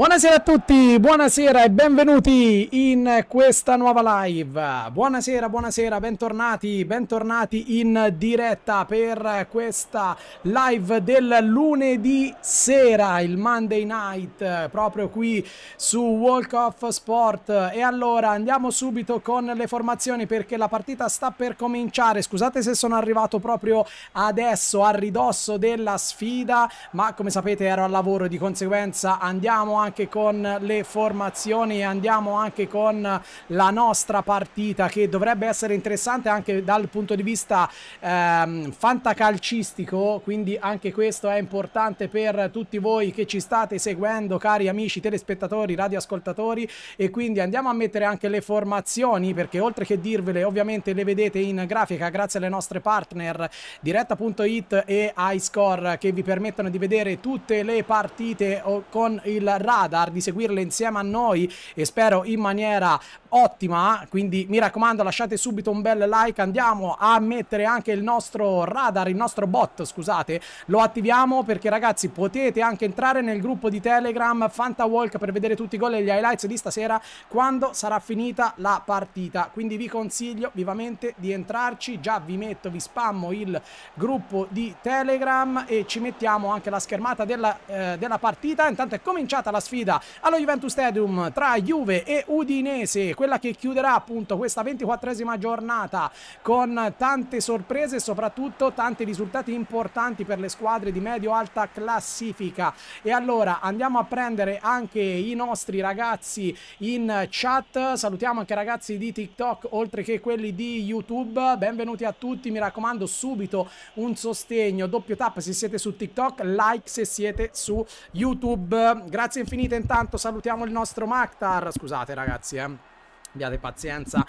Buonasera a tutti, buonasera e benvenuti in questa nuova live. Buonasera, buonasera, bentornati, bentornati in diretta per questa live del lunedì sera, il Monday night, proprio qui su Walk of Sport. E allora andiamo subito con le formazioni perché la partita sta per cominciare. Scusate se sono arrivato proprio adesso, a ridosso della sfida, ma come sapete ero al lavoro di conseguenza andiamo anche anche con le formazioni e andiamo anche con la nostra partita che dovrebbe essere interessante anche dal punto di vista ehm, fantacalcistico, quindi anche questo è importante per tutti voi che ci state seguendo, cari amici telespettatori, radioascoltatori e quindi andiamo a mettere anche le formazioni perché oltre che dirvele ovviamente le vedete in grafica grazie alle nostre partner diretta.it e iScore che vi permettono di vedere tutte le partite con il radio Radar, di seguirle insieme a noi e spero in maniera ottima, quindi mi raccomando lasciate subito un bel like, andiamo a mettere anche il nostro radar, il nostro bot, scusate, lo attiviamo perché ragazzi potete anche entrare nel gruppo di Telegram Fantawalk per vedere tutti i gol e gli highlights di stasera quando sarà finita la partita, quindi vi consiglio vivamente di entrarci, già vi metto, vi spammo il gruppo di Telegram e ci mettiamo anche la schermata della, eh, della partita, intanto è cominciata la sfida allo Juventus Stadium tra Juve e Udinese, quella che chiuderà appunto questa 24esima giornata con tante sorprese e soprattutto tanti risultati importanti per le squadre di medio-alta classifica. E allora andiamo a prendere anche i nostri ragazzi in chat, salutiamo anche i ragazzi di TikTok oltre che quelli di YouTube, benvenuti a tutti, mi raccomando subito un sostegno, doppio tap se siete su TikTok, like se siete su YouTube. Grazie infinite intanto, salutiamo il nostro Maktar. scusate ragazzi eh. Abbiate pazienza.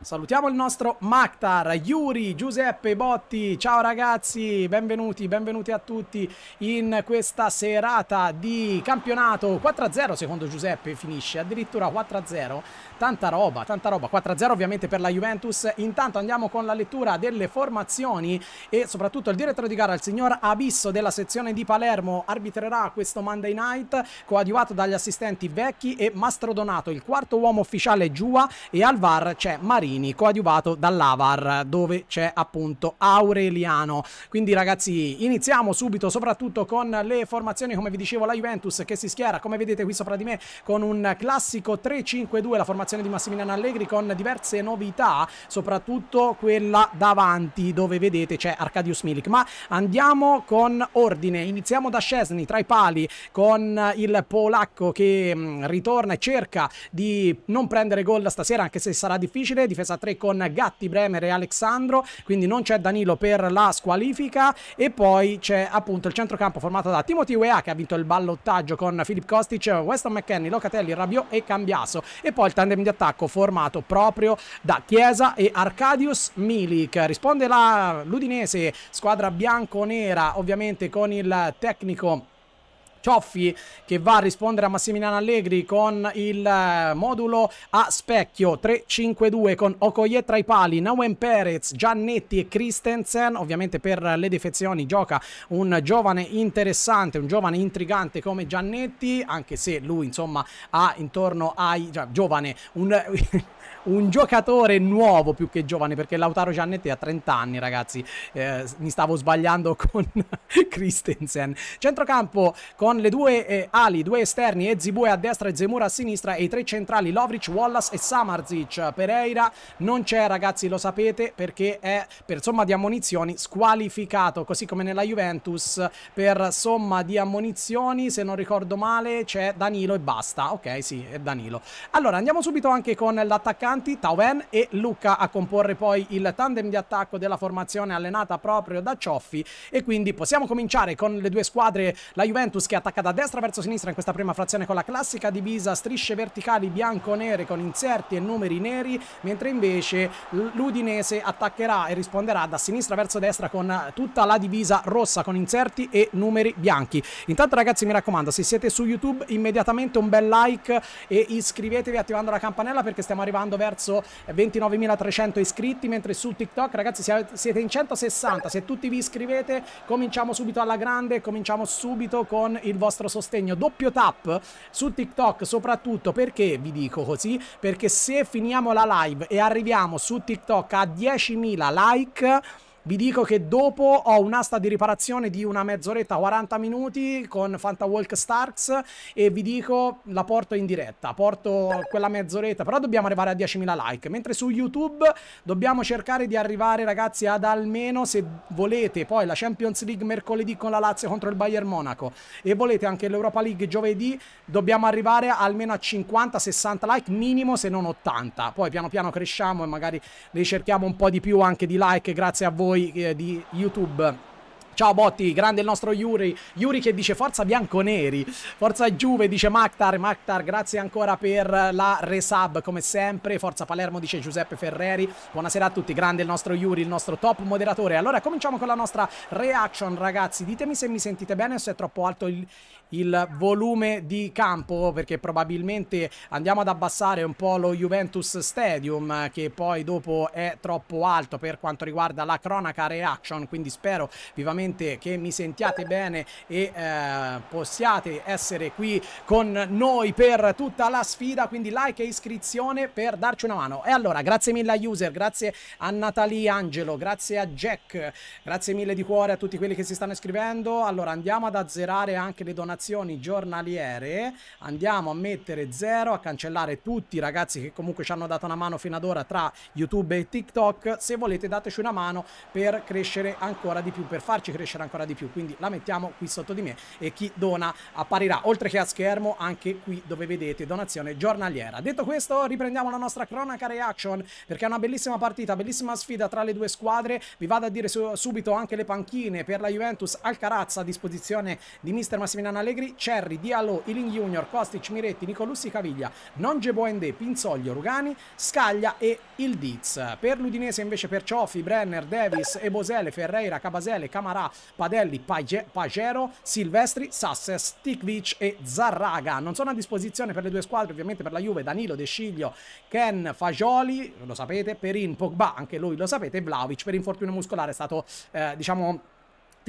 Salutiamo il nostro Maktar, Yuri, Giuseppe Botti, ciao ragazzi, benvenuti, benvenuti a tutti in questa serata di campionato 4-0 secondo Giuseppe finisce, addirittura 4-0 Tanta roba, tanta roba. 4-0 ovviamente per la Juventus. Intanto andiamo con la lettura delle formazioni e soprattutto il direttore di gara, il signor Abisso della sezione di Palermo, arbitrerà questo Monday Night coadiuvato dagli assistenti Vecchi e Mastrodonato. Il quarto uomo ufficiale Giua e al VAR c'è Marini coadiuvato dall'Avar dove c'è appunto Aureliano. Quindi ragazzi iniziamo subito soprattutto con le formazioni come vi dicevo la Juventus che si schiera come vedete qui sopra di me con un classico 3-5-2 la formazione formazione di Massimiliano Allegri con diverse novità, soprattutto quella davanti dove vedete c'è Arcadius Milik. Ma andiamo con ordine, iniziamo da Scesni tra i pali con il polacco che mm, ritorna e cerca di non prendere gol stasera anche se sarà difficile, difesa 3 con Gatti, Bremer e Alexandro, quindi non c'è Danilo per la squalifica e poi c'è appunto il centrocampo formato da Timothy Weah che ha vinto il ballottaggio con Filip Kostic, Weston McKennie, Locatelli, Rabiot e Cambiaso e poi il tandem tandem di attacco formato proprio da Chiesa e Arcadius Milik. Risponde la l'Udinese, squadra bianco-nera ovviamente con il tecnico Cioffi che va a rispondere a Massimiliano Allegri con il eh, modulo a specchio 3-5-2 con Okoye tra i pali, Nauen Perez, Giannetti e Christensen. Ovviamente per le defezioni gioca un giovane interessante, un giovane intrigante come Giannetti, anche se lui insomma ha intorno ai... Cioè, giovane, un... un giocatore nuovo più che giovane, perché Lautaro Giannetti ha 30 anni, ragazzi. Eh, mi stavo sbagliando con Christensen. Centrocampo con le due eh, ali, due esterni, Ezibue a destra e Zemura a sinistra e i tre centrali, Lovric, Wallace e Samarzic. Pereira non c'è, ragazzi, lo sapete, perché è per somma di ammonizioni squalificato, così come nella Juventus per somma di ammonizioni, se non ricordo male, c'è Danilo e basta. Ok, sì, è Danilo. Allora, andiamo subito anche con l'attaccante attaccanti, Tauen e Luca a comporre poi il tandem di attacco della formazione allenata proprio da Cioffi e quindi possiamo cominciare con le due squadre, la Juventus che attacca da destra verso sinistra in questa prima frazione con la classica divisa, strisce verticali bianco-nere con inserti e numeri neri, mentre invece l'Udinese attaccherà e risponderà da sinistra verso destra con tutta la divisa rossa con inserti e numeri bianchi. Intanto ragazzi mi raccomando, se siete su YouTube immediatamente un bel like e iscrivetevi attivando la campanella perché stiamo arrivando verso 29.300 eh, iscritti, mentre su TikTok ragazzi siete in 160, se tutti vi iscrivete cominciamo subito alla grande, cominciamo subito con il vostro sostegno, doppio tap su TikTok soprattutto perché vi dico così, perché se finiamo la live e arriviamo su TikTok a 10.000 like vi dico che dopo ho un'asta di riparazione di una mezz'oretta, 40 minuti con Fanta Walk Starks e vi dico la porto in diretta, porto quella mezz'oretta, però dobbiamo arrivare a 10.000 like, mentre su YouTube dobbiamo cercare di arrivare ragazzi ad almeno se volete poi la Champions League mercoledì con la Lazio contro il Bayern Monaco e volete anche l'Europa League giovedì, dobbiamo arrivare almeno a 50-60 like minimo se non 80, poi piano piano cresciamo e magari ricerchiamo un po' di più anche di like grazie a voi noi eh, di YouTube. Ciao Botti, grande il nostro Yuri. Yuri che dice forza bianconeri, forza Juve, dice Maktar. Maktar, grazie ancora per la resub come sempre. Forza Palermo, dice Giuseppe Ferreri. Buonasera a tutti, grande il nostro Yuri, il nostro top moderatore. Allora cominciamo con la nostra reaction ragazzi. Ditemi se mi sentite bene o se è troppo alto il, il volume di campo perché probabilmente andiamo ad abbassare un po' lo Juventus Stadium che poi dopo è troppo alto per quanto riguarda la cronaca reaction quindi spero vivamente che mi sentiate bene e eh, possiate essere qui con noi per tutta la sfida quindi like e iscrizione per darci una mano e allora grazie mille a user grazie a Natalie Angelo grazie a Jack grazie mille di cuore a tutti quelli che si stanno iscrivendo allora andiamo ad azzerare anche le donazioni segnalazioni giornaliere andiamo a mettere zero a cancellare tutti i ragazzi che comunque ci hanno dato una mano fino ad ora tra youtube e tiktok se volete dateci una mano per crescere ancora di più per farci crescere ancora di più quindi la mettiamo qui sotto di me e chi dona apparirà oltre che a schermo anche qui dove vedete donazione giornaliera detto questo riprendiamo la nostra cronaca reaction perché è una bellissima partita bellissima sfida tra le due squadre vi vado a dire su subito anche le panchine per la Juventus Alcarazza a disposizione di mister Massimiliano Allegri Allegri, Cerri, Diallo, Iling Junior, Kostic, Miretti, Nicolussi, Caviglia, Nonge Boende, Pinzoglio, Rugani, Scaglia e il Diz. Per l'Udinese invece per Cioffi, Brenner, Davis, Ebosele, Ferreira, Cabasele, Camarà, Padelli, Page, Pagero, Silvestri, Sasses, Tikvic e Zarraga. Non sono a disposizione per le due squadre, ovviamente per la Juve, Danilo, De Sciglio, Ken, Fagioli, lo sapete, Perin, Pogba, anche lui lo sapete, e Vlaovic per infortunio muscolare è stato, eh, diciamo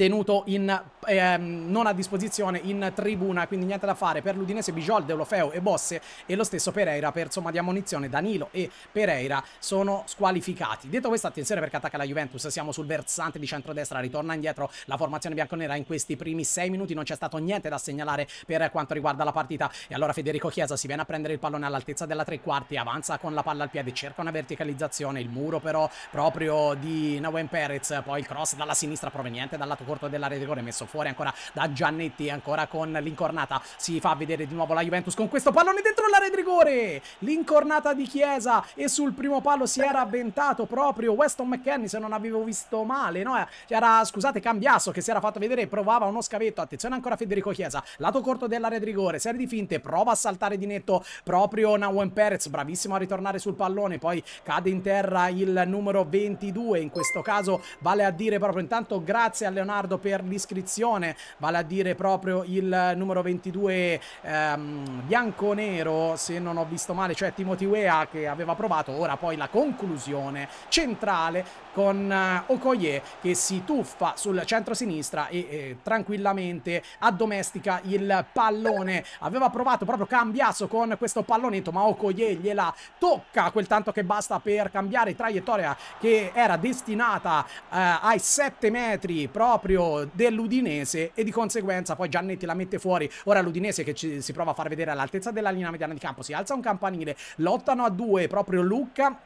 tenuto in, ehm, non a disposizione in tribuna, quindi niente da fare per l'Udinese Bijol, Deulofeo e Bosse e lo stesso Pereira per somma di ammunizione Danilo e Pereira sono squalificati. Detto questo attenzione perché attacca la Juventus, siamo sul versante di centrodestra, ritorna indietro la formazione bianconera in questi primi sei minuti, non c'è stato niente da segnalare per quanto riguarda la partita e allora Federico Chiesa si viene a prendere il pallone all'altezza della tre quarti, avanza con la palla al piede, cerca una verticalizzazione, il muro però proprio di Nawen Perez, poi il cross dalla sinistra proveniente dal lato corto dell'area di rigore messo fuori ancora da Giannetti ancora con l'incornata si fa vedere di nuovo la Juventus con questo pallone dentro l'area di rigore l'incornata di Chiesa e sul primo palo si era avventato proprio Weston McKennie se non avevo visto male no? c'era scusate Cambiasso che si era fatto vedere provava uno scavetto attenzione ancora Federico Chiesa lato corto dell'area di rigore serie di finte prova a saltare di netto proprio Nawen Perez bravissimo a ritornare sul pallone poi cade in terra il numero 22 in questo caso vale a dire proprio intanto grazie a Leonardo Leonardo per l'iscrizione, vale a dire proprio il numero 22 ehm, bianco-nero, se non ho visto male, cioè Timothy Wea che aveva provato, ora poi la conclusione centrale con eh, Okoye che si tuffa sul centro-sinistra e eh, tranquillamente addomestica il pallone. Aveva provato proprio Cambiasso con questo pallonetto, ma Okoye gliela tocca quel tanto che basta per cambiare traiettoria che era destinata eh, ai 7 metri proprio proprio dell'Udinese e di conseguenza poi Giannetti la mette fuori. Ora l'Udinese che ci, si prova a far vedere all'altezza della linea mediana di campo, si alza un campanile, lottano a due proprio Lucca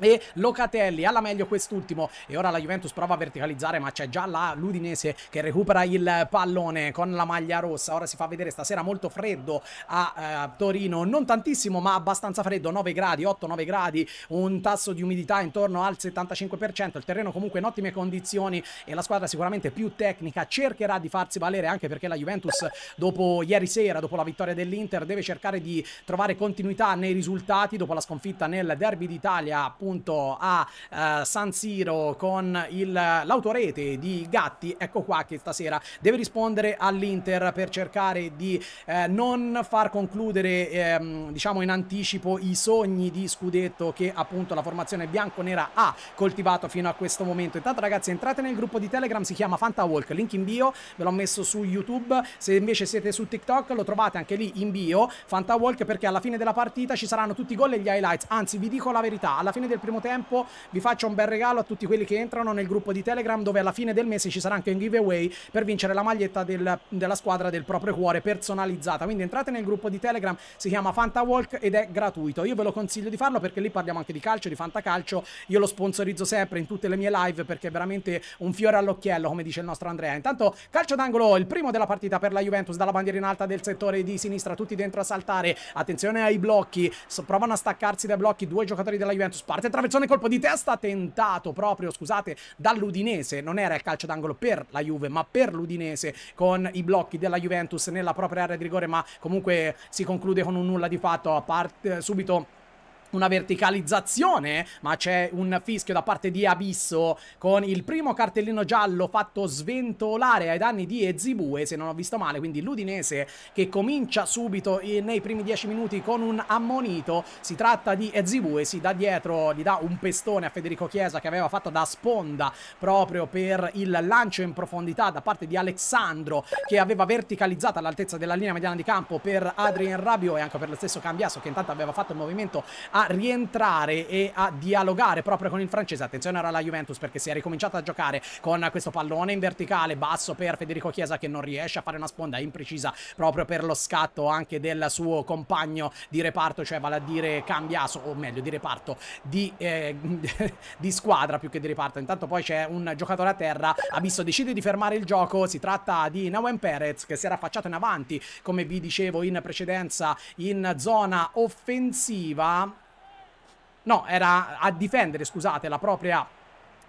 e Locatelli alla meglio quest'ultimo e ora la Juventus prova a verticalizzare ma c'è già la Ludinese che recupera il pallone con la maglia rossa ora si fa vedere stasera molto freddo a eh, Torino non tantissimo ma abbastanza freddo 9 gradi 8-9 gradi un tasso di umidità intorno al 75% il terreno comunque in ottime condizioni e la squadra sicuramente più tecnica cercherà di farsi valere anche perché la Juventus dopo ieri sera dopo la vittoria dell'Inter deve cercare di trovare continuità nei risultati dopo la sconfitta nel derby d'Italia appunto appunto a uh, San Siro con il, l'autorete di Gatti, ecco qua che stasera deve rispondere all'Inter per cercare di eh, non far concludere ehm, diciamo in anticipo i sogni di Scudetto che appunto la formazione bianconera ha coltivato fino a questo momento. Intanto ragazzi entrate nel gruppo di Telegram, si chiama Fantawalk, link in bio, ve l'ho messo su YouTube, se invece siete su TikTok lo trovate anche lì in bio, Fantawalk perché alla fine della partita ci saranno tutti i gol e gli highlights, anzi vi dico la verità, alla fine del primo tempo vi faccio un bel regalo a tutti quelli che entrano nel gruppo di Telegram dove alla fine del mese ci sarà anche un giveaway per vincere la maglietta del, della squadra del proprio cuore personalizzata. Quindi entrate nel gruppo di Telegram, si chiama FantaWalk ed è gratuito. Io ve lo consiglio di farlo perché lì parliamo anche di calcio, di fantacalcio. Io lo sponsorizzo sempre in tutte le mie live perché è veramente un fiore all'occhiello, come dice il nostro Andrea. Intanto calcio d'angolo, il primo della partita per la Juventus dalla bandiera in alta del settore di sinistra, tutti dentro a saltare. Attenzione ai blocchi, provano a staccarsi dai blocchi due giocatori della Juventus. Parte parte, traversone colpo di testa tentato proprio, scusate, dall'Udinese, non era il calcio d'angolo per la Juve ma per l'Udinese con i blocchi della Juventus nella propria area di rigore ma comunque si conclude con un nulla di fatto a parte subito una verticalizzazione, ma c'è un fischio da parte di Abisso con il primo cartellino giallo fatto sventolare ai danni di Ezibue, se non ho visto male, quindi l'Udinese che comincia subito nei primi dieci minuti con un ammonito, si tratta di Ezibue, si dà dietro, gli dà un pestone a Federico Chiesa che aveva fatto da sponda proprio per il lancio in profondità da parte di Alessandro che aveva verticalizzato all'altezza della linea mediana di campo per Adrian Rabio e anche per lo stesso Cambiasso che intanto aveva fatto il movimento a a rientrare e a dialogare proprio con il francese. Attenzione ora alla Juventus perché si è ricominciata a giocare con questo pallone in verticale, basso per Federico Chiesa che non riesce a fare una sponda imprecisa proprio per lo scatto anche del suo compagno di reparto, cioè vale a dire Cambiaso, o meglio di reparto, di, eh, di squadra più che di reparto. Intanto poi c'è un giocatore a terra, Abisso decide di fermare il gioco, si tratta di Nawen Perez che si era affacciato in avanti, come vi dicevo in precedenza, in zona offensiva No, era a difendere, scusate, la propria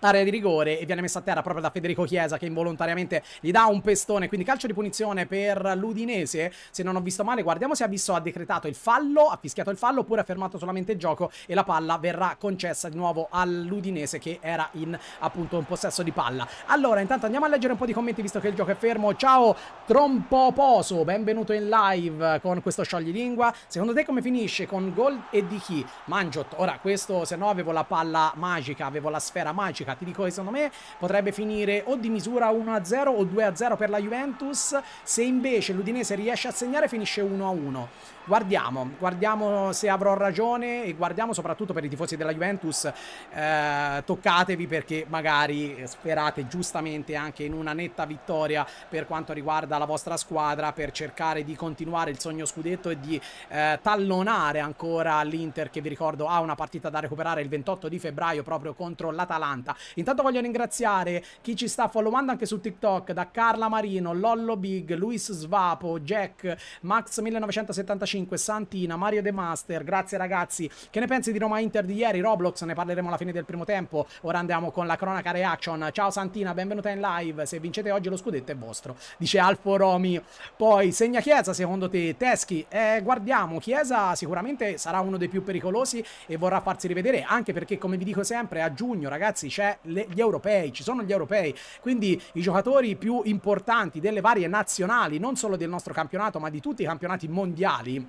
area di rigore e viene messa a terra proprio da Federico Chiesa che involontariamente gli dà un pestone, quindi calcio di punizione per l'Udinese, se non ho visto male, guardiamo se ha visto ha decretato il fallo, ha fischiato il fallo oppure ha fermato solamente il gioco e la palla verrà concessa di nuovo all'Udinese che era in appunto un possesso di palla. Allora, intanto andiamo a leggere un po' di commenti visto che il gioco è fermo. Ciao Trompoposo, benvenuto in live con questo sciogli lingua. Secondo te come finisce con gol e di chi? Mangiot. Ora, questo se no avevo la palla magica, avevo la sfera magica gioca. Ti dico che secondo me potrebbe finire o di misura 1-0 o 2-0 per la Juventus. Se invece l'Udinese riesce a segnare finisce 1-1. Guardiamo, guardiamo se avrò ragione e guardiamo soprattutto per i tifosi della Juventus, eh, toccatevi perché magari sperate giustamente anche in una netta vittoria per quanto riguarda la vostra squadra per cercare di continuare il sogno scudetto e di eh, tallonare ancora l'Inter che vi ricordo ha una partita da recuperare il 28 di febbraio proprio contro l'Atalanta. Intanto voglio ringraziare chi ci sta followando anche su TikTok da Carla Marino, Lollo Big, Luis Svapo, Jack, Max1975 35, Santina, Mario De Master, grazie ragazzi. Che ne pensi di Roma Inter di ieri? Roblox, ne parleremo alla fine del primo tempo. Ora andiamo con la cronaca reaction. Ciao Santina, benvenuta in live. Se vincete oggi lo scudetto è vostro, dice Alfo Romi. Poi segna Chiesa, secondo te, Teschi? Eh, guardiamo, Chiesa sicuramente sarà uno dei più pericolosi e vorrà farsi rivedere, anche perché come vi dico sempre, a giugno ragazzi c'è gli europei, ci sono gli europei, quindi i giocatori più importanti delle varie nazionali, non solo del nostro campionato, ma di tutti i campionati mondiali,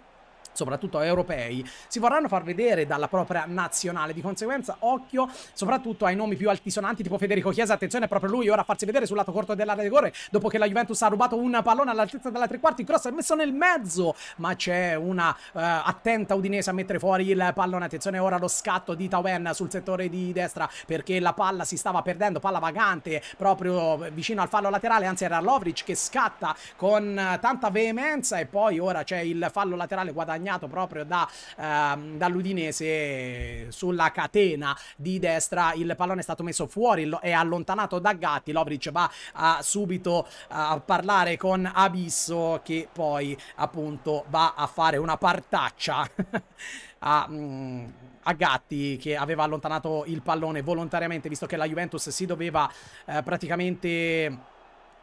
soprattutto europei, si vorranno far vedere dalla propria nazionale. Di conseguenza, occhio soprattutto ai nomi più altisonanti, tipo Federico Chiesa. Attenzione, proprio lui ora a farsi vedere sul lato corto dell'area di rigore, dopo che la Juventus ha rubato un pallone all'altezza della tre quarti, cross è messo nel mezzo, ma c'è una uh, attenta udinese a mettere fuori il pallone. Attenzione ora lo scatto di Tauen sul settore di destra, perché la palla si stava perdendo, palla vagante proprio vicino al fallo laterale, anzi era Lovric che scatta con tanta veemenza e poi ora c'è il fallo laterale guadagnato accompagnato proprio da, ehm, dall'Udinese sulla catena di destra. Il pallone è stato messo fuori e allontanato da Gatti. Lovric va a, subito eh, a parlare con Abisso che poi appunto va a fare una partaccia a... Mm, a Gatti che aveva allontanato il pallone volontariamente visto che la Juventus si doveva eh, praticamente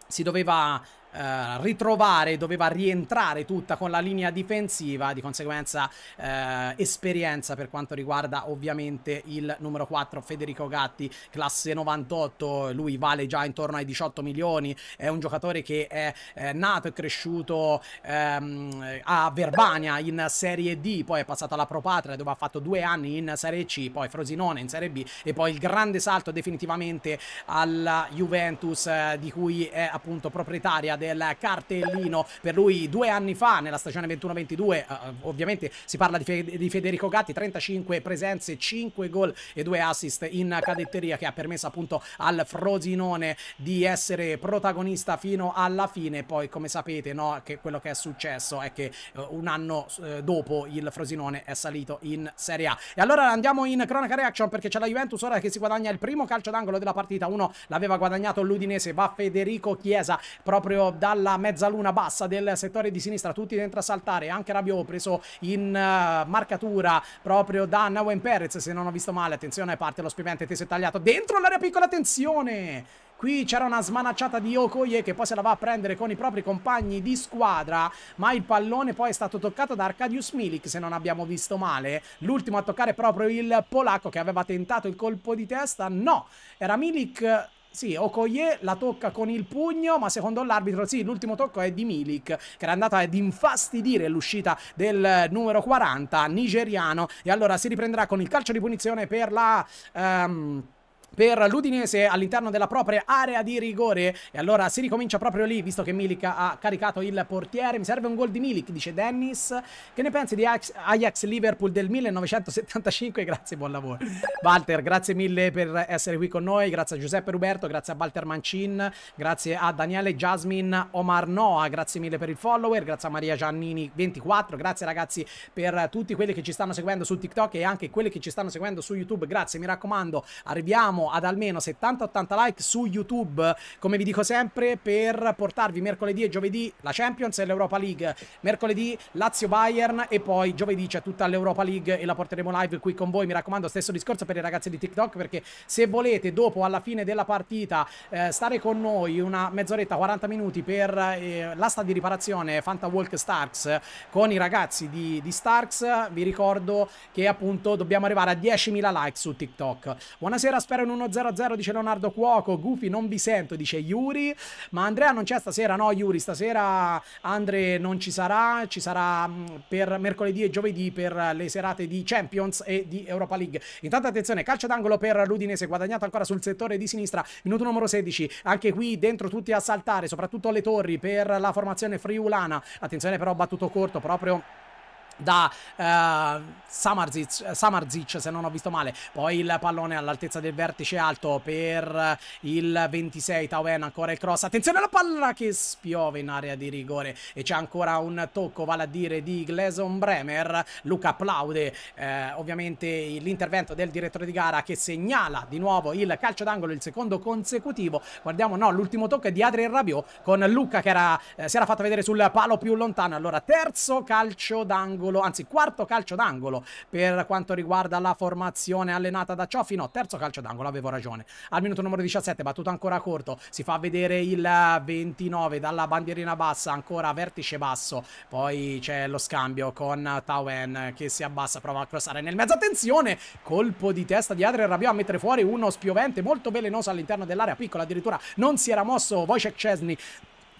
si doveva eh, ritrovare, doveva rientrare tutta con la linea difensiva, di conseguenza eh, esperienza per quanto riguarda ovviamente il numero 4 Federico Gatti, classe 98, lui vale già intorno ai 18 milioni, è un giocatore che è, è nato e cresciuto ehm, a Verbania in Serie D, poi è passato alla Pro Patria dove ha fatto due anni in Serie C, poi Frosinone in Serie B e poi il grande salto definitivamente alla Juventus eh, di cui è appunto proprietaria del cartellino. Per lui due anni fa, nella stagione 21-22, uh, eh, eh, ovviamente si parla di, Fe di, Federico Gatti, 35 presenze, 5 gol e 2 assist in cadetteria che ha permesso appunto al Frosinone di essere protagonista fino alla fine. Poi come sapete no, che quello che è successo è che uh, un anno uh, dopo il Frosinone è salito in Serie A. E allora andiamo in cronaca reaction perché c'è la Juventus ora che si guadagna il primo calcio d'angolo della partita, uno l'aveva guadagnato l'Udinese, va Federico Chiesa proprio dalla mezzaluna bassa del settore di sinistra, tutti dentro a saltare, anche Rabio preso in uh, marcatura proprio da Nawen Perez, se non ho visto male, attenzione, parte lo spiovente, teso è tagliato, dentro l'area piccola, attenzione! Qui c'era una smanacciata di Okoye che poi se la va a prendere con i propri compagni di squadra, ma il pallone poi è stato toccato da Arkadiusz Milik, se non abbiamo visto male. L'ultimo a toccare proprio il polacco che aveva tentato il colpo di testa. No, era Milik sì, Okoye la tocca con il pugno, ma secondo l'arbitro sì, l'ultimo tocco è di Milik, che era andata ad infastidire l'uscita del numero 40 nigeriano. E allora si riprenderà con il calcio di punizione per la... Um, per l'Udinese all'interno della propria area di rigore e allora si ricomincia proprio lì visto che Milik ha caricato il portiere mi serve un gol di Milik dice Dennis che ne pensi di Ajax Liverpool del 1975 grazie buon lavoro Walter grazie mille per essere qui con noi grazie a Giuseppe Ruberto grazie a Walter Mancin grazie a Daniele Jasmine Omar Noa grazie mille per il follower grazie a Maria Giannini 24 grazie ragazzi per tutti quelli che ci stanno seguendo su TikTok e anche quelli che ci stanno seguendo su YouTube grazie mi raccomando arriviamo siamo ad almeno 70-80 like su YouTube, come vi dico sempre, per portarvi mercoledì e giovedì la Champions e l'Europa League. Mercoledì Lazio-Bayern e poi giovedì c'è tutta l'Europa League e la porteremo live qui con voi. Mi raccomando, stesso discorso per i ragazzi di TikTok perché se volete dopo alla fine della partita eh, stare con noi una mezz'oretta, 40 minuti per eh, l'asta di riparazione Fanta Walk Starks con i ragazzi di, di Starks, vi ricordo che appunto dobbiamo arrivare a 10.000 like su TikTok. Buonasera, spero con uno 0-0, dice Leonardo Cuoco. Gufi, non vi sento, dice Yuri. Ma Andrea non c'è stasera, no Yuri, stasera Andre non ci sarà, ci sarà mm, per mercoledì e giovedì per le serate di Champions e di Europa League. Intanto attenzione, calcio d'angolo per l'Udinese, guadagnato ancora sul settore di sinistra, minuto numero 16. Anche qui dentro tutti a saltare, soprattutto le torri per la formazione friulana. Attenzione però battuto corto proprio da uh, Samarzic, Samarzic, se non ho visto male poi il pallone all'altezza del vertice alto per il 26 Tauen ancora il cross attenzione alla palla che spiove in area di rigore e c'è ancora un tocco vale a dire di Gleson Bremer Luca applaude eh, ovviamente l'intervento del direttore di gara che segnala di nuovo il calcio d'angolo il secondo consecutivo guardiamo no l'ultimo tocco è di Adrien Rabiot con Luca che era, eh, si era fatto vedere sul palo più lontano allora terzo calcio d'angolo d'angolo, anzi quarto calcio d'angolo per quanto riguarda la formazione allenata da Cioffi, no, terzo calcio d'angolo, avevo ragione. Al minuto numero 17, battuto ancora corto, si fa vedere il 29 dalla bandierina bassa, ancora vertice basso, poi c'è lo scambio con Tauen che si abbassa, prova a crossare nel mezzo, attenzione, colpo di testa di Adrian Rabiot a mettere fuori uno spiovente molto velenoso all'interno dell'area piccola, addirittura non si era mosso Wojciech Cesny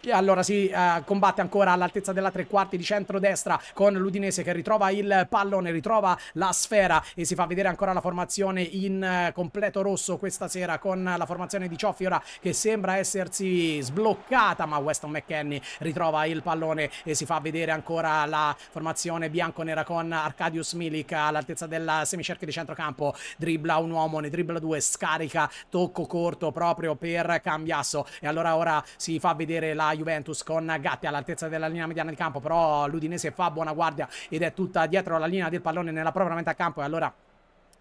e allora si uh, eh, combatte ancora all'altezza della tre quarti di centrodestra con l'Udinese che ritrova il pallone, ritrova la sfera e si fa vedere ancora la formazione in uh, completo rosso questa sera con la formazione di Cioffiora che sembra essersi sbloccata ma Weston McKenney ritrova il pallone e si fa vedere ancora la formazione bianconera con Arcadius Milik all'altezza della semicerchia di centrocampo dribbla un uomo, ne dribbla due, scarica tocco corto proprio per Cambiasso e allora ora si fa vedere la Juventus con Gatti all'altezza della linea mediana di campo, però l'Udinese fa buona guardia ed è tutta dietro la linea del pallone nella propria metà campo e allora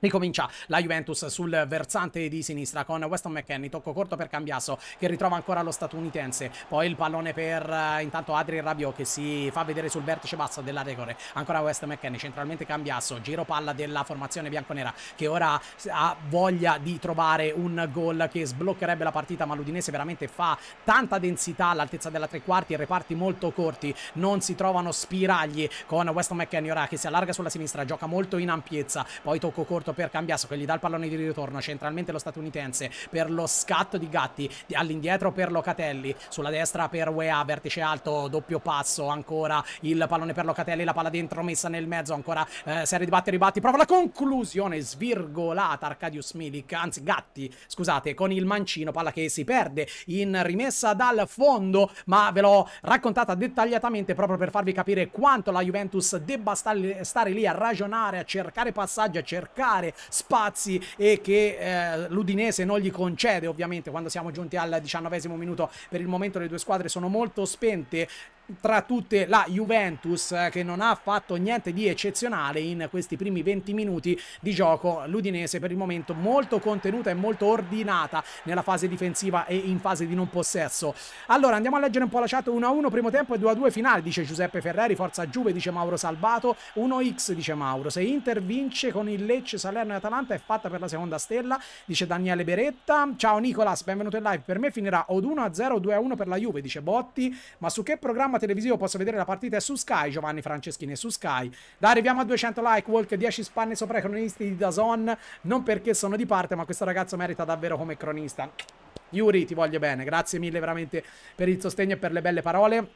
Ricomincia la Juventus sul versante di sinistra con Weston McKennie, tocco corto per Cambiasso che ritrova ancora lo statunitense, poi il pallone per uh, intanto Adrien Rabiot che si fa vedere sul vertice basso della regole, ancora Weston McKennie, centralmente Cambiasso, giro palla della formazione bianconera che ora ha voglia di trovare un gol che sbloccherebbe la partita ma l'Udinese veramente fa tanta densità all'altezza della tre quarti, reparti molto corti, non si trovano spiragli con Weston McKennie ora che si allarga sulla sinistra, gioca molto in ampiezza, poi tocco corto aperto per Cambiasso che gli dà il pallone di ritorno centralmente lo statunitense per lo scatto di Gatti all'indietro per Locatelli sulla destra per Wea vertice alto doppio passo ancora il pallone per Locatelli la palla dentro messa nel mezzo ancora eh, serie di batte ribatti prova la conclusione svirgolata Arcadius Milik anzi Gatti scusate con il mancino palla che si perde in rimessa dal fondo ma ve l'ho raccontata dettagliatamente proprio per farvi capire quanto la Juventus debba stare lì a ragionare a cercare passaggi a cercare creare spazi e che eh, l'Udinese non gli concede ovviamente quando siamo giunti al diciannovesimo minuto per il momento le due squadre sono molto spente tra tutte la Juventus eh, che non ha fatto niente di eccezionale in questi primi 20 minuti di gioco l'Udinese per il momento molto contenuta e molto ordinata nella fase difensiva e in fase di non possesso allora andiamo a leggere un po' la chat 1-1 primo tempo e 2-2 finale dice Giuseppe Ferreri forza Giuve dice Mauro Salvato 1x dice Mauro se Inter vince con il Lecce Salerno e Atalanta è fatta per la seconda stella dice Daniele Beretta ciao Nicolas benvenuto in live per me finirà o 1-0 o 2-1 per la Juve dice Botti ma su che programma programma televisivo posso vedere la partita è su Sky, Giovanni Franceschini è su Sky. Dai, arriviamo a 200 like, Walk 10 spanne sopra i cronisti di Dazon, non perché sono di parte, ma questo ragazzo merita davvero come cronista. Yuri, ti voglio bene, grazie mille veramente per il sostegno e per le belle parole.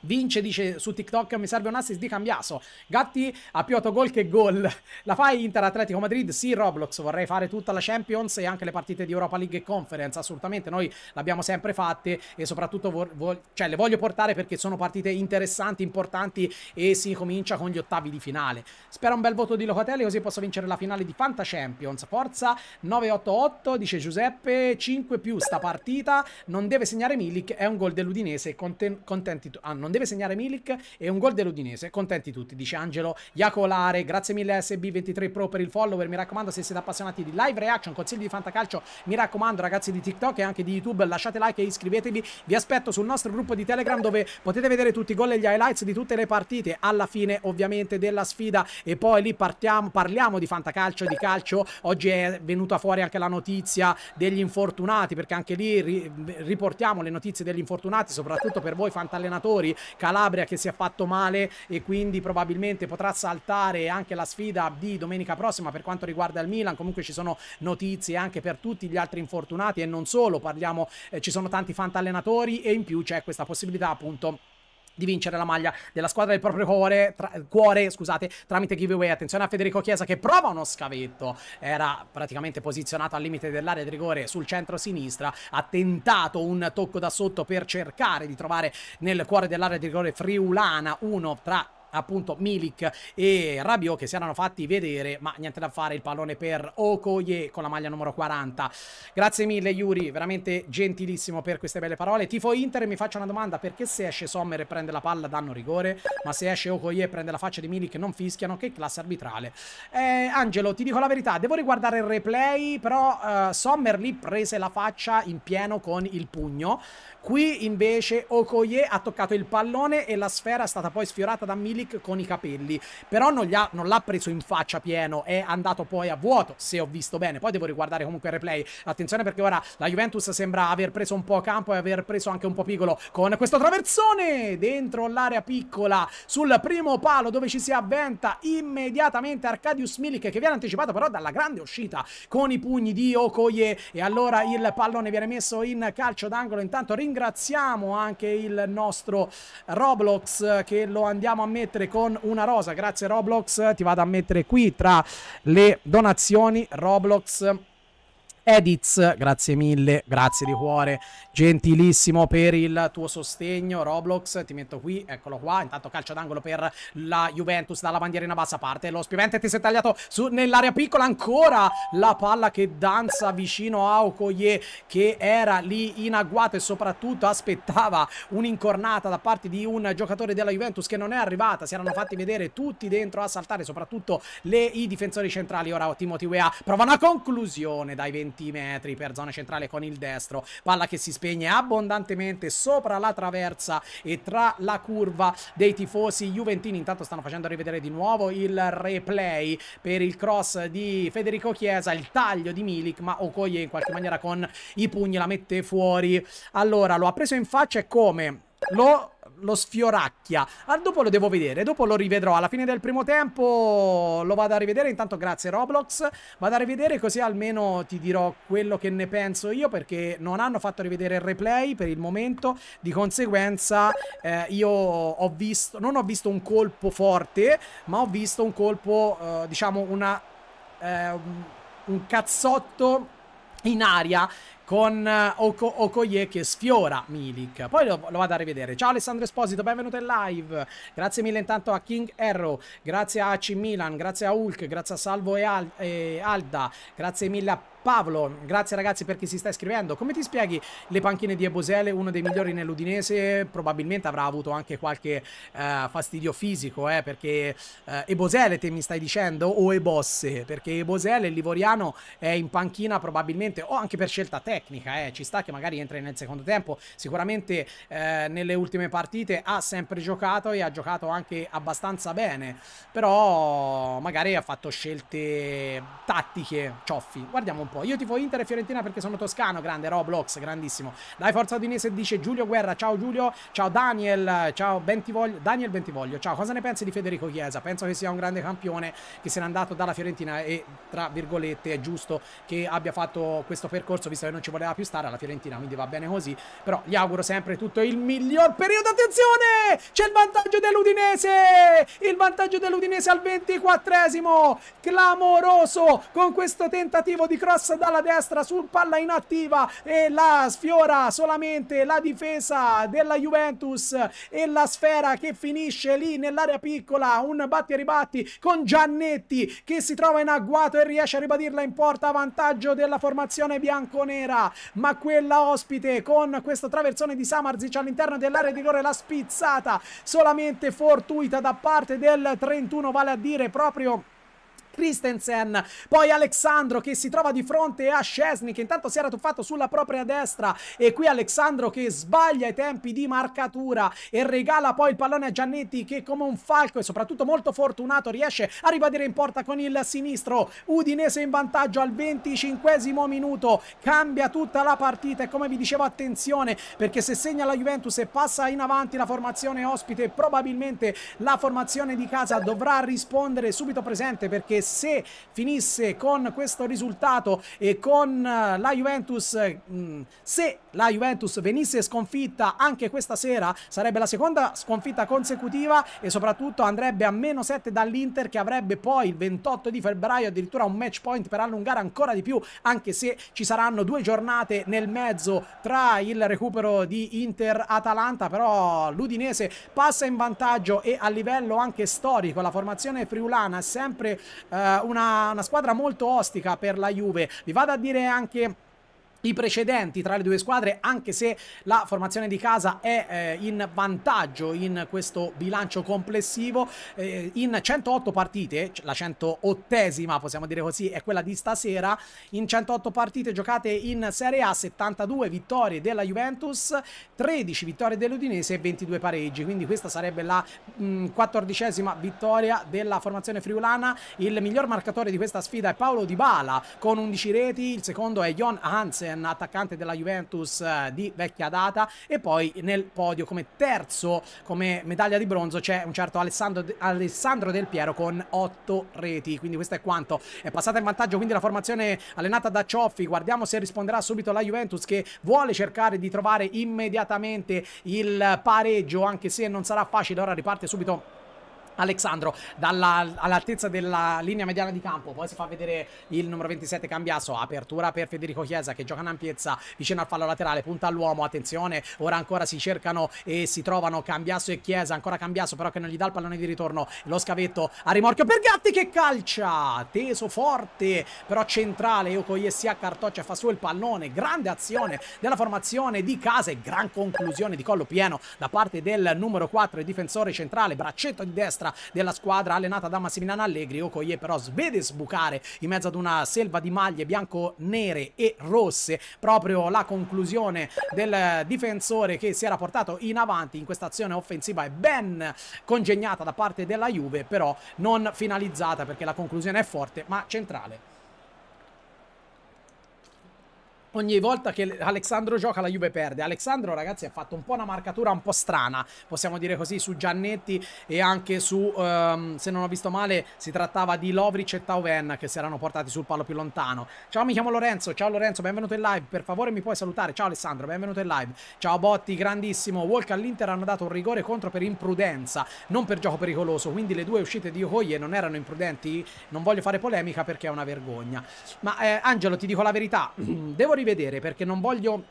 Vince dice su TikTok mi serve un assist di cambiasso. Gatti ha più autogol che gol. La fai Inter Atletico Madrid? Sì, Roblox. Vorrei fare tutta la Champions e anche le partite di Europa League e Conference. Assolutamente, noi l'abbiamo sempre fatte e soprattutto cioè, le voglio portare perché sono partite interessanti, importanti e si comincia con gli ottavi di finale. Spero un bel voto di Locatelli così posso vincere la finale di Fanta Champions. Forza 988, dice Giuseppe. 5 più sta partita. Non deve segnare Milik. È un gol dell'Udinese. Conten- contenti. Ah, non non deve segnare Milik e un gol dell'Udinese. Contenti tutti, dice Angelo Iacolare. Grazie mille SB23 Pro per il follower. Mi raccomando, se siete appassionati di live reaction, consigli di fantacalcio, mi raccomando ragazzi di TikTok e anche di YouTube, lasciate like e iscrivetevi. Vi aspetto sul nostro gruppo di Telegram dove potete vedere tutti i gol e gli highlights di tutte le partite alla fine ovviamente della sfida e poi lì partiamo, parliamo di fantacalcio, di calcio. Oggi è venuta fuori anche la notizia degli infortunati perché anche lì riportiamo le notizie degli infortunati soprattutto per voi fantallenatori Calabria che si è fatto male e quindi probabilmente potrà saltare anche la sfida di domenica prossima per quanto riguarda il Milan. Comunque ci sono notizie anche per tutti gli altri infortunati e non solo, parliamo, eh, ci sono tanti fantallenatori e in più c'è questa possibilità appunto di vincere la maglia della squadra del proprio cuore, tra, cuore scusate, tramite giveaway. Attenzione a Federico Chiesa che prova uno scavetto, era praticamente posizionato al limite dell'area di rigore sul centro-sinistra, ha tentato un tocco da sotto per cercare di trovare nel cuore dell'area di rigore friulana uno tra appunto Milik e Rabiot che si erano fatti vedere, ma niente da fare il pallone per Okoye con la maglia numero 40. Grazie mille Yuri, veramente gentilissimo per queste belle parole. Tifo Inter, mi faccio una domanda, perché se esce Sommer e prende la palla danno rigore, ma se esce Okoye e prende la faccia di Milik non fischiano, che classe arbitrale. Eh, Angelo, ti dico la verità, devo riguardare il replay, però uh, Sommer lì prese la faccia in pieno con il pugno Qui invece Okoye ha toccato il pallone e la sfera è stata poi sfiorata da Milik con i capelli. Però non, ha, non l'ha preso in faccia pieno, è andato poi a vuoto, se ho visto bene. Poi devo riguardare comunque il replay. Attenzione perché ora la Juventus sembra aver preso un po' campo e aver preso anche un po' piccolo con questo traversone dentro l'area piccola sul primo palo dove ci si avventa immediatamente Arcadius Milik che viene anticipato però dalla grande uscita con i pugni di Okoye. E allora il pallone viene messo in calcio d'angolo. Intanto ring ringraziamo anche il nostro Roblox che lo andiamo a mettere con una rosa. Grazie Roblox, ti vado a mettere qui tra le donazioni Roblox Ediz, grazie mille, grazie di cuore, gentilissimo per il tuo sostegno. Roblox, ti metto qui, eccolo qua. Intanto calcio d'angolo per la Juventus dalla bandierina bassa parte. Lo spiovente ti sei tagliato nell'area piccola ancora. La palla che danza vicino a Okoye che era lì in agguato e soprattutto aspettava un'incornata da parte di un giocatore della Juventus che non è arrivata. Si erano fatti vedere tutti dentro a saltare, soprattutto le, i difensori centrali. Ora Timothy Wea prova una conclusione dai 20 centimetri per zona centrale con il destro palla che si spegne abbondantemente sopra la traversa e tra la curva dei tifosi juventini intanto stanno facendo rivedere di nuovo il replay per il cross di Federico Chiesa il taglio di Milik ma Okoye in qualche maniera con i pugni la mette fuori allora lo ha preso in faccia e come lo lo sfioracchia. Ah, dopo lo devo vedere, dopo lo rivedrò. Alla fine del primo tempo lo vado a rivedere. Intanto grazie Roblox. Vado a rivedere così almeno ti dirò quello che ne penso io perché non hanno fatto rivedere il replay per il momento. Di conseguenza eh, io ho visto, non ho visto un colpo forte, ma ho visto un colpo, eh, diciamo una... Eh, un cazzotto in aria con eh, Oko Okoye che sfiora Milik. Poi lo, lo, vado a rivedere. Ciao Alessandro Esposito, benvenuto in live. Grazie mille intanto a King Arrow, grazie a AC Milan, grazie a Hulk, grazie a Salvo e, Al e Alda, grazie mille a Paolo, grazie ragazzi per chi si sta iscrivendo. Come ti spieghi le panchine di Ebosele, uno dei migliori nell'Udinese? Probabilmente avrà avuto anche qualche uh, fastidio fisico, eh, perché uh, Ebosele te mi stai dicendo o Ebosse? Perché Ebosele, il Livoriano, è in panchina probabilmente, o anche per scelta tecnica, eh, ci sta che magari entra nel secondo tempo. Sicuramente eh, nelle ultime partite ha sempre giocato e ha giocato anche abbastanza bene, però magari ha fatto scelte tattiche, cioffi. Guardiamo un po' capo. Io tifo Inter e Fiorentina perché sono toscano. Grande Roblox, grandissimo. Dai Forza Udinese dice Giulio Guerra. Ciao Giulio. Ciao Daniel. Ciao Bentivoglio. Daniel Bentivoglio. Ciao, cosa ne pensi di Federico Chiesa? Penso che sia un grande campione che se n'è andato dalla Fiorentina e tra virgolette è giusto che abbia fatto questo percorso visto che non ci voleva più stare alla Fiorentina, quindi va bene così. Però gli auguro sempre tutto il miglior periodo. Attenzione! C'è il vantaggio dell'Udinese! Il vantaggio dell'Udinese al 24esimo! Clamoroso con questo tentativo di cross cross dalla destra sul palla inattiva e la sfiora solamente la difesa della Juventus e la sfera che finisce lì nell'area piccola un batti e ribatti con Giannetti che si trova in agguato e riesce a ribadirla in porta a vantaggio della formazione bianconera ma quella ospite con questa traversone di Samarzic all'interno dell'area di rigore la spizzata solamente fortuita da parte del 31 vale a dire proprio Christensen, poi Alexandro che si trova di fronte a Scesni che intanto si era tuffato sulla propria destra e qui Alexandro che sbaglia i tempi di marcatura e regala poi il pallone a Giannetti che come un falco e soprattutto molto fortunato riesce a ribadire in porta con il sinistro, Udinese in vantaggio al 25 minuto, cambia tutta la partita e come vi dicevo attenzione perché se segna la Juventus e passa in avanti la formazione ospite probabilmente la formazione di casa dovrà rispondere subito presente perché se finisse con questo risultato e con eh, la Juventus, eh, mm, se la Juventus venisse sconfitta anche questa sera, sarebbe la seconda sconfitta consecutiva e soprattutto andrebbe a meno 7 dall'Inter che avrebbe poi il 28 di febbraio addirittura un match point per allungare ancora di più, anche se ci saranno due giornate nel mezzo tra il recupero di Inter-Atalanta, però l'Udinese passa in vantaggio e a livello anche storico la formazione friulana è sempre eh, eh, una, una squadra molto ostica per la Juve. Vi vado a dire anche i precedenti tra le due squadre anche se la formazione di casa è eh, in vantaggio in questo bilancio complessivo eh, in 108 partite la 108esima possiamo dire così è quella di stasera in 108 partite giocate in Serie A 72 vittorie della Juventus 13 vittorie dell'Udinese e 22 pareggi quindi questa sarebbe la mh, mm, 14esima vittoria della formazione friulana il miglior marcatore di questa sfida è Paolo Di Bala con 11 reti il secondo è Jon Hansen Eriksen, attaccante della Juventus eh, di vecchia data e poi nel podio come terzo, come medaglia di bronzo c'è un certo Alessandro, Alessandro Del Piero con otto reti, quindi questo è quanto. È passata in vantaggio quindi la formazione allenata da Cioffi, guardiamo se risponderà subito la Juventus che vuole cercare di trovare immediatamente il pareggio anche se non sarà facile, ora riparte subito Alexandro all'altezza della linea mediana di campo poi si fa vedere il numero 27 Cambiasso apertura per Federico Chiesa che gioca in ampiezza vicino al fallo laterale punta all'uomo attenzione ora ancora si cercano e si trovano Cambiasso e Chiesa ancora Cambiasso però che non gli dà il pallone di ritorno lo scavetto a rimorchio per Gatti che calcia teso forte però centrale a cartoccia fa su il pallone grande azione della formazione di Casa e gran conclusione di collo pieno da parte del numero 4 il difensore centrale braccetto di destra destra della squadra allenata da Massimiliano Allegri. Okoye però vede sbucare in mezzo ad una selva di maglie bianco-nere e rosse proprio la conclusione del difensore che si era portato in avanti in questa azione offensiva è ben congegnata da parte della Juve però non finalizzata perché la conclusione è forte ma centrale ogni volta che Alessandro gioca la Juve perde. Alessandro ragazzi ha fatto un po' una marcatura un po' strana, possiamo dire così, su Giannetti e anche su, um, se non ho visto male, si trattava di Lovric e Tauven che si erano portati sul palo più lontano. Ciao, mi chiamo Lorenzo, ciao Lorenzo, benvenuto in live, per favore mi puoi salutare. Ciao Alessandro, benvenuto in live. Ciao Botti, grandissimo. Walk all'Inter hanno dato un rigore contro per imprudenza, non per gioco pericoloso, quindi le due uscite di Okoye non erano imprudenti, non voglio fare polemica perché è una vergogna. Ma eh, Angelo, ti dico la verità, devo rivedere rivedere perché non voglio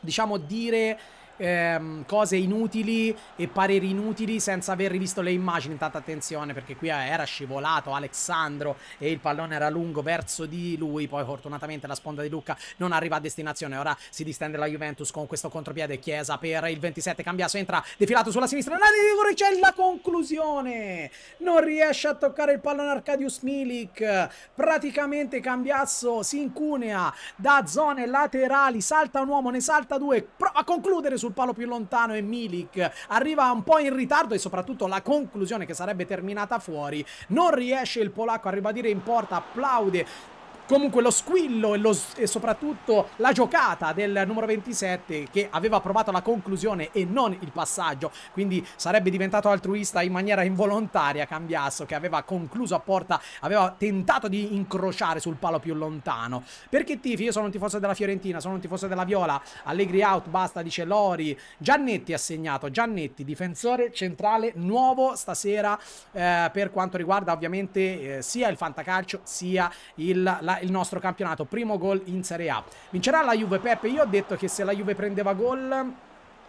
diciamo dire ehm, cose inutili e pareri inutili senza aver rivisto le immagini. Tanta attenzione perché qui era scivolato Alessandro e il pallone era lungo verso di lui. Poi fortunatamente la sponda di Lucca non arriva a destinazione. Ora si distende la Juventus con questo contropiede. Chiesa per il 27, Cambiaso entra defilato sulla sinistra. L'area di rigore c'è la conclusione. Non riesce a toccare il pallone Arcadius Milik. Praticamente Cambiasso si incunea da zone laterali. Salta un uomo, ne salta due. Prova a concludere su sul palo più lontano e Milik, arriva un po' in ritardo e soprattutto la conclusione che sarebbe terminata fuori, non riesce il polacco a ribadire in porta, applaude Comunque lo squillo e, lo, e, soprattutto la giocata del numero 27 che aveva provato la conclusione e non il passaggio, quindi sarebbe diventato altruista in maniera involontaria Cambiasso che aveva concluso a porta, aveva tentato di incrociare sul palo più lontano. Perché tifi? Io sono un tifoso della Fiorentina, sono un tifoso della Viola, Allegri out, basta, dice Lori. Giannetti ha segnato, Giannetti difensore centrale nuovo stasera eh, per quanto riguarda ovviamente eh, sia il fantacalcio sia il, la il nostro campionato. Primo gol in Serie A. Vincerà la Juve Peppe. Io ho detto che se la Juve prendeva gol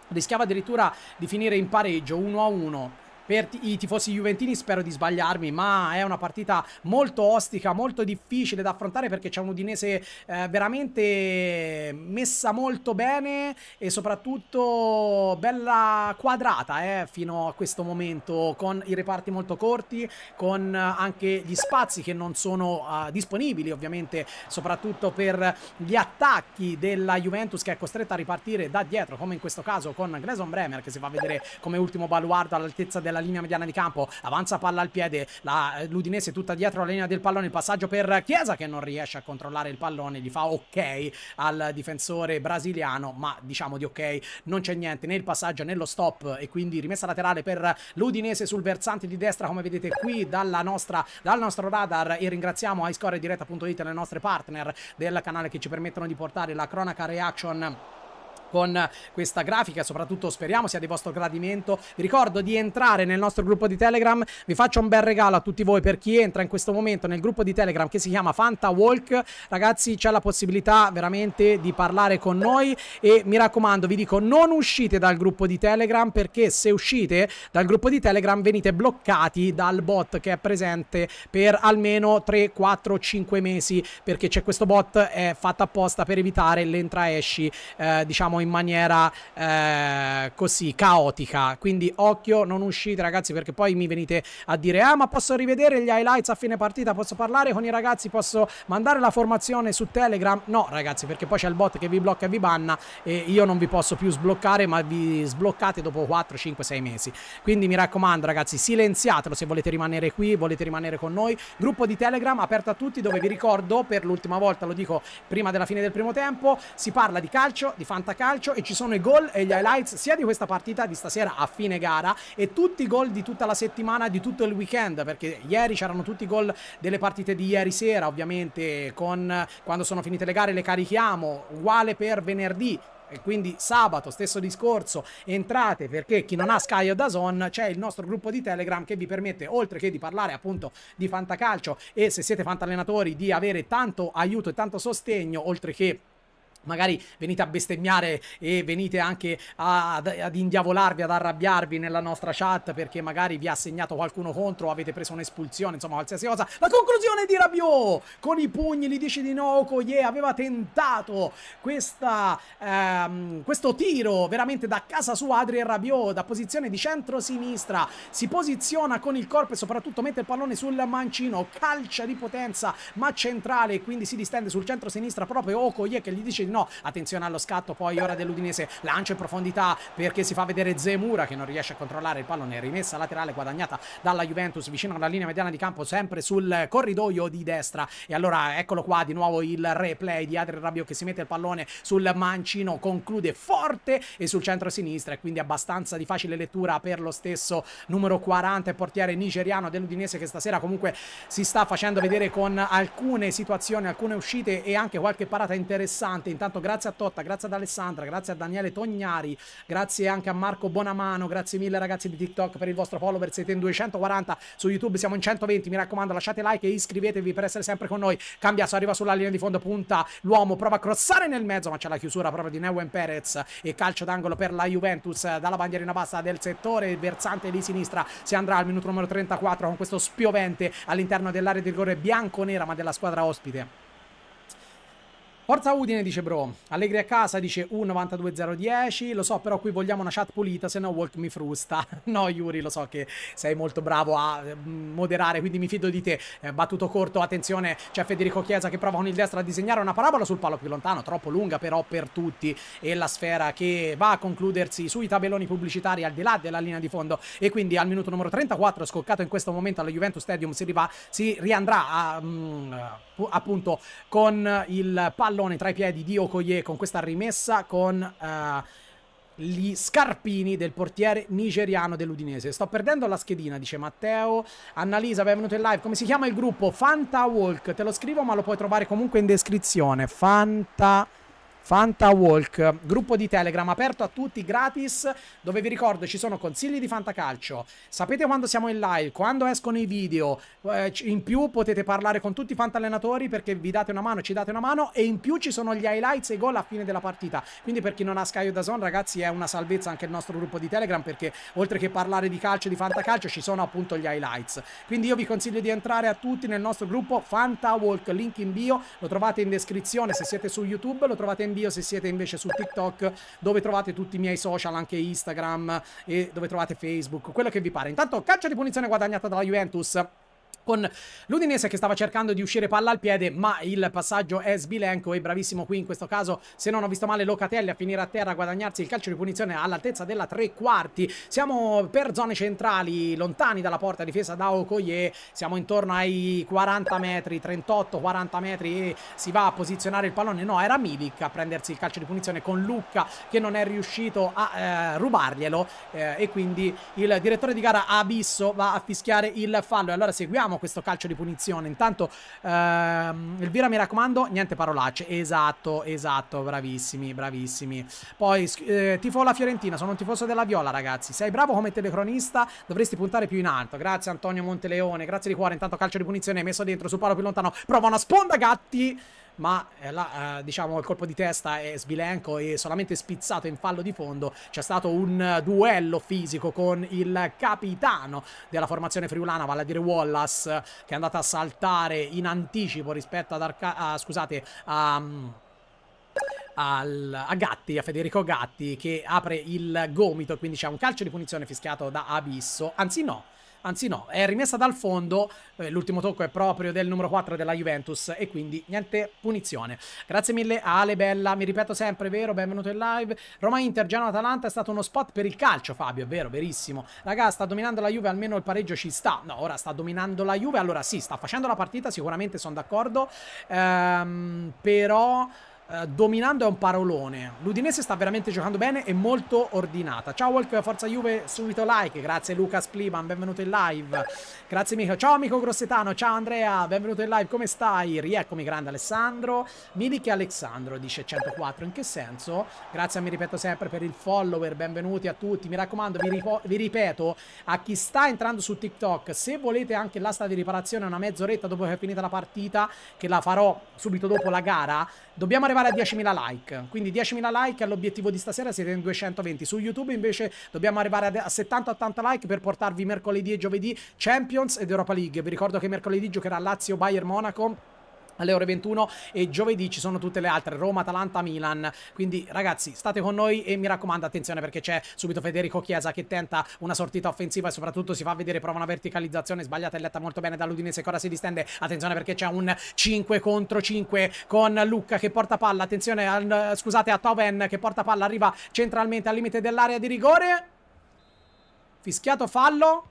rischiava addirittura di finire in pareggio 1-1 per i tifosi juventini spero di sbagliarmi, ma è una partita molto ostica, molto difficile da affrontare perché c'è un Udinese eh, veramente messa molto bene e soprattutto bella quadrata eh, fino a questo momento con i reparti molto corti, con anche gli spazi che non sono uh, disponibili ovviamente soprattutto per gli attacchi della Juventus che è costretta a ripartire da dietro come in questo caso con Gleison Bremer che si fa vedere come ultimo baluardo all'altezza della alla linea mediana di campo, avanza palla al piede, la, eh, l'Udinese tutta dietro la linea del pallone, il passaggio per Chiesa che non riesce a controllare il pallone, gli fa ok al difensore brasiliano, ma diciamo di ok non c'è niente né il passaggio né lo stop e quindi rimessa laterale per l'Udinese sul versante di destra come vedete qui dalla nostra, dal nostro radar e ringraziamo iScorediretta.it e le nostre partner del canale che ci permettono di portare la cronaca reaction con questa grafica soprattutto speriamo sia di vostro gradimento vi ricordo di entrare nel nostro gruppo di telegram vi faccio un bel regalo a tutti voi per chi entra in questo momento nel gruppo di telegram che si chiama Fanta Walk ragazzi c'è la possibilità veramente di parlare con noi e mi raccomando vi dico non uscite dal gruppo di telegram perché se uscite dal gruppo di telegram venite bloccati dal bot che è presente per almeno 3 4 5 mesi perché c'è questo bot è fatto apposta per evitare l'entra esci eh, diciamo Diciamo, in maniera eh, così caotica quindi occhio non uscite ragazzi perché poi mi venite a dire ah ma posso rivedere gli highlights a fine partita posso parlare con i ragazzi posso mandare la formazione su telegram no ragazzi perché poi c'è il bot che vi blocca e vi banna e io non vi posso più sbloccare ma vi sbloccate dopo 4 5 6 mesi quindi mi raccomando ragazzi silenziatelo se volete rimanere qui volete rimanere con noi gruppo di telegram aperto a tutti dove vi ricordo per l'ultima volta lo dico prima della fine del primo tempo si parla di calcio di fantacalcio calcio e ci sono i gol e gli highlights sia di questa partita di stasera a fine gara e tutti i gol di tutta la settimana, di tutto il weekend, perché ieri c'erano tutti i gol delle partite di ieri sera, ovviamente con quando sono finite le gare le carichiamo, uguale per venerdì, e quindi sabato stesso discorso entrate perché chi non ha Sky o Dazon c'è il nostro gruppo di Telegram che vi permette oltre che di parlare appunto di fantacalcio e se siete fantallenatori di avere tanto aiuto e tanto sostegno oltre che magari venite a bestemmiare e venite anche a, ad, ad, indiavolarvi, ad arrabbiarvi nella nostra chat perché magari vi ha segnato qualcuno contro, avete preso un'espulsione, insomma qualsiasi cosa. La conclusione di Rabiot con i pugni, gli dice di no, Coye aveva tentato questa, ehm, questo tiro veramente da casa sua Adrien Rabiot, da posizione di centro-sinistra, si posiziona con il corpo e soprattutto mette il pallone sul mancino, calcia di potenza ma centrale, quindi si distende sul centro-sinistra proprio Okoye che gli dice di no no. Attenzione allo scatto, poi ora dell'Udinese, lancio in profondità perché si fa vedere Zemura che non riesce a controllare il pallone, rimessa laterale guadagnata dalla Juventus vicino alla linea mediana di campo, sempre sul corridoio di destra. E allora eccolo qua di nuovo il replay di Adrian Rabio che si mette il pallone sul mancino, conclude forte e sul centro-sinistra e quindi abbastanza di facile lettura per lo stesso numero 40 portiere nigeriano dell'Udinese che stasera comunque si sta facendo vedere con alcune situazioni, alcune uscite e anche qualche parata interessante in Intanto grazie a Totta, grazie ad Alessandra, grazie a Daniele Tognari, grazie anche a Marco Bonamano, grazie mille ragazzi di TikTok per il vostro follower, siete in 240, su YouTube siamo in 120, mi raccomando lasciate like e iscrivetevi per essere sempre con noi. Cambiasso arriva sulla linea di fondo, punta l'uomo, prova a crossare nel mezzo, ma c'è la chiusura proprio di Neuen Perez e calcio d'angolo per la Juventus dalla bandierina bassa del settore versante di sinistra. Si andrà al minuto numero 34 con questo spiovente all'interno dell'area di rigore bianco-nera ma della squadra ospite. Forza Udine dice bro, Allegri a casa dice 1.92010, lo so però qui vogliamo una chat pulita, se no Walk mi frusta. no Yuri, lo so che sei molto bravo a eh, moderare, quindi mi fido di te. Eh, battuto corto, attenzione, c'è Federico Chiesa che prova con il destro a disegnare una parabola sul palo più lontano, troppo lunga però per tutti e la sfera che va a concludersi sui tabelloni pubblicitari al di là della linea di fondo e quindi al minuto numero 34 scoccato in questo momento alla Juventus Stadium si, riva, si riandrà a, mh, mm, eh, appunto con il pallone pallone tra i piedi di Okoye con questa rimessa con uh, gli scarpini del portiere nigeriano dell'Udinese. Sto perdendo la schedina, dice Matteo. Annalisa, benvenuto in live. Come si chiama il gruppo? Fanta Walk. Te lo scrivo, ma lo puoi trovare comunque in descrizione. Fanta Fanta Walk, gruppo di Telegram aperto a tutti, gratis, dove vi ricordo ci sono consigli di fantacalcio, sapete quando siamo in live, quando escono i video, eh, in più potete parlare con tutti i fantallenatori perché vi date una mano, ci date una mano e in più ci sono gli highlights e i gol a fine della partita. Quindi per chi non ha Sky o Dazon, ragazzi, è una salvezza anche il nostro gruppo di Telegram perché oltre che parlare di calcio, e di fantacalcio, ci sono appunto gli highlights. Quindi io vi consiglio di entrare a tutti nel nostro gruppo Fanta Walk, link in bio, lo trovate in descrizione se siete su YouTube, lo trovate in bio bio se siete invece su TikTok dove trovate tutti i miei social, anche Instagram e dove trovate Facebook, quello che vi pare. Intanto calcio di punizione guadagnata dalla Juventus con l'Udinese che stava cercando di uscire palla al piede, ma il passaggio è sbilenco e bravissimo qui in questo caso, se non ho visto male, Locatelli a finire a terra, a guadagnarsi il calcio di punizione all'altezza della tre quarti. Siamo per zone centrali, lontani dalla porta difesa da Okoye, siamo intorno ai 40 metri, 38-40 metri e si va a posizionare il pallone. No, era Milik a prendersi il calcio di punizione con Lucca che non è riuscito a eh, rubarglielo eh, e quindi il direttore di gara Abisso va a fischiare il fallo. E allora seguiamo questo calcio di punizione. Intanto, ehm, Elvira, mi raccomando, niente parolacce. Esatto, esatto, bravissimi, bravissimi. Poi, eh, tifo la Fiorentina, sono un tifoso della Viola, ragazzi. Sei bravo come telecronista, dovresti puntare più in alto. Grazie Antonio Monteleone, grazie di cuore. Intanto calcio di punizione messo dentro sul palo più lontano. Prova una sponda, gatti ma eh, la, eh, diciamo il colpo di testa è sbilenco e solamente spizzato in fallo di fondo. C'è stato un eh, duello fisico con il capitano della formazione friulana, vale a dire Wallace, che è andato a saltare in anticipo rispetto ad Arca... Ah, scusate, a... Um... Al, a Gatti, a Federico Gatti, che apre il gomito, quindi c'è un calcio di punizione fischiato da Abisso, anzi no, anzi no, è rimessa dal fondo, eh, l'ultimo tocco è proprio del numero 4 della Juventus e quindi niente punizione. Grazie mille a Ale Bella, mi ripeto sempre, vero, benvenuto in live. Roma Inter, Genoa Atalanta è stato uno spot per il calcio Fabio, è vero, verissimo. Raga, sta dominando la Juve, almeno il pareggio ci sta. No, ora sta dominando la Juve, allora sì, sta facendo la partita, sicuramente sono d'accordo, ehm, però... Eh, dominando è un parolone. L'Udinese sta veramente giocando bene e molto ordinata. Ciao Walk, Forza Juve, subito like. Grazie Lucas Pliban, benvenuto in live. Grazie amico, Ciao amico Grossetano, ciao Andrea, benvenuto in live, come stai? Rieccomi grande Alessandro. Milik e Alessandro dice 104, in che senso? Grazie mi ripeto sempre per il follower, benvenuti a tutti. Mi raccomando, vi, vi ripeto, a chi sta entrando su TikTok, se volete anche l'asta di riparazione una mezz'oretta dopo che è finita la partita, che la farò subito dopo la gara, dobbiamo arrivare a 10.000 like. Quindi 10.000 like è l'obiettivo di stasera, siete in 220. Su YouTube invece dobbiamo arrivare a 70-80 like per portarvi mercoledì e giovedì Champions Champions ed Europa League. Vi ricordo che mercoledì giocherà Lazio-Bayern Monaco alle ore 21 e giovedì ci sono tutte le altre Roma, Atalanta, Milan quindi ragazzi state con noi e mi raccomando attenzione perché c'è subito Federico Chiesa che tenta una sortita offensiva e soprattutto si fa vedere prova una verticalizzazione sbagliata e letta molto bene dall'Udinese che ora si distende attenzione perché c'è un 5 contro 5 con Lucca che porta palla attenzione al, scusate a Toven che porta palla arriva centralmente al limite dell'area di rigore fischiato fallo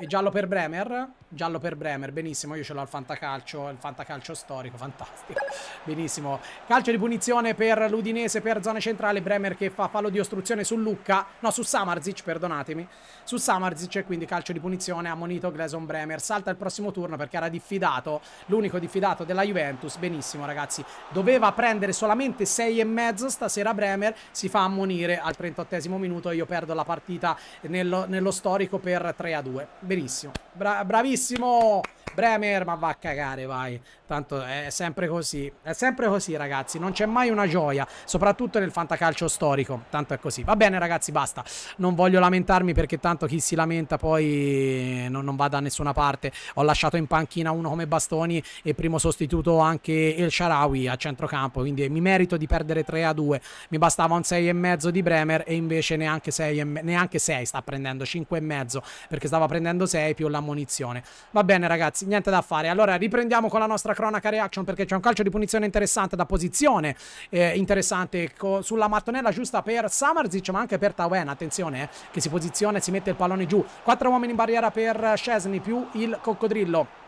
e giallo per Bremer. Giallo per Bremer, benissimo. Io ce l'ho al fantacalcio, il fantacalcio storico, fantastico. Benissimo. Calcio di punizione per l'Udinese per zona centrale. Bremer che fa fallo di ostruzione su Lucca. No, su Samarzic, perdonatemi. Su Samarzic e quindi calcio di punizione. Ammonito Gleson Bremer. Salta il prossimo turno perché era diffidato. L'unico diffidato della Juventus. Benissimo, ragazzi. Doveva prendere solamente 6,5 stasera Bremer. Si fa ammonire al 38 minuto. Io perdo la partita nello, nello storico per 3 a 2. Benissimo. Bra bravissimo! Bremer, ma va a cagare, vai. Tanto è sempre così. È sempre così, ragazzi. Non c'è mai una gioia, soprattutto nel fantacalcio storico. Tanto è così. Va bene, ragazzi, basta. Non voglio lamentarmi perché tanto chi si lamenta poi eh, non, non va da nessuna parte. Ho lasciato in panchina uno come Bastoni e primo sostituto anche il Sharawi a centrocampo. Quindi mi merito di perdere 3 a 2. Mi bastava un 6,5 di Bremer e invece neanche 6, neanche 6 sta prendendo, 5,5 perché stava prendendo 6 più l'ammonizione. Va bene, ragazzi ragazzi, niente da fare. Allora riprendiamo con la nostra cronaca reaction perché c'è un calcio di punizione interessante da posizione eh, interessante sulla mattonella giusta per Samarzic ma anche per Tawen. Attenzione eh, che si posiziona e si mette il pallone giù. Quattro uomini in barriera per Scesni più il coccodrillo.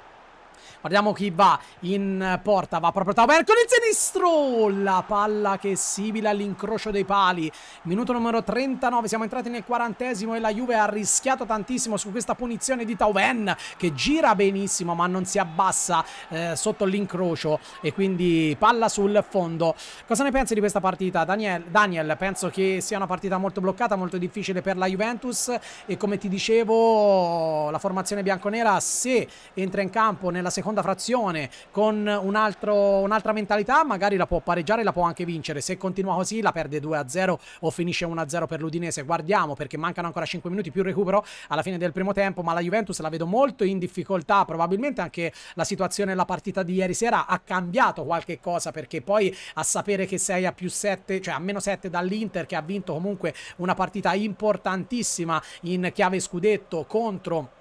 Guardiamo chi va in porta. Va proprio Tauber con il sinistro. La palla che sibila all'incrocio dei pali. Minuto numero 39. Siamo entrati nel quarantesimo e la Juve ha rischiato tantissimo su questa punizione di Tauben che gira benissimo ma non si abbassa eh, sotto l'incrocio e quindi palla sul fondo. Cosa ne pensi di questa partita Daniel? Daniel, penso che sia una partita molto bloccata, molto difficile per la Juventus e come ti dicevo la formazione bianconera se entra in campo nella seconda seconda frazione con un'altra un mentalità magari la può pareggiare la può anche vincere. Se continua così la perde 2-0 o finisce 1-0 per l'Udinese. Guardiamo perché mancano ancora 5 minuti più recupero alla fine del primo tempo, ma la Juventus la vedo molto in difficoltà. Probabilmente anche la situazione nella partita di ieri sera ha cambiato qualche cosa perché poi a sapere che sei a più 7, cioè a meno 7 dall'Inter che ha vinto comunque una partita importantissima in chiave scudetto contro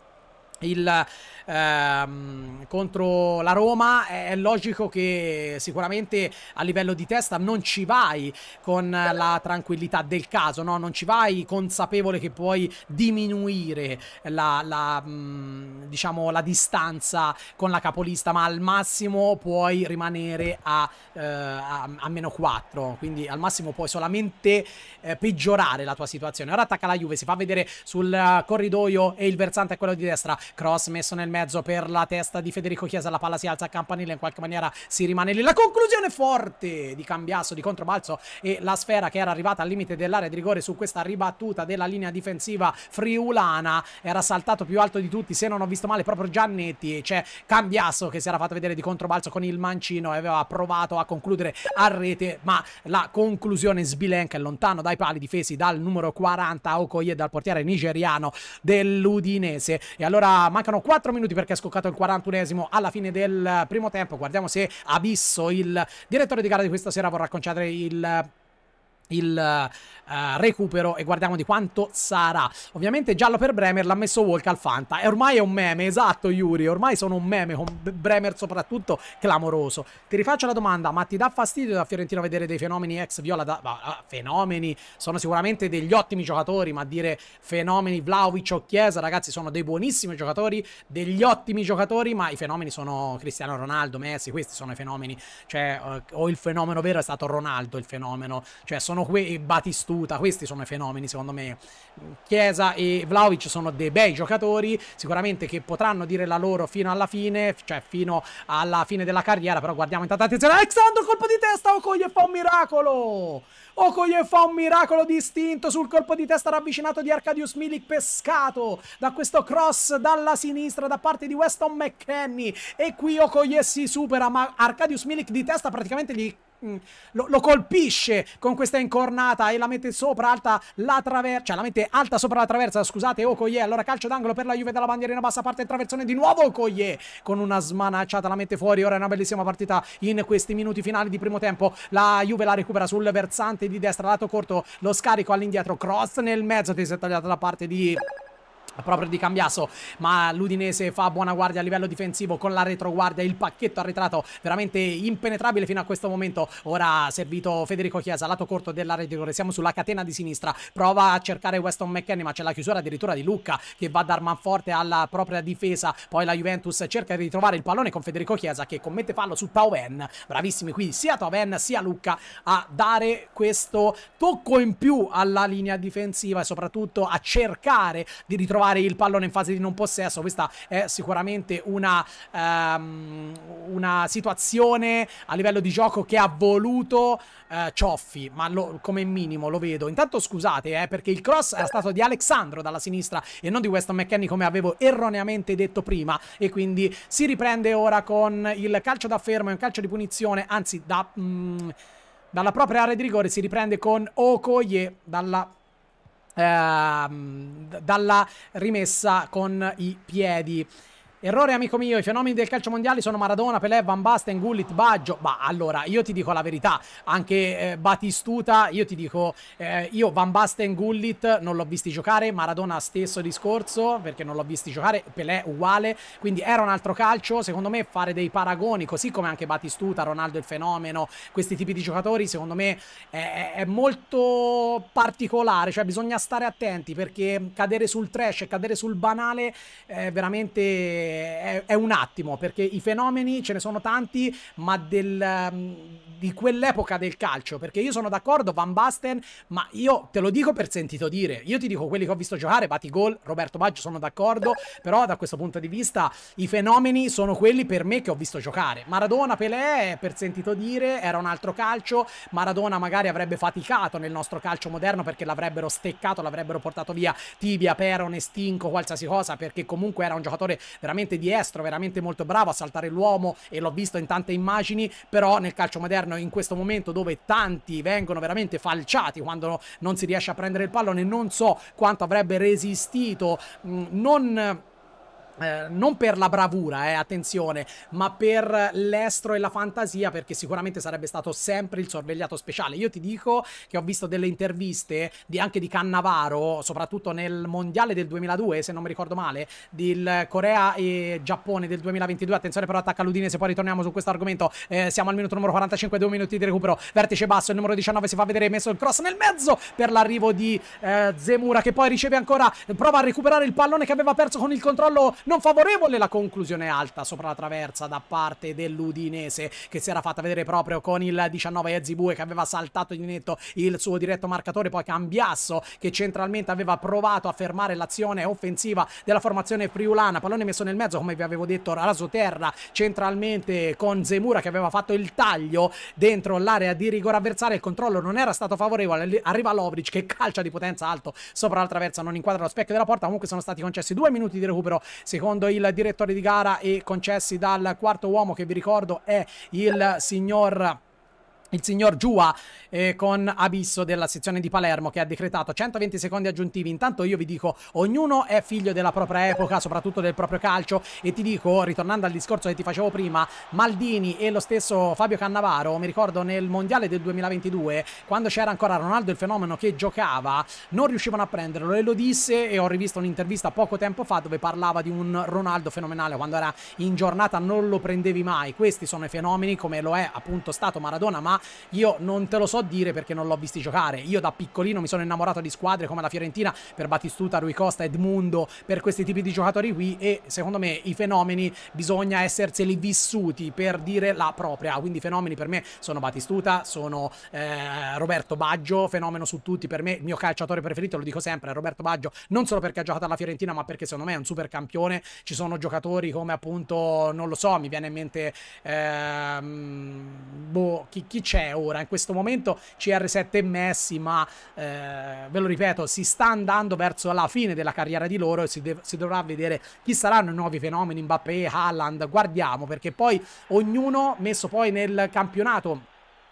il, ehm, contro la Roma è logico che sicuramente a livello di testa non ci vai con la tranquillità del caso, no? non ci vai consapevole che puoi diminuire la, la, mh, mm, diciamo, la distanza con la capolista, ma al massimo puoi rimanere a, eh, a, a meno 4, quindi al massimo puoi solamente eh, peggiorare la tua situazione. Ora attacca la Juve, si fa vedere sul eh, corridoio e il versante è quello di destra cross messo nel mezzo per la testa di Federico Chiesa, la palla si alza a campanile, in qualche maniera si rimane lì, la conclusione forte di Cambiasso, di controbalzo e la sfera che era arrivata al limite dell'area di rigore su questa ribattuta della linea difensiva friulana, era saltato più alto di tutti, se non ho visto male proprio Giannetti, c'è Cambiasso che si era fatto vedere di controbalzo con il mancino e aveva provato a concludere a rete, ma la conclusione sbilenca è lontano dai pali difesi dal numero 40 Okoye dal portiere nigeriano dell'Udinese e allora mancano 4 minuti perché è scoccato il 41esimo alla fine del primo tempo. Guardiamo se Abisso, il direttore di gara di questa sera, vorrà concedere il il uh, recupero e guardiamo di quanto sarà. Ovviamente giallo per Bremer, l'ha messo Walk al Fanta. E ormai è un meme, esatto Yuri, ormai sono un meme con Bremer soprattutto clamoroso. Ti rifaccio la domanda, ma ti dà fastidio da Fiorentino vedere dei fenomeni ex Viola? Da... Ah, fenomeni, sono sicuramente degli ottimi giocatori, ma dire fenomeni Vlaovic o Chiesa, ragazzi, sono dei buonissimi giocatori, degli ottimi giocatori, ma i fenomeni sono Cristiano Ronaldo, Messi, questi sono i fenomeni. Cioè, eh, o il fenomeno vero è stato Ronaldo il fenomeno. Cioè, sono sono quei Batistuta, questi sono i fenomeni secondo me. Chiesa e Vlaovic sono dei bei giocatori, sicuramente che potranno dire la loro fino alla fine, cioè fino alla fine della carriera, però guardiamo intanto attenzione, Alexandro colpo di testa, Okoye fa un miracolo! Okoye fa un miracolo distinto sul colpo di testa ravvicinato di Arcadius Milik pescato da questo cross dalla sinistra da parte di Weston McKennie e qui Okoye si supera ma Arcadius Milik di testa praticamente gli Mm, lo, lo, colpisce con questa incornata e la mette sopra alta la traversa, cioè la mette alta sopra la traversa, scusate, Okoye, oh, allora calcio d'angolo per la Juve dalla bandierina bassa, parte il traversone di nuovo Okoye con una smanacciata, la mette fuori, ora è una bellissima partita in questi minuti finali di primo tempo, la Juve la recupera sul versante di destra, lato corto, lo scarico all'indietro, cross nel mezzo, ti si è tagliata da parte di proprio di Cambiasso ma l'Udinese fa buona guardia a livello difensivo con la retroguardia il pacchetto arretrato veramente impenetrabile fino a questo momento ora servito Federico Chiesa lato corto dell'area di siamo sulla catena di sinistra prova a cercare Weston McKennie ma c'è la chiusura addirittura di Lucca che va a dar manforte alla propria difesa poi la Juventus cerca di ritrovare il pallone con Federico Chiesa che commette fallo su Tauven bravissimi qui sia Tauven sia Lucca a dare questo tocco in più alla linea difensiva e soprattutto a cercare di ritrovare trovare il pallone in fase di non possesso. Questa è sicuramente una, um, una situazione a livello di gioco che ha voluto uh, Cioffi, ma lo, come minimo lo vedo. Intanto scusate, eh, perché il cross era stato di Alexandro dalla sinistra e non di Weston McKennie come avevo erroneamente detto prima e quindi si riprende ora con il calcio da fermo e un calcio di punizione, anzi da... Mm, dalla propria area di rigore si riprende con Okoye dalla Ehm, dalla rimessa con i piedi. Errore amico mio, i fenomeni del calcio mondiale sono Maradona, Pelé, Van Basten, Gullit, Baggio. Ma allora, io ti dico la verità, anche eh, Batistuta, io ti dico, eh, io Van Basten, Gullit non l'ho visti giocare, Maradona stesso discorso, perché non l'ho visti giocare, Pelé uguale, quindi era un altro calcio, secondo me fare dei paragoni, così come anche Batistuta, Ronaldo il fenomeno, questi tipi di giocatori, secondo me è, è molto particolare, cioè bisogna stare attenti perché cadere sul trash e cadere sul banale è veramente è, è, un attimo, perché i fenomeni ce ne sono tanti, ma del, ehm, di quell'epoca del calcio, perché io sono d'accordo, Van Basten, ma io te lo dico per sentito dire, io ti dico quelli che ho visto giocare, Batigol, Roberto Baggio, sono d'accordo, però da questo punto di vista i fenomeni sono quelli per me che ho visto giocare. Maradona, Pelé, per sentito dire, era un altro calcio, Maradona magari avrebbe faticato nel nostro calcio moderno perché l'avrebbero steccato, l'avrebbero portato via tibia, perone, stinco, qualsiasi cosa, perché comunque era un giocatore veramente veramente diestro, veramente molto bravo a saltare l'uomo e l'ho visto in tante immagini, però nel calcio moderno in questo momento dove tanti vengono veramente falciati quando non si riesce a prendere il pallone, non so quanto avrebbe resistito, mm, non eh, non per la bravura, eh, attenzione, ma per l'estro e la fantasia, perché sicuramente sarebbe stato sempre il sorvegliato speciale. Io ti dico che ho visto delle interviste di, anche di Cannavaro, soprattutto nel mondiale del 2002, se non mi ricordo male, di Corea e Giappone del 2022. Attenzione però attacca l'Udinese, poi ritorniamo su questo argomento. Eh, siamo al minuto numero 45, due minuti di recupero, vertice basso, il numero 19 si fa vedere, messo il cross nel mezzo per l'arrivo di eh, Zemura che poi riceve ancora, prova a recuperare il pallone che aveva perso con il controllo non favorevole la conclusione alta sopra la traversa da parte dell'Udinese che si era fatta vedere proprio con il 19 Ezibue che aveva saltato di netto il suo diretto marcatore poi Cambiasso che centralmente aveva provato a fermare l'azione offensiva della formazione Priulana pallone messo nel mezzo come vi avevo detto raso terra centralmente con Zemura che aveva fatto il taglio dentro l'area di rigore avversaria il controllo non era stato favorevole arriva Lovric che calcia di potenza alto sopra la traversa non inquadra lo specchio della porta comunque sono stati concessi due minuti di recupero secondo secondo il direttore di gara e concessi dal quarto uomo che vi ricordo è il signor il signor Giua eh, con Abisso della sezione di Palermo che ha decretato 120 secondi aggiuntivi. Intanto io vi dico, ognuno è figlio della propria epoca, soprattutto del proprio calcio e ti dico, ritornando al discorso che ti facevo prima, Maldini e lo stesso Fabio Cannavaro, mi ricordo nel Mondiale del 2022, quando c'era ancora Ronaldo il fenomeno che giocava, non riuscivano a prenderlo e lo disse e ho rivisto un'intervista poco tempo fa dove parlava di un Ronaldo fenomenale, quando era in giornata non lo prendevi mai. Questi sono i fenomeni come lo è appunto stato Maradona, ma io non te lo so dire perché non l'ho visti giocare. Io da piccolino mi sono innamorato di squadre come la Fiorentina per Battistuta, Rui Costa, Edmundo, per questi tipi di giocatori qui e secondo me i fenomeni bisogna esserseli vissuti per dire la propria. Quindi i fenomeni per me sono Battistuta, sono eh, Roberto Baggio, fenomeno su tutti per me, il mio calciatore preferito, lo dico sempre, è Roberto Baggio, non solo perché ha giocato alla Fiorentina, ma perché secondo me è un super campione. Ci sono giocatori come appunto, non lo so, mi viene in mente ehm, boh, chi, chi c'è ora, in questo momento CR7 è Messi, ma eh, ve lo ripeto, si sta andando verso la fine della carriera di loro e si, de- si dovrà vedere chi saranno i nuovi fenomeni, Mbappé, Haaland, guardiamo, perché poi ognuno messo poi nel campionato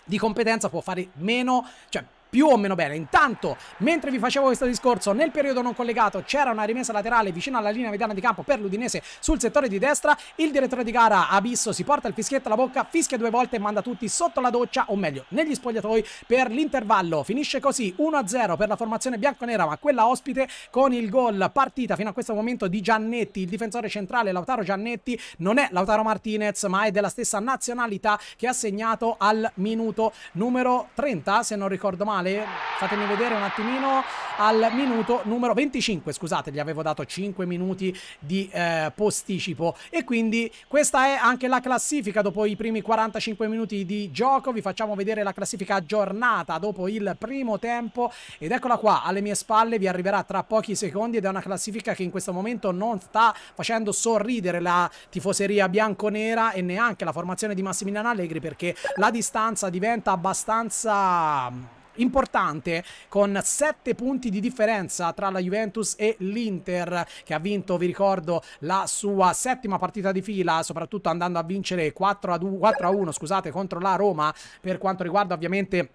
di competenza può fare meno, cioè più o meno bene. Intanto, mentre vi facevo questo discorso, nel periodo non collegato c'era una rimessa laterale vicino alla linea mediana di campo per l'Udinese sul settore di destra. Il direttore di gara Abisso si porta il fischietto alla bocca, fischia due volte e manda tutti sotto la doccia, o meglio, negli spogliatoi per l'intervallo. Finisce così 1-0 per la formazione bianconera, ma quella ospite con il gol partita fino a questo momento di Giannetti, il difensore centrale Lautaro Giannetti non è Lautaro Martinez, ma è della stessa nazionalità che ha segnato al minuto numero 30, se non ricordo male male, fatemi vedere un attimino, al minuto numero 25, scusate, gli avevo dato 5 minuti di eh, posticipo e quindi questa è anche la classifica dopo i primi 45 minuti di gioco, vi facciamo vedere la classifica aggiornata dopo il primo tempo ed eccola qua, alle mie spalle vi arriverà tra pochi secondi ed è una classifica che in questo momento non sta facendo sorridere la tifoseria bianconera e neanche la formazione di Massimiliano Allegri perché la distanza diventa abbastanza importante con 7 punti di differenza tra la Juventus e l'Inter che ha vinto, vi ricordo, la sua settima partita di fila, soprattutto andando a vincere 4 a, 2, 4 a 1 scusate, contro la Roma per quanto riguarda ovviamente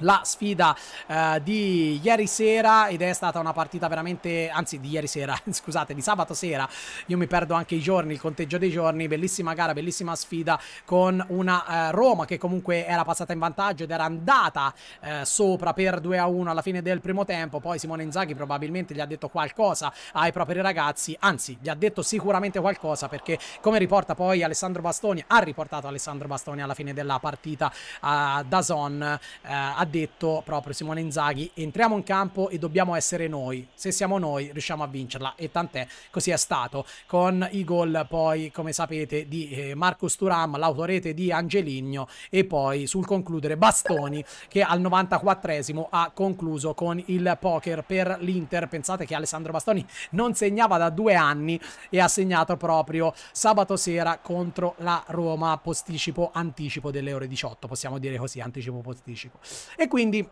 la sfida uh, di ieri sera ed è stata una partita veramente anzi di ieri sera scusate di sabato sera io mi perdo anche i giorni il conteggio dei giorni bellissima gara bellissima sfida con una uh, Roma che comunque era passata in vantaggio ed era andata uh, sopra per 2 a 1 alla fine del primo tempo poi Simone Inzaghi probabilmente gli ha detto qualcosa ai propri ragazzi anzi gli ha detto sicuramente qualcosa perché come riporta poi Alessandro Bastoni ha riportato Alessandro Bastoni alla fine della partita a Dazon ha detto proprio Simone Inzaghi, entriamo in campo e dobbiamo essere noi, se siamo noi riusciamo a vincerla e tant'è, così è stato, con i gol poi come sapete di eh, Marcus Turam, l'autorete di Angeligno e poi sul concludere Bastoni che al 94esimo ha concluso con il poker per l'Inter, pensate che Alessandro Bastoni non segnava da due anni e ha segnato proprio sabato sera contro la Roma, posticipo anticipo delle ore 18, possiamo dire così, anticipo posticipo. E quindi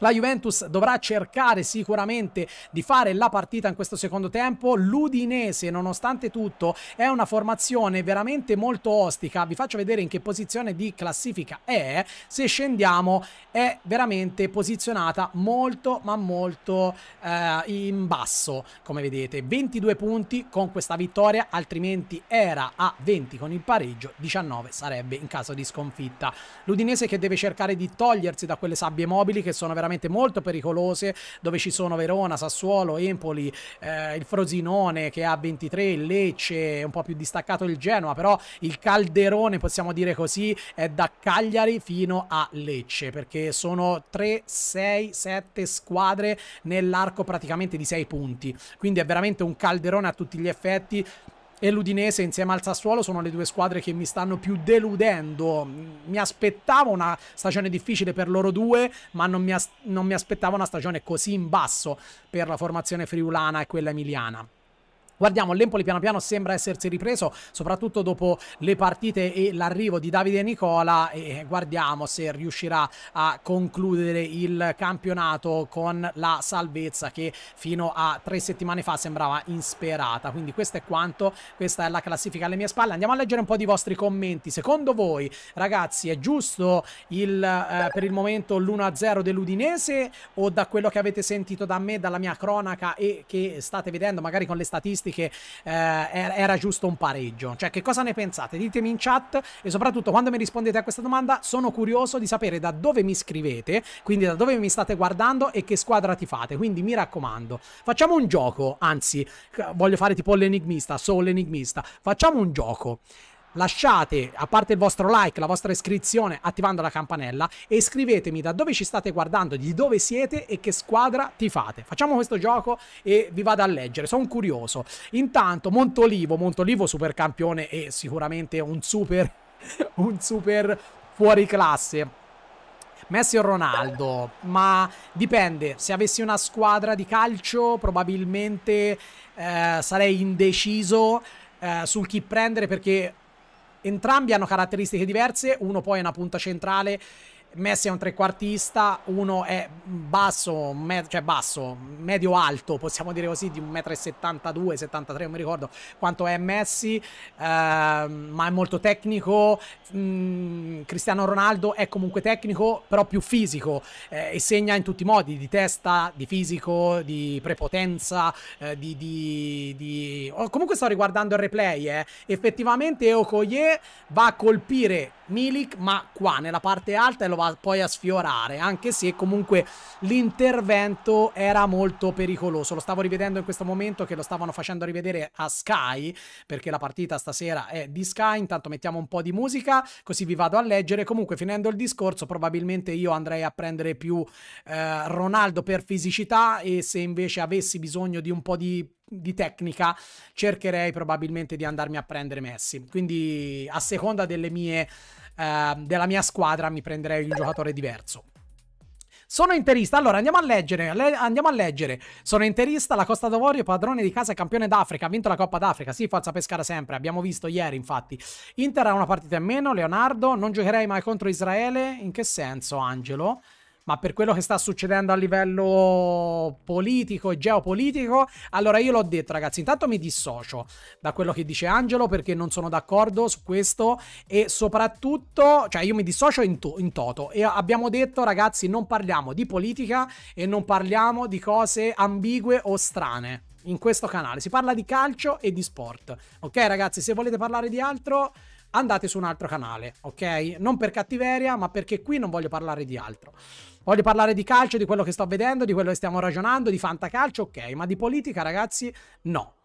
la Juventus dovrà cercare sicuramente di fare la partita in questo secondo tempo. L'Udinese, nonostante tutto, è una formazione veramente molto ostica. Vi faccio vedere in che posizione di classifica è. Se scendiamo è veramente posizionata molto ma molto eh, in basso, come vedete. 22 punti con questa vittoria, altrimenti era a 20 con il pareggio, 19 sarebbe in caso di sconfitta. L'Udinese che deve cercare di togliersi da quelle sabbie mobili che sono veramente veramente molto pericolose, dove ci sono Verona, Sassuolo, Empoli, eh, il Frosinone che ha 23, il Lecce, un po' più distaccato il Genoa, però il calderone, possiamo dire così, è da Cagliari fino a Lecce, perché sono 3, 6, 7 squadre nell'arco praticamente di 6 punti. Quindi è veramente un calderone a tutti gli effetti e l'Udinese insieme al Sassuolo sono le due squadre che mi stanno più deludendo. Mi aspettavo una stagione difficile per loro due, ma non mi, as- non mi aspettavo una stagione così in basso per la formazione friulana e quella emiliana. Guardiamo, l'Empoli piano piano sembra essersi ripreso, soprattutto dopo le partite e l'arrivo di Davide Nicola e guardiamo se riuscirà a concludere il campionato con la salvezza che fino a tre settimane fa sembrava insperata. Quindi questo è quanto, questa è la classifica alle mie spalle. Andiamo a leggere un po' di vostri commenti. Secondo voi, ragazzi, è giusto il, eh, per il momento l'1-0 dell'Udinese o da quello che avete sentito da me, dalla mia cronaca e che state vedendo magari con le statistiche? che eh, era giusto un pareggio. Cioè, che cosa ne pensate? Ditemi in chat e soprattutto quando mi rispondete a questa domanda sono curioso di sapere da dove mi scrivete, quindi da dove mi state guardando e che squadra ti fate. Quindi mi raccomando, facciamo un gioco, anzi voglio fare tipo l'enigmista, solo l'enigmista, facciamo un gioco lasciate, a parte il vostro like, la vostra iscrizione attivando la campanella e scrivetemi da dove ci state guardando, di dove siete e che squadra ti fate. Facciamo questo gioco e vi vado a leggere, sono curioso. Intanto Montolivo, Montolivo super campione e sicuramente un super, un super fuori classe. Messi o Ronaldo, ma dipende, se avessi una squadra di calcio probabilmente eh, sarei indeciso eh, sul chi prendere perché Entrambi hanno caratteristiche diverse, uno poi è una punta centrale Messi è un trequartista, uno è basso, cioè basso, medio-alto, possiamo dire così, di 1,72 m, 73 non mi ricordo quanto è Messi, eh, ma è molto tecnico. Mm, Cristiano Ronaldo è comunque tecnico, però più fisico eh, e segna in tutti i modi, di testa, di fisico, di prepotenza, eh, di... di, di... Oh, comunque sto riguardando il replay, eh. effettivamente Okoye va a colpire Milik, ma qua nella parte alta e lo va a, poi a sfiorare, anche se comunque l'intervento era molto pericoloso. Lo stavo rivedendo in questo momento che lo stavano facendo rivedere a Sky, perché la partita stasera è di Sky, intanto mettiamo un po' di musica, così vi vado a leggere. Comunque finendo il discorso probabilmente io andrei a prendere più eh, Ronaldo per fisicità e se invece avessi bisogno di un po' di di tecnica cercherei probabilmente di andarmi a prendere Messi quindi a seconda delle mie eh, della mia squadra mi prenderei un giocatore diverso. Sono interista. Allora andiamo a leggere. Le, andiamo a leggere. Sono interista. La Costa d'Avorio, padrone di casa e campione d'Africa. Ha vinto la Coppa d'Africa. Sì, forza pescare sempre. Abbiamo visto ieri, infatti. Inter ha una partita in meno. Leonardo, non giocherei mai contro Israele. In che senso, Angelo? ma per quello che sta succedendo a livello politico e geopolitico, allora io l'ho detto ragazzi, intanto mi dissocio da quello che dice Angelo perché non sono d'accordo su questo e soprattutto, cioè io mi dissocio in, to in toto e abbiamo detto ragazzi non parliamo di politica e non parliamo di cose ambigue o strane in questo canale. Si parla di calcio e di sport. Ok, ragazzi, se volete parlare di altro, andate su un altro canale, ok? Non per cattiveria, ma perché qui non voglio parlare di altro. Voglio parlare di calcio, di quello che sto vedendo, di quello che stiamo ragionando, di fantacalcio, ok, ma di politica, ragazzi, no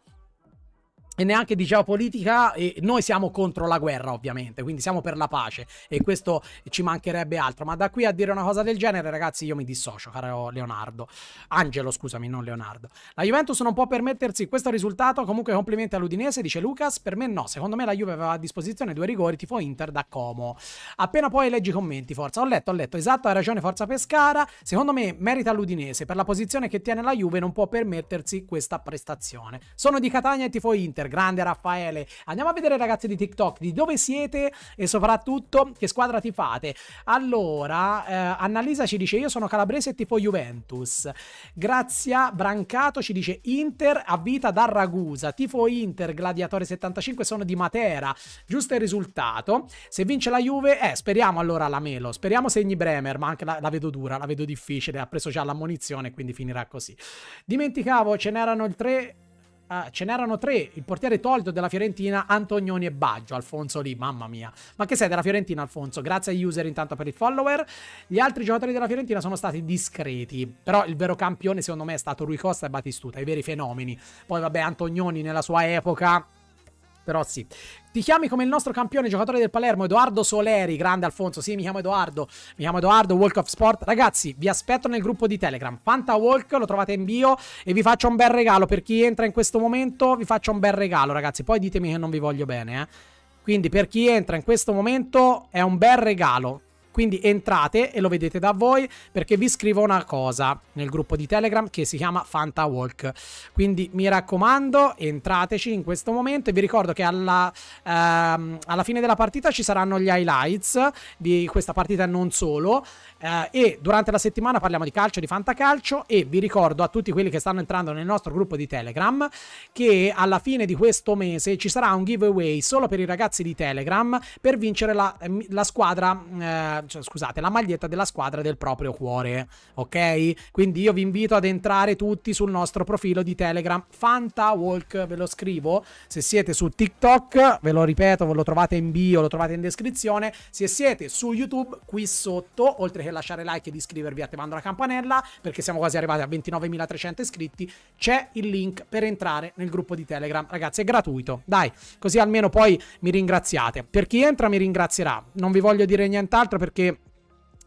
e neanche di geopolitica e noi siamo contro la guerra ovviamente quindi siamo per la pace e questo ci mancherebbe altro ma da qui a dire una cosa del genere ragazzi io mi dissocio caro Leonardo Angelo scusami non Leonardo la Juventus non può permettersi questo risultato comunque complimenti all'Udinese dice Lucas per me no secondo me la Juve aveva a disposizione due rigori tifo Inter da Como appena poi leggi i commenti forza ho letto ho letto esatto hai ragione forza Pescara secondo me merita l'Udinese per la posizione che tiene la Juve non può permettersi questa prestazione sono di Catania e tifo Inter grande Raffaele. Andiamo a vedere ragazzi di TikTok di dove siete e soprattutto che squadra ti fate. Allora, eh, Annalisa ci dice io sono calabrese e tifo Juventus. Grazia Brancato ci dice Inter a vita da Ragusa, tifo Inter, Gladiatore 75 sono di Matera. Giusto il risultato. Se vince la Juve, eh, speriamo allora la Melo, speriamo segni Bremer, ma anche la, la vedo dura, la vedo difficile, ha preso già l'ammonizione quindi finirà così. Dimenticavo, ce n'erano il 3 Uh, ce n'erano tre, il portiere tolto della Fiorentina, Antonioni e Baggio, Alfonso lì, mamma mia. Ma che sei della Fiorentina Alfonso? Grazie agli user intanto per il follower. Gli altri giocatori della Fiorentina sono stati discreti, però il vero campione secondo me è stato Rui Costa e Batistuta, i veri fenomeni. Poi vabbè Antonioni nella sua epoca però sì. Ti chiami come il nostro campione giocatore del Palermo, Edoardo Soleri. Grande Alfonso, sì, mi chiamo Edoardo. Mi chiamo Edoardo, Walk of Sport. Ragazzi, vi aspetto nel gruppo di Telegram. Fanta Walk, lo trovate in bio. E vi faccio un bel regalo. Per chi entra in questo momento, vi faccio un bel regalo, ragazzi. Poi ditemi che non vi voglio bene, eh. Quindi per chi entra in questo momento è un bel regalo. Quindi entrate e lo vedete da voi perché vi scrivo una cosa nel gruppo di Telegram che si chiama FantaWalk. Quindi mi raccomando, entrateci in questo momento e vi ricordo che alla, ehm, alla fine della partita ci saranno gli highlights di questa partita e non solo. Eh, e durante la settimana parliamo di calcio, di fantacalcio e vi ricordo a tutti quelli che stanno entrando nel nostro gruppo di Telegram che alla fine di questo mese ci sarà un giveaway solo per i ragazzi di Telegram per vincere la, la squadra. Eh, cioè, scusate, la maglietta della squadra del proprio cuore, ok? Quindi io vi invito ad entrare tutti sul nostro profilo di Telegram FantaWalk, ve lo scrivo. Se siete su TikTok, ve lo ripeto, ve lo trovate in bio, lo trovate in descrizione. Se siete su YouTube, qui sotto, oltre che lasciare like e iscrivervi attivando la campanella, perché siamo quasi arrivati a 29.300 iscritti, c'è il link per entrare nel gruppo di Telegram. Ragazzi, è gratuito, dai, così almeno poi mi ringraziate. Per chi entra mi ringrazierà, non vi voglio dire nient'altro perché perché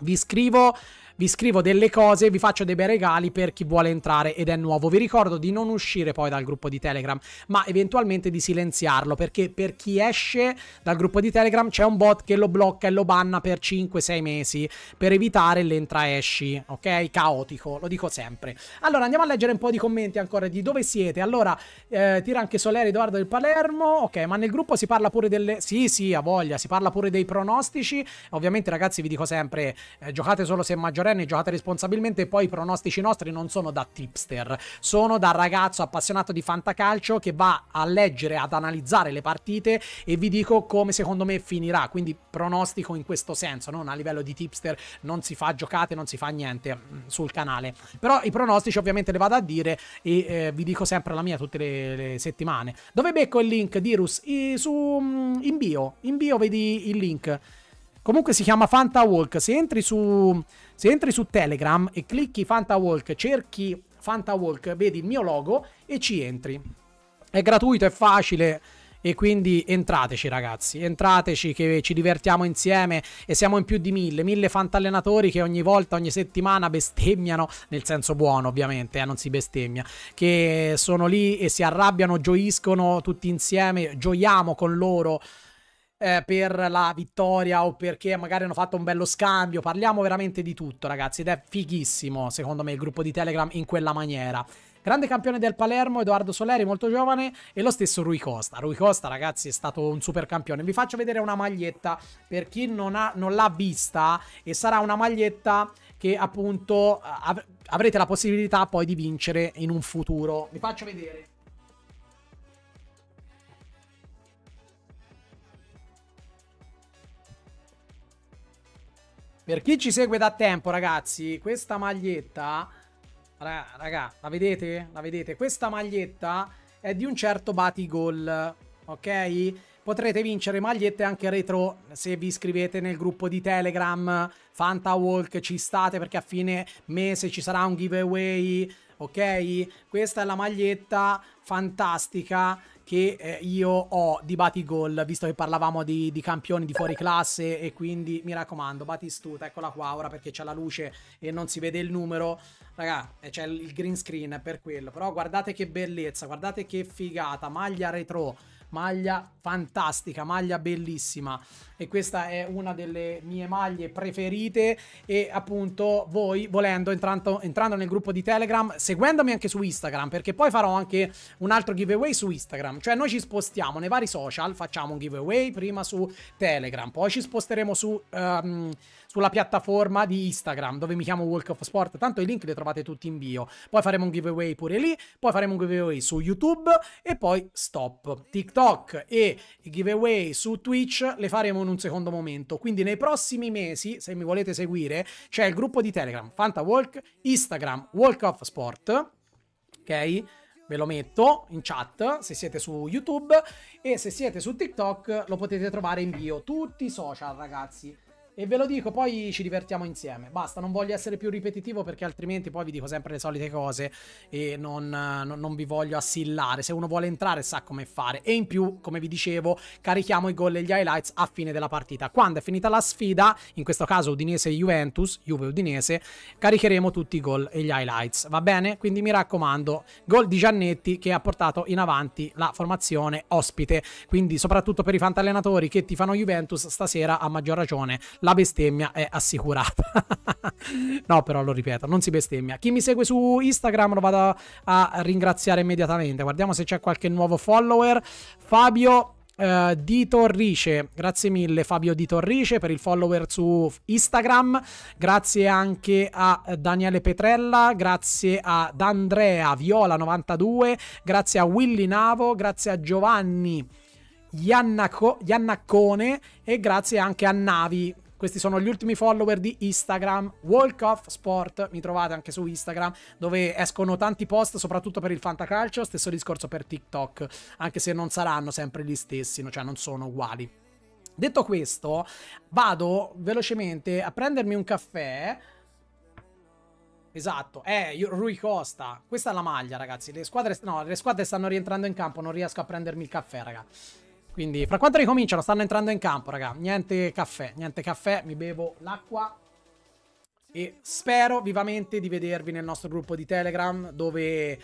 vi scrivo vi scrivo delle cose, vi faccio dei bei regali per chi vuole entrare ed è nuovo. Vi ricordo di non uscire poi dal gruppo di Telegram, ma eventualmente di silenziarlo, perché per chi esce dal gruppo di Telegram c'è un bot che lo blocca e lo banna per 5-6 mesi per evitare l'entra-esci, ok? Caotico, lo dico sempre. Allora andiamo a leggere un po' di commenti ancora di dove siete. Allora, eh, tira anche Soleri Edoardo del Palermo, ok, ma nel gruppo si parla pure delle... Sì, sì, a voglia, si parla pure dei pronostici. Ovviamente ragazzi vi dico sempre, eh, giocate solo se maggiormente ventorenni, giocate responsabilmente e poi i pronostici nostri non sono da tipster, sono da ragazzo appassionato di fantacalcio che va a leggere, ad analizzare le partite e vi dico come secondo me finirà, quindi pronostico in questo senso, non a livello di tipster, non si fa giocate, non si fa niente mm, sul canale, però i pronostici ovviamente le vado a dire e eh, vi dico sempre la mia tutte le, le settimane. Dove becco il link di Rus? I, su, mm, in bio, in bio vedi il link. Comunque si chiama Fanta Walk. Se entri su se entri su Telegram e clicchi Fantawalk, cerchi Fantawalk, vedi il mio logo e ci entri. È gratuito, è facile e quindi entrateci ragazzi, entrateci che ci divertiamo insieme e siamo in più di mille, mille fantallenatori che ogni volta, ogni settimana bestemmiano, nel senso buono ovviamente, eh, non si bestemmia, che sono lì e si arrabbiano, gioiscono tutti insieme, gioiamo con loro eh, per la vittoria o perché magari hanno fatto un bello scambio. Parliamo veramente di tutto, ragazzi. Ed è fighissimo, secondo me, il gruppo di Telegram in quella maniera. Grande campione del Palermo, Edoardo Soleri, molto giovane, e lo stesso Rui Costa. Rui Costa, ragazzi, è stato un super campione. Vi faccio vedere una maglietta per chi non, ha, non l'ha vista, e sarà una maglietta che appunto av avrete la possibilità poi di vincere in un futuro. Vi faccio vedere. Per chi ci segue da tempo, ragazzi, questa maglietta... Raga, raga, la vedete? La vedete? Questa maglietta è di un certo Batigol, ok? Potrete vincere magliette anche retro se vi iscrivete nel gruppo di Telegram, Fanta Walk, ci state perché a fine mese ci sarà un giveaway, ok? Questa è la maglietta fantastica che eh, io ho di Batigol, visto che parlavamo di, di, campioni di fuori classe e quindi mi raccomando, Batistuta, eccola qua ora perché c'è la luce e non si vede il numero, raga, eh, c'è il green screen per quello, però guardate che bellezza, guardate che figata, maglia retro, maglia fantastica, maglia bellissima e questa è una delle mie maglie preferite e appunto voi volendo entrando, entrando nel gruppo di Telegram, seguendomi anche su Instagram perché poi farò anche un altro giveaway su Instagram, cioè noi ci spostiamo nei vari social, facciamo un giveaway prima su Telegram, poi ci sposteremo su... Um, sulla piattaforma di Instagram dove mi chiamo Walk of Sport. Tanto i link li trovate tutti in bio. Poi faremo un giveaway pure lì. Poi faremo un giveaway su YouTube e poi stop. TikTok e i giveaway su Twitch le faremo in un secondo momento. Quindi nei prossimi mesi, se mi volete seguire, c'è il gruppo di Telegram FantaWalk, Instagram Walk of Sport. Ok? ve lo metto in chat se siete su YouTube e se siete su TikTok lo potete trovare in bio tutti i social ragazzi. E ve lo dico, poi ci divertiamo insieme. Basta, non voglio essere più ripetitivo perché altrimenti poi vi dico sempre le solite cose e non, non, non vi voglio assillare. Se uno vuole entrare sa come fare. E in più, come vi dicevo, carichiamo i gol e gli highlights a fine della partita. Quando è finita la sfida, in questo caso Udinese-Juventus, Juve-Udinese, caricheremo tutti i gol e gli highlights. Va bene? Quindi mi raccomando, gol di Giannetti che ha portato in avanti la formazione ospite. Quindi soprattutto per i fantallenatori che ti fanno Juventus, stasera a maggior ragione la bestemmia è assicurata. no, però lo ripeto, non si bestemmia. Chi mi segue su Instagram lo vado a ringraziare immediatamente. Guardiamo se c'è qualche nuovo follower. Fabio Uh, di Torrice, grazie mille Fabio Di Torrice per il follower su Instagram, grazie anche a Daniele Petrella, grazie ad Andrea Viola92, grazie a Willy Navo, grazie a Giovanni Iannaccone e grazie anche a Navi questi sono gli ultimi follower di Instagram, Walk Off Sport, mi trovate anche su Instagram, dove escono tanti post, soprattutto per il fantacalcio, stesso discorso per TikTok, anche se non saranno sempre gli stessi, cioè non sono uguali. Detto questo, vado velocemente a prendermi un caffè. Esatto, eh, Rui Costa. Questa è la maglia, ragazzi. Le squadre, no, le squadre stanno rientrando in campo, non riesco a prendermi il caffè, ragazzi. Quindi fra quanto ricominciano, stanno entrando in campo, raga. Niente caffè, niente caffè, mi bevo l'acqua. E spero vivamente di vedervi nel nostro gruppo di Telegram dove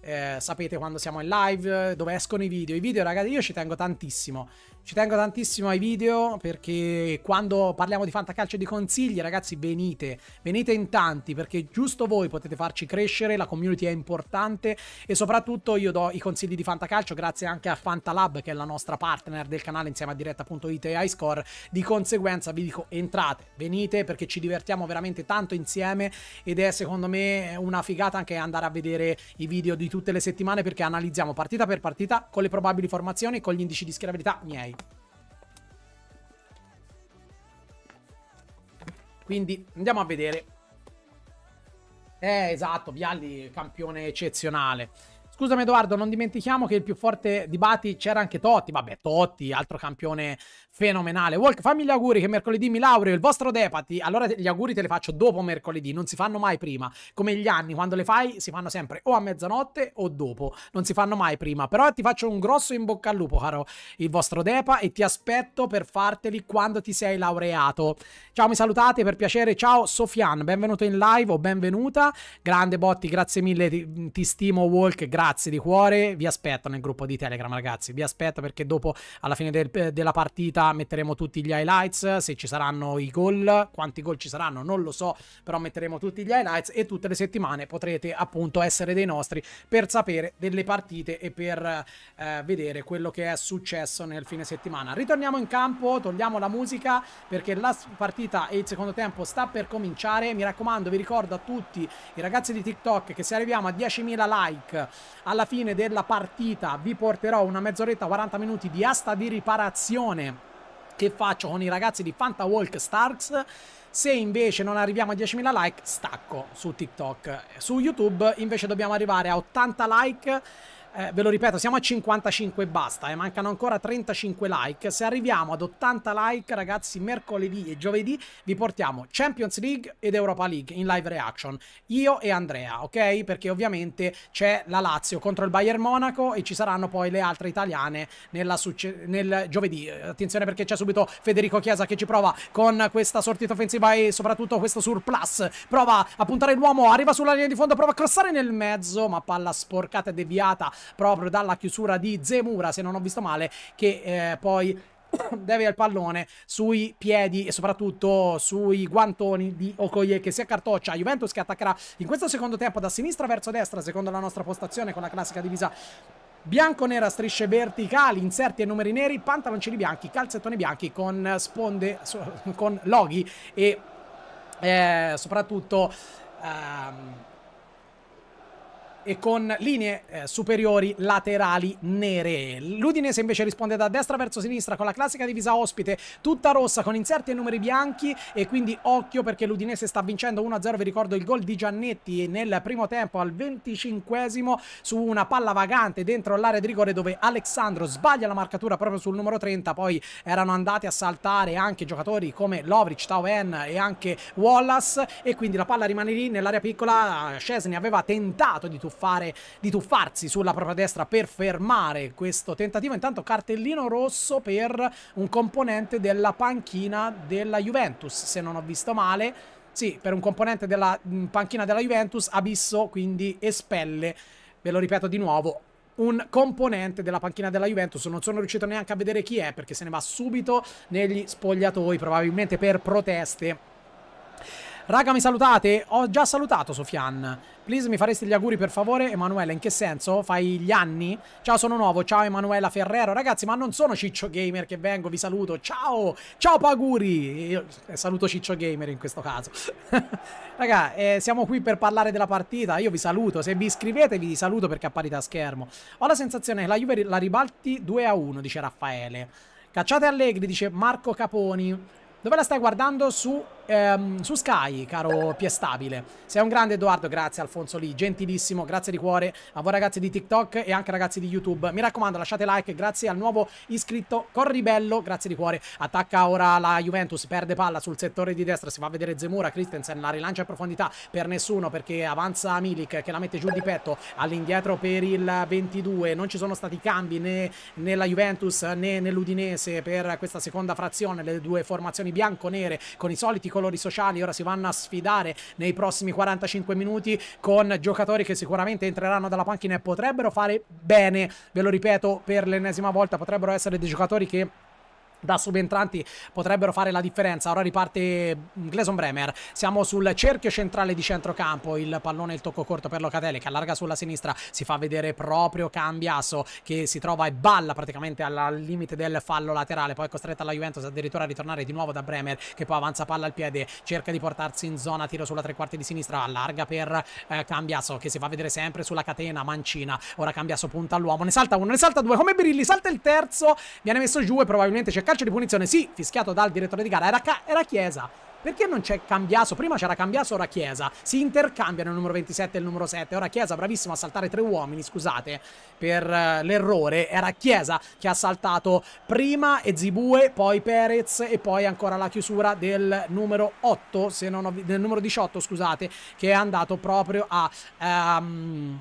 eh, sapete quando siamo in live, dove escono i video. I video, ragazzi, io ci tengo tantissimo. Ci tengo tantissimo ai video perché quando parliamo di fantacalcio e di consigli, ragazzi, venite, venite in tanti perché giusto voi potete farci crescere, la community è importante e soprattutto io do i consigli di fantacalcio grazie anche a Fantalab che è la nostra partner del canale insieme a diretta.it e iScore. Di conseguenza vi dico entrate, venite perché ci divertiamo veramente tanto insieme ed è secondo me una figata anche andare a vedere i video di tutte le settimane perché analizziamo partita per partita con le probabili formazioni e con gli indici di schierabilità. miei. Quindi andiamo a vedere. Eh, esatto, Vialli, campione eccezionale. Scusami Edoardo, non dimentichiamo che il più forte di Bati c'era anche Totti. Vabbè, Totti, altro campione fenomenale. Walk, fammi gli auguri che mercoledì mi laureo, il vostro Depati. Allora gli auguri te li faccio dopo mercoledì, non si fanno mai prima. Come gli anni, quando le fai si fanno sempre o a mezzanotte o dopo, non si fanno mai prima. Però ti faccio un grosso in bocca al lupo, caro il vostro Depa, e ti aspetto per farteli quando ti sei laureato. Ciao, mi salutate per piacere. Ciao Sofian, benvenuto in live o benvenuta. Grande Botti, grazie mille, ti, ti stimo Walk, grazie di cuore. Vi aspetto nel gruppo di Telegram, ragazzi. Vi aspetto perché dopo alla fine del, della partita metteremo tutti gli highlights, se ci saranno i gol, quanti gol ci saranno non lo so, però metteremo tutti gli highlights e tutte le settimane potrete appunto essere dei nostri per sapere delle partite e per eh, vedere quello che è successo nel fine settimana. Ritorniamo in campo, togliamo la musica perché la partita e il secondo tempo sta per cominciare, mi raccomando vi ricordo a tutti i ragazzi di TikTok che se arriviamo a 10.000 like alla fine della partita vi porterò una mezz'oretta 40 minuti di asta di riparazione che faccio con i ragazzi di Walk Starks. Se invece non arriviamo a 10.000 like, stacco su TikTok. Su YouTube invece dobbiamo arrivare a 80 like eh, ve lo ripeto, siamo a 55 e basta, eh, mancano ancora 35 like. Se arriviamo ad 80 like, ragazzi, mercoledì e giovedì vi portiamo Champions League ed Europa League in live reaction. Io e Andrea, ok? Perché ovviamente c'è la Lazio contro il Bayern Monaco e ci saranno poi le altre italiane nel giovedì. Eh, attenzione perché c'è subito Federico Chiesa che ci prova con questa sortita offensiva e soprattutto questo surplus. Prova a puntare l'uomo, arriva sulla linea di fondo, prova a crossare nel mezzo, ma palla sporcata e deviata proprio dalla chiusura di Zemura, se non ho visto male, che eh, poi deve il pallone sui piedi e soprattutto sui guantoni di Okoye che si accartoccia Juventus che attaccherà in questo secondo tempo da sinistra verso destra secondo la nostra postazione con la classica divisa bianco-nera, strisce verticali, inserti e numeri neri, pantaloncini bianchi, calzettoni bianchi con sponde, con loghi e eh, soprattutto... Ehm, e con linee eh, superiori laterali nere. L'Udinese invece risponde da destra verso sinistra con la classica divisa ospite, tutta rossa con inserti e numeri bianchi e quindi occhio perché l'Udinese sta vincendo 1-0, vi ricordo il gol di Giannetti nel primo tempo al 25esimo su una palla vagante dentro l'area di rigore dove Alexandro sbaglia la marcatura proprio sul numero 30, poi erano andati a saltare anche giocatori come Lovric, Tauen e anche Wallace e quindi la palla rimane lì nell'area piccola, Scesni aveva tentato di tuffare fare di tuffarsi sulla propria destra per fermare questo tentativo. Intanto cartellino rosso per un componente della panchina della Juventus, se non ho visto male. Sì, per un componente della mm, panchina della Juventus, Abisso quindi espelle, ve lo ripeto di nuovo, un componente della panchina della Juventus. Non sono riuscito neanche a vedere chi è perché se ne va subito negli spogliatoi, probabilmente per proteste. Raga, mi salutate? Ho già salutato Sofian. Please mi faresti gli auguri per favore Emanuela In che senso? Fai gli anni? Ciao sono nuovo Ciao Emanuela Ferrero Ragazzi ma non sono Ciccio Gamer che vengo Vi saluto Ciao Ciao Paguri Io eh, saluto Ciccio Gamer in questo caso Raga eh, siamo qui per parlare della partita Io vi saluto Se vi iscrivete vi saluto perché apparite a schermo Ho la sensazione che la Juve la ribalti 2 a 1 Dice Raffaele Cacciate Allegri dice Marco Caponi dove la stai guardando? Su ehm, su Sky, caro Piestabile. Sei un grande Edoardo, grazie Alfonso Lì, gentilissimo, grazie di cuore a voi ragazzi di TikTok e anche ragazzi di YouTube. Mi raccomando, lasciate like, grazie al nuovo iscritto Corribello, grazie di cuore. Attacca ora la Juventus, perde palla sul settore di destra, si fa vedere Zemura, Christensen la rilancia in profondità per nessuno perché avanza Milik che la mette giù di petto all'indietro per il 22. Non ci sono stati cambi né nella Juventus né nell'Udinese per questa seconda frazione, le due formazioni bianco-nere con i soliti colori sociali ora si vanno a sfidare nei prossimi 45 minuti con giocatori che sicuramente entreranno dalla panchina e potrebbero fare bene, ve lo ripeto per l'ennesima volta, potrebbero essere dei giocatori che da subentranti potrebbero fare la differenza. Ora riparte Gleson Bremer. Siamo sul cerchio centrale di centrocampo. Il pallone il tocco corto per Locatelli che allarga sulla sinistra. Si fa vedere proprio Cambiasso che si trova e balla praticamente al limite del fallo laterale. Poi è costretta la Juventus addirittura a ritornare di nuovo da Bremer che poi avanza palla al piede. Cerca di portarsi in zona. Tiro sulla tre quarti di sinistra. Allarga per eh, Cambiasso che si fa vedere sempre sulla catena mancina. Ora Cambiasso punta all'uomo. Ne salta uno, ne salta due. Come Birilli, salta il terzo. Viene messo giù e probabilmente cerca calcio Calcio di punizione, sì, fischiato dal direttore di gara, era, era Chiesa. Perché non c'è cambiato? Prima c'era cambiato, ora Chiesa. Si intercambiano il numero 27 e il numero 7. Ora Chiesa, bravissimo a saltare tre uomini, scusate per eh, l'errore. Era Chiesa che ha saltato prima Ezibue, poi Perez e poi ancora la chiusura del numero 8, se non ho, del numero 18, scusate, che è andato proprio a... Um,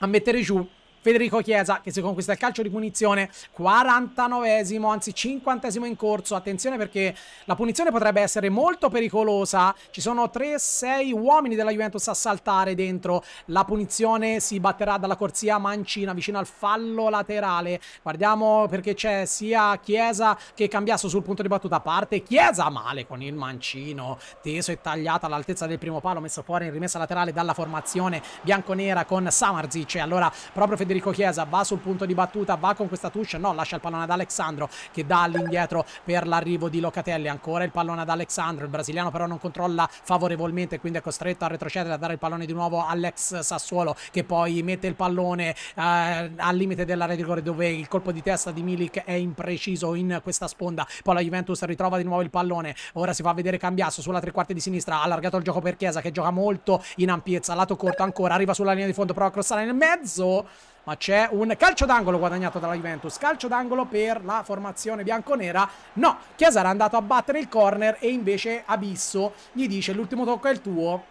a mettere giù Federico Chiesa che si conquista il calcio di punizione 49esimo anzi 50esimo in corso attenzione perché la punizione potrebbe essere molto pericolosa ci sono 3-6 uomini della Juventus a saltare dentro la punizione si batterà dalla corsia Mancina vicino al fallo laterale guardiamo perché c'è sia Chiesa che Cambiasso sul punto di battuta parte Chiesa male con il mancino teso e tagliato all'altezza del primo palo messo fuori in rimessa laterale dalla formazione bianconera con Samarzic e allora proprio Federico Federico Chiesa va sul punto di battuta, va con questa touche, no, lascia il pallone ad Alexandro che dà all'indietro per l'arrivo di Locatelli, ancora il pallone ad Alexandro, il brasiliano però non controlla favorevolmente, quindi è costretto a retrocedere, a dare il pallone di nuovo all'ex Sassuolo che poi mette il pallone eh, al limite dell'area di rigore dove il colpo di testa di Milik è impreciso in questa sponda, poi la Juventus ritrova di nuovo il pallone, ora si fa vedere Cambiasso sulla tre quarti di sinistra, allargato il gioco per Chiesa che gioca molto in ampiezza, lato corto ancora, arriva sulla linea di fondo, prova a crossare nel mezzo ma c'è un calcio d'angolo guadagnato dalla Juventus, calcio d'angolo per la formazione bianconera, no, Chiesa era andato a battere il corner e invece Abisso gli dice l'ultimo tocco è il tuo,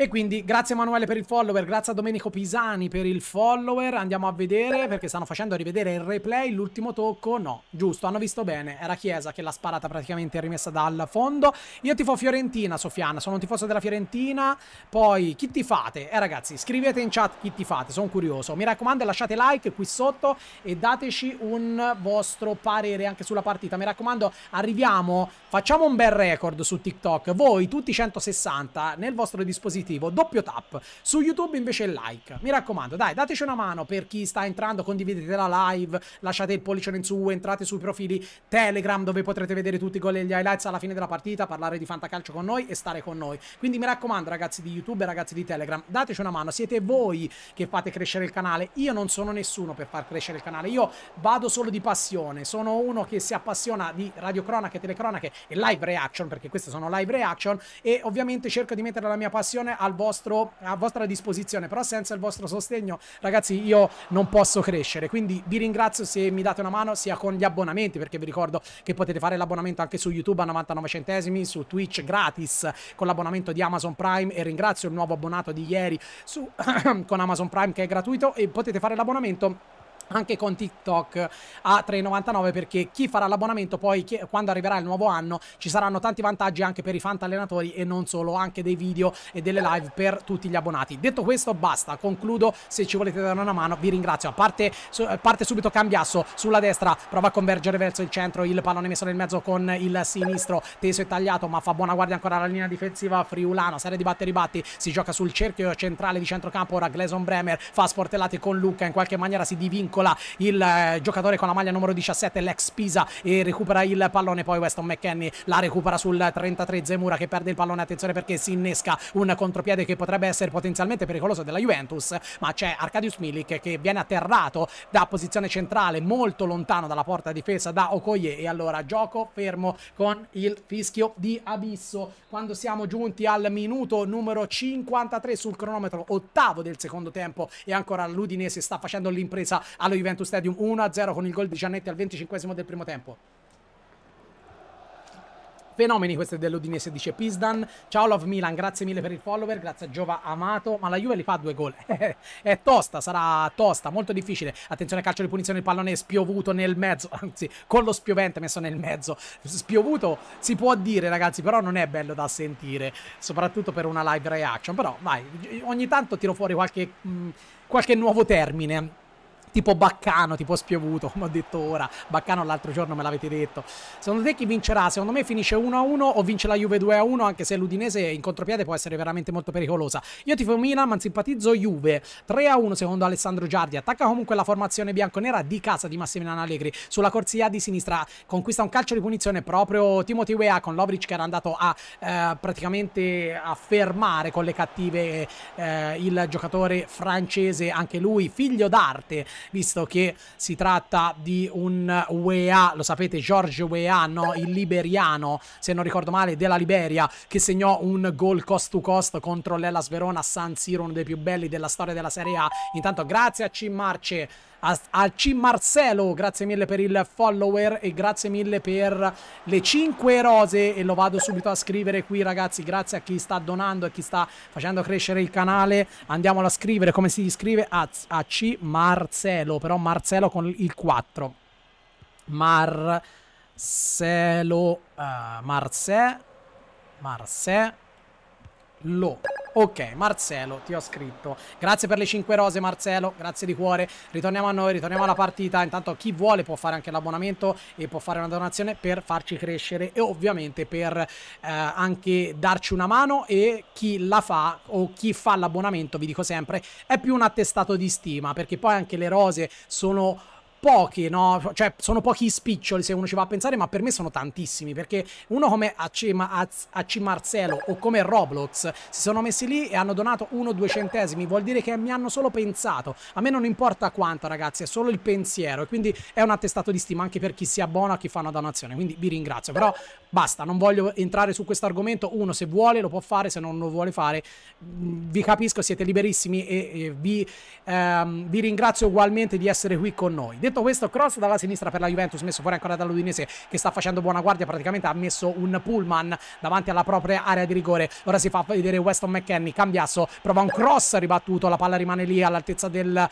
e quindi grazie Emanuele per il follower, grazie a Domenico Pisani per il follower. Andiamo a vedere perché stanno facendo rivedere il replay, l'ultimo tocco. No, giusto, hanno visto bene. Era Chiesa che l'ha sparata praticamente rimessa dal fondo. Io tifo Fiorentina, Sofiana, sono un tifoso della Fiorentina. Poi chi ti fate? Eh ragazzi, scrivete in chat chi ti fate, sono curioso. Mi raccomando, lasciate like qui sotto e dateci un vostro parere anche sulla partita. Mi raccomando, arriviamo, facciamo un bel record su TikTok. Voi tutti 160 nel vostro dispositivo positivo, doppio tap. Su YouTube invece il like. Mi raccomando, dai, dateci una mano per chi sta entrando, condividete la live, lasciate il pollice in su, entrate sui profili Telegram dove potrete vedere tutti i gol e gli highlights alla fine della partita, parlare di fantacalcio con noi e stare con noi. Quindi mi raccomando ragazzi di YouTube e ragazzi di Telegram, dateci una mano, siete voi che fate crescere il canale. Io non sono nessuno per far crescere il canale, io vado solo di passione, sono uno che si appassiona di radiocronache, telecronache e live reaction perché queste sono live reaction e ovviamente cerco di mettere la mia passione al vostro, a vostra disposizione, però senza il vostro sostegno, ragazzi, io non posso crescere. Quindi vi ringrazio se mi date una mano sia con gli abbonamenti, perché vi ricordo che potete fare l'abbonamento anche su YouTube a 99 centesimi, su Twitch gratis con l'abbonamento di Amazon Prime e ringrazio il nuovo abbonato di ieri su, con Amazon Prime che è gratuito e potete fare l'abbonamento anche con TikTok a 3,99 perché chi farà l'abbonamento poi quando arriverà il nuovo anno ci saranno tanti vantaggi anche per i fan allenatori e non solo anche dei video e delle live per tutti gli abbonati detto questo basta concludo se ci volete dare una mano vi ringrazio parte, su, eh, parte subito Cambiasso sulla destra prova a convergere verso il centro il pallone messo nel mezzo con il sinistro teso e tagliato ma fa buona guardia ancora la linea difensiva friulano serie di batte e ribatti si gioca sul cerchio centrale di centrocampo ora Gleison Bremer fa sportellate con Luca in qualche maniera si divincola circola il eh, giocatore con la maglia numero 17 l'ex Pisa e recupera il pallone poi Weston McKennie la recupera sul 33 Zemura che perde il pallone attenzione perché si innesca un contropiede che potrebbe essere potenzialmente pericoloso della Juventus ma c'è Arcadius Milik che viene atterrato da posizione centrale molto lontano dalla porta difesa da Okoye e allora gioco fermo con il fischio di Abisso quando siamo giunti al minuto numero 53 sul cronometro ottavo del secondo tempo e ancora l'Udinese sta facendo l'impresa a allo Juventus Stadium 1-0 con il gol di Giannetti al 25 del primo tempo. Fenomeni queste dell'Udinese, dice Pisdan. Ciao Love Milan, grazie mille per il follower, grazie a Giova Amato. Ma la Juve li fa due gol. è tosta, sarà tosta, molto difficile. Attenzione, calcio di punizione, il pallone è spiovuto nel mezzo, anzi, con lo spiovente messo nel mezzo. Spiovuto si può dire, ragazzi, però non è bello da sentire, soprattutto per una live reaction. Però vai, ogni tanto tiro fuori qualche, mh, mm, qualche nuovo termine tipo Baccano, tipo Spiovuto, come ho detto ora. Baccano l'altro giorno me l'avete detto. Secondo te chi vincerà? Secondo me finisce 1-1 o vince la Juve 2-1, anche se l'Udinese in contropiede può essere veramente molto pericolosa. Io tifo Milan, ma simpatizzo Juve. 3-1 secondo Alessandro Giardi. Attacca comunque la formazione bianconera di casa di Massimiliano Allegri. Sulla corsia di sinistra conquista un calcio di punizione proprio Timothy Wea con Lovric che era andato a eh, praticamente a fermare con le cattive eh, il giocatore francese, anche lui figlio d'arte visto che si tratta di un UEA, lo sapete, George UEA, no? il liberiano, se non ricordo male, della Liberia, che segnò un gol cost to cost contro l'Ellas Verona, San Siro, uno dei più belli della storia della Serie A. Intanto grazie a Cim Marce a, a C. Marcello, grazie mille per il follower e grazie mille per le 5 rose e lo vado subito a scrivere qui ragazzi, grazie a chi sta donando e chi sta facendo crescere il canale, andiamolo a scrivere come si scrive a, a C. Marcello, però Marcello con il 4. Marcello, uh, eh, Marcè, Marcè, lo. Ok, Marcello, ti ho scritto. Grazie per le 5 rose, Marcello. Grazie di cuore. Ritorniamo a noi, ritorniamo alla partita. Intanto chi vuole può fare anche l'abbonamento e può fare una donazione per farci crescere e ovviamente per eh, anche darci una mano e chi la fa o chi fa l'abbonamento, vi dico sempre, è più un attestato di stima perché poi anche le rose sono pochi, no? Cioè, sono pochi spiccioli se uno ci va a pensare, ma per me sono tantissimi, perché uno come AC, Marcello o come Roblox si sono messi lì e hanno donato uno o due centesimi, vuol dire che mi hanno solo pensato. A me non importa quanto, ragazzi, è solo il pensiero, e quindi è un attestato di stima anche per chi si abbona o chi fa una donazione, quindi vi ringrazio. Però basta, non voglio entrare su questo argomento, uno se vuole lo può fare, se non lo vuole fare, mm, vi capisco, siete liberissimi e, e vi, ehm, vi ringrazio ugualmente di essere qui con noi. Detto questo, cross dalla sinistra per la Juventus, messo fuori ancora dall'Udinese che sta facendo buona guardia, praticamente ha messo un pullman davanti alla propria area di rigore. Ora si fa vedere Weston McKennie, cambiasso, prova un cross ribattuto, la palla rimane lì all'altezza del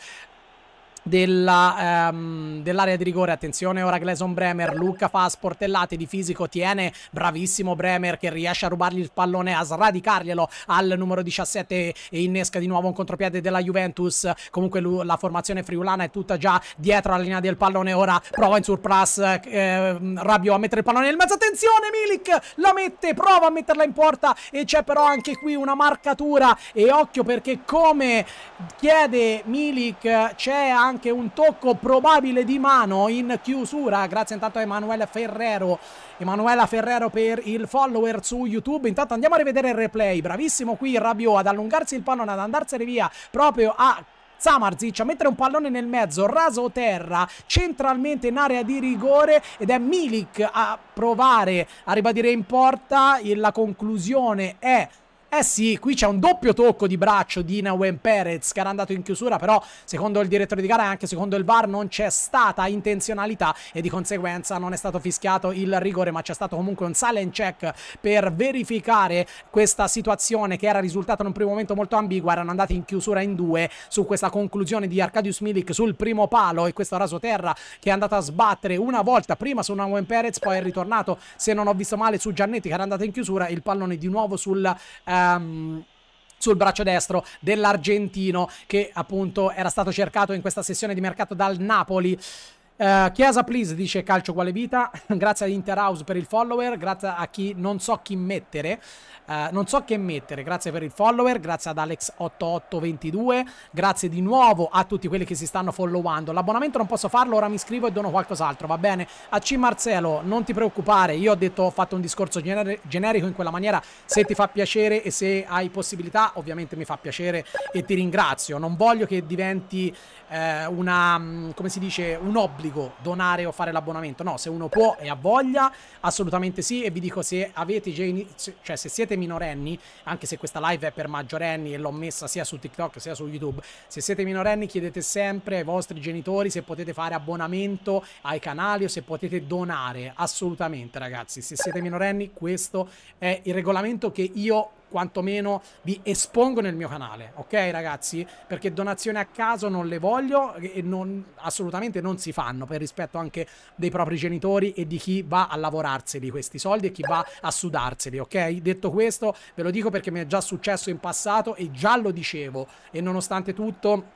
Ehm, dell'area um, dell di rigore. Attenzione ora Gleison Bremer, Luca fa sportellate di fisico, tiene bravissimo Bremer che riesce a rubargli il pallone, a sradicarglielo al numero 17 e innesca di nuovo un contropiede della Juventus. Comunque la formazione friulana è tutta già dietro alla linea del pallone. Ora prova in surplus eh, Rabio a mettere il pallone nel mezzo. Attenzione Milik la mette, prova a metterla in porta e c'è però anche qui una marcatura e occhio perché come chiede Milik c'è anche anche un tocco probabile di mano in chiusura grazie intanto a Emanuele Ferrero Emanuela Ferrero per il follower su YouTube intanto andiamo a rivedere il replay bravissimo qui Rabiot ad allungarsi il pallone ad andarsene via proprio a Samarzic a mettere un pallone nel mezzo, raso terra, centralmente in area di rigore ed è Milik a provare a ribadire in porta, la conclusione è eh sì, qui c'è un doppio tocco di braccio di Nawen Perez che era andato in chiusura, però secondo il direttore di gara e anche secondo il VAR non c'è stata intenzionalità e di conseguenza non è stato fischiato il rigore, ma c'è stato comunque un silent check per verificare questa situazione che era risultata in un primo momento molto ambigua, erano andati in chiusura in due su questa conclusione di Arcadius Milik sul primo palo e questo raso terra che è andato a sbattere una volta prima su Nawen Perez, poi è ritornato, se non ho visto male, su Giannetti che era andato in chiusura, il pallone di nuovo sul... Eh, um, sul braccio destro dell'argentino che appunto era stato cercato in questa sessione di mercato dal Napoli. Uh, Chiesa please dice calcio quale vita grazie ad Interhouse per il follower grazie a chi non so chi mettere uh, non so che mettere grazie per il follower grazie ad Alex8822 grazie di nuovo a tutti quelli che si stanno followando l'abbonamento non posso farlo ora mi iscrivo e dono qualcos'altro va bene a C Marcello non ti preoccupare io ho detto ho fatto un discorso gener generico in quella maniera se ti fa piacere e se hai possibilità ovviamente mi fa piacere e ti ringrazio non voglio che diventi eh, una mm, come si dice un obbligo obbligo donare o fare l'abbonamento, no, se uno può e ha voglia, assolutamente sì e vi dico se avete già cioè se siete minorenni, anche se questa live è per maggiorenni e l'ho messa sia su TikTok sia su YouTube, se siete minorenni chiedete sempre ai vostri genitori se potete fare abbonamento ai canali o se potete donare, assolutamente ragazzi, se siete minorenni questo è il regolamento che io quantomeno vi espongo nel mio canale, ok ragazzi? Perché donazioni a caso non le voglio e non, assolutamente non si fanno per rispetto anche dei propri genitori e di chi va a lavorarseli questi soldi e chi va a sudarseli, ok? Detto questo ve lo dico perché mi è già successo in passato e già lo dicevo e nonostante tutto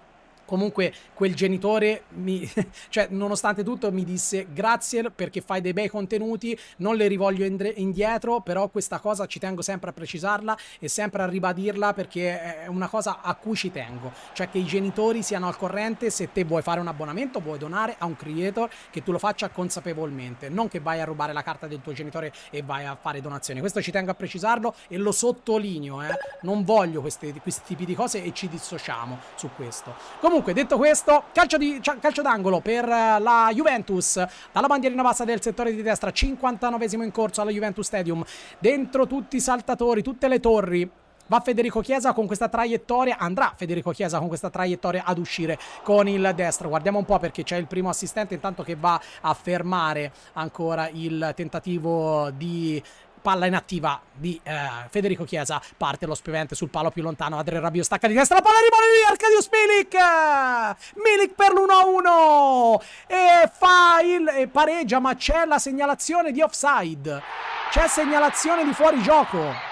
comunque quel genitore, mi, cioè, nonostante tutto, mi disse grazie perché fai dei bei contenuti, non le rivoglio indietro, però questa cosa ci tengo sempre a precisarla e sempre a ribadirla perché è una cosa a cui ci tengo, cioè che i genitori siano al corrente se te vuoi fare un abbonamento, vuoi donare a un creator, che tu lo faccia consapevolmente, non che vai a rubare la carta del tuo genitore e vai a fare donazioni. Questo ci tengo a precisarlo e lo sottolineo, eh. non voglio questi, questi tipi di cose e ci dissociamo su questo. Comunque Comunque, detto questo, calcio, cioè, d'angolo per eh, la Juventus. Dalla bandierina bassa del settore di destra, 59esimo in corso alla Juventus Stadium. Dentro tutti i saltatori, tutte le torri. Va Federico Chiesa con questa traiettoria, andrà Federico Chiesa con questa traiettoria ad uscire con il destro. Guardiamo un po' perché c'è il primo assistente intanto che va a fermare ancora il tentativo di palla inattiva di eh, Federico Chiesa, parte lo spiovente sul palo più lontano, Adre Rabio stacca di destra, la palla rimane lì, Arcadius Milik, Milik per l'1-1 e fa il e pareggia ma c'è la segnalazione di offside, c'è segnalazione di fuorigioco.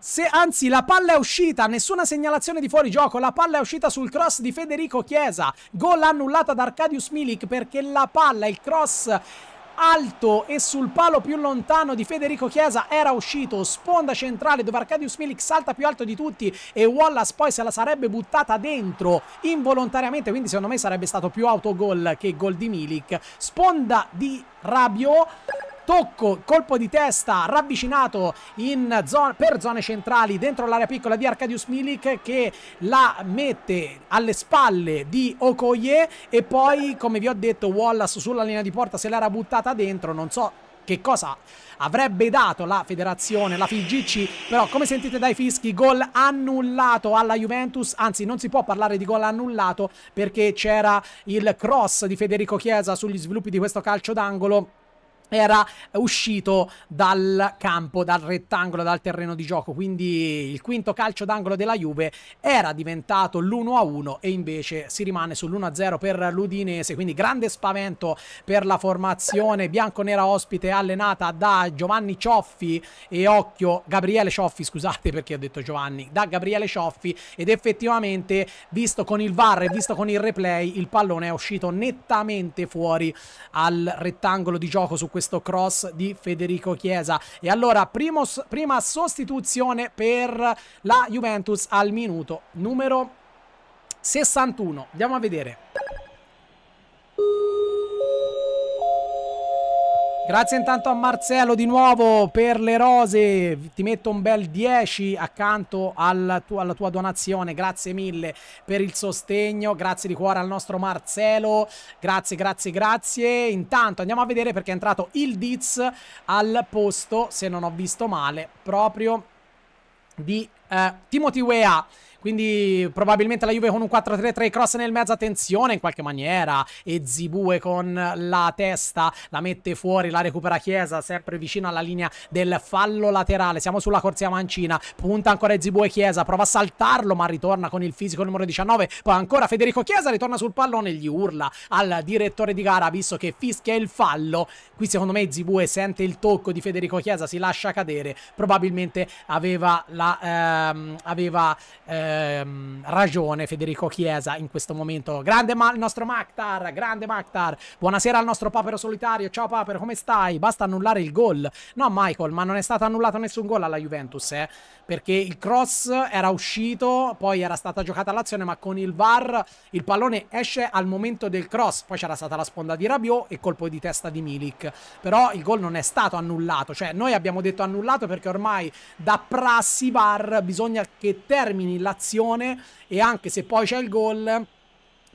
Se, anzi, la palla è uscita, nessuna segnalazione di fuori gioco. La palla è uscita sul cross di Federico Chiesa. Gol annullata da Arcadius Milik perché la palla, il cross alto e sul palo più lontano di Federico Chiesa era uscito sponda centrale dove Arcadius Milik salta più alto di tutti e Wallace poi se la sarebbe buttata dentro involontariamente quindi secondo me sarebbe stato più autogol che gol di Milik sponda di Rabio tocco, colpo di testa ravvicinato zona, per zone centrali dentro l'area piccola di Arcadius Milik che la mette alle spalle di Okoye e poi come vi ho detto Wallace sulla linea di porta se l'era buttata dentro, non so che cosa avrebbe dato la federazione, la FIGC, però come sentite dai fischi, gol annullato alla Juventus, anzi non si può parlare di gol annullato perché c'era il cross di Federico Chiesa sugli sviluppi di questo calcio d'angolo era uscito dal campo, dal rettangolo, dal terreno di gioco, quindi il quinto calcio d'angolo della Juve era diventato l'1-1 e invece si rimane sull'1-0 per l'Udinese, quindi grande spavento per la formazione bianconera ospite allenata da Giovanni Cioffi e occhio Gabriele Cioffi, scusate perché ho detto Giovanni, da Gabriele Cioffi ed effettivamente visto con il VAR e visto con il replay il pallone è uscito nettamente fuori al rettangolo di gioco su questo cross di Federico Chiesa. E allora primo, prima sostituzione per la Juventus al minuto numero 61. Andiamo a vedere. Grazie intanto a Marcello di nuovo per le rose, ti metto un bel 10 accanto alla tua, alla tua donazione, grazie mille per il sostegno, grazie di cuore al nostro Marcello, grazie, grazie, grazie. Intanto andiamo a vedere perché è entrato il Diz al posto, se non ho visto male, proprio di eh, Timothy Wea. Quindi probabilmente la Juve con un 4-3-3 cross nel mezzo, attenzione in qualche maniera. E Zibue con la testa la mette fuori, la recupera Chiesa, sempre vicino alla linea del fallo laterale. Siamo sulla corsia mancina, punta ancora Zibue Chiesa, prova a saltarlo ma ritorna con il fisico numero 19. Poi ancora Federico Chiesa ritorna sul pallone, gli urla al direttore di gara visto che fischia il fallo. Qui secondo me Zibue sente il tocco di Federico Chiesa, si lascia cadere. Probabilmente aveva la... Ehm, aveva... Eh, ehm, ragione Federico Chiesa in questo momento. Grande ma- il nostro Maktar, grande Mactar. Buonasera al nostro Papero solitario. Ciao Papero, come stai? Basta annullare il gol. No Michael, ma non è stato annullato nessun gol alla Juventus, eh, perché il cross era uscito, poi era stata giocata l'azione, ma con il VAR il pallone esce al momento del cross, poi c'era stata la sponda di Rabiot e colpo di testa di Milik. Però il gol non è stato annullato, cioè noi abbiamo detto annullato perché ormai da prassi VAR bisogna che termini l'azione l'azione e anche se poi c'è il gol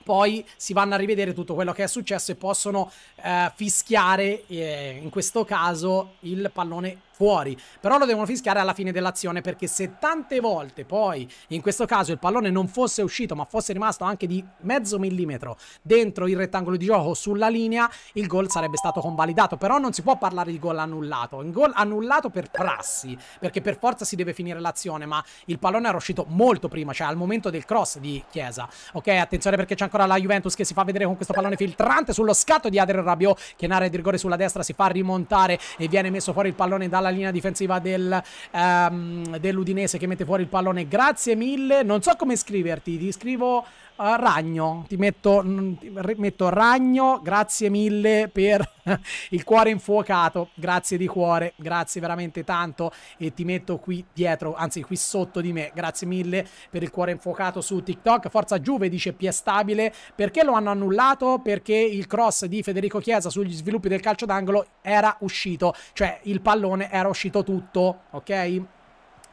poi si vanno a rivedere tutto quello che è successo e possono eh, fischiare eh, in questo caso il pallone fuori, però lo devono fischiare alla fine dell'azione perché se tante volte poi in questo caso il pallone non fosse uscito ma fosse rimasto anche di mezzo millimetro dentro il rettangolo di gioco sulla linea, il gol sarebbe stato convalidato, però non si può parlare di gol annullato, un gol annullato per prassi, perché per forza si deve finire l'azione, ma il pallone era uscito molto prima, cioè al momento del cross di Chiesa. Ok, attenzione perché c'è ancora la Juventus che si fa vedere con questo pallone filtrante sullo scatto di Adrian Rabiot che in area di rigore sulla destra si fa rimontare e viene messo fuori il pallone dalla linea difensiva del, um, dell'Udinese che mette fuori il pallone. Grazie mille, non so come scriverti, ti scrivo Uh, ragno, ti metto, mh, mm, metto ragno, grazie mille per il cuore infuocato, grazie di cuore, grazie veramente tanto e ti metto qui dietro, anzi qui sotto di me, grazie mille per il cuore infuocato su TikTok, Forza Juve dice Pia Stabile, perché lo hanno annullato? Perché il cross di Federico Chiesa sugli sviluppi del calcio d'angolo era uscito, cioè il pallone era uscito tutto, ok?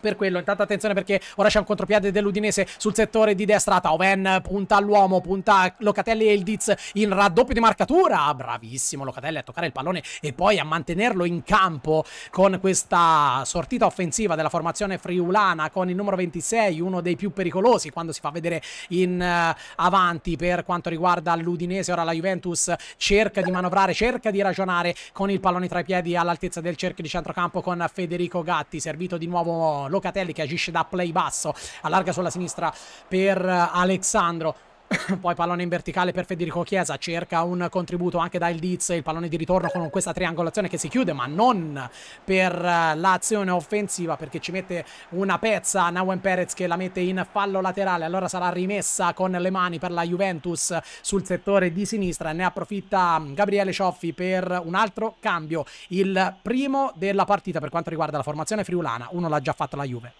per quello. Intanto attenzione perché ora c'è un contropiede dell'Udinese sul settore di destra. Oven punta all'uomo, punta Locatelli e il Diz in raddoppio di marcatura. Bravissimo Locatelli a toccare il pallone e poi a mantenerlo in campo con questa sortita offensiva della formazione friulana con il numero 26, uno dei più pericolosi quando si fa vedere in uh, avanti per quanto riguarda l'Udinese. Ora la Juventus cerca di manovrare, cerca di ragionare con il pallone tra i piedi all'altezza del cerchio di centrocampo con Federico Gatti, servito di nuovo Locatelli che agisce da play basso, allarga sulla sinistra per Alexandro poi pallone in verticale per Federico Chiesa, cerca un contributo anche da Ildiz, il pallone di ritorno con questa triangolazione che si chiude, ma non per eh, l'azione offensiva perché ci mette una pezza Nauen Perez che la mette in fallo laterale, allora sarà rimessa con le mani per la Juventus sul settore di sinistra, ne approfitta mm, Gabriele Cioffi per un altro cambio, il primo della partita per quanto riguarda la formazione friulana, uno l'ha già fatto la Juve.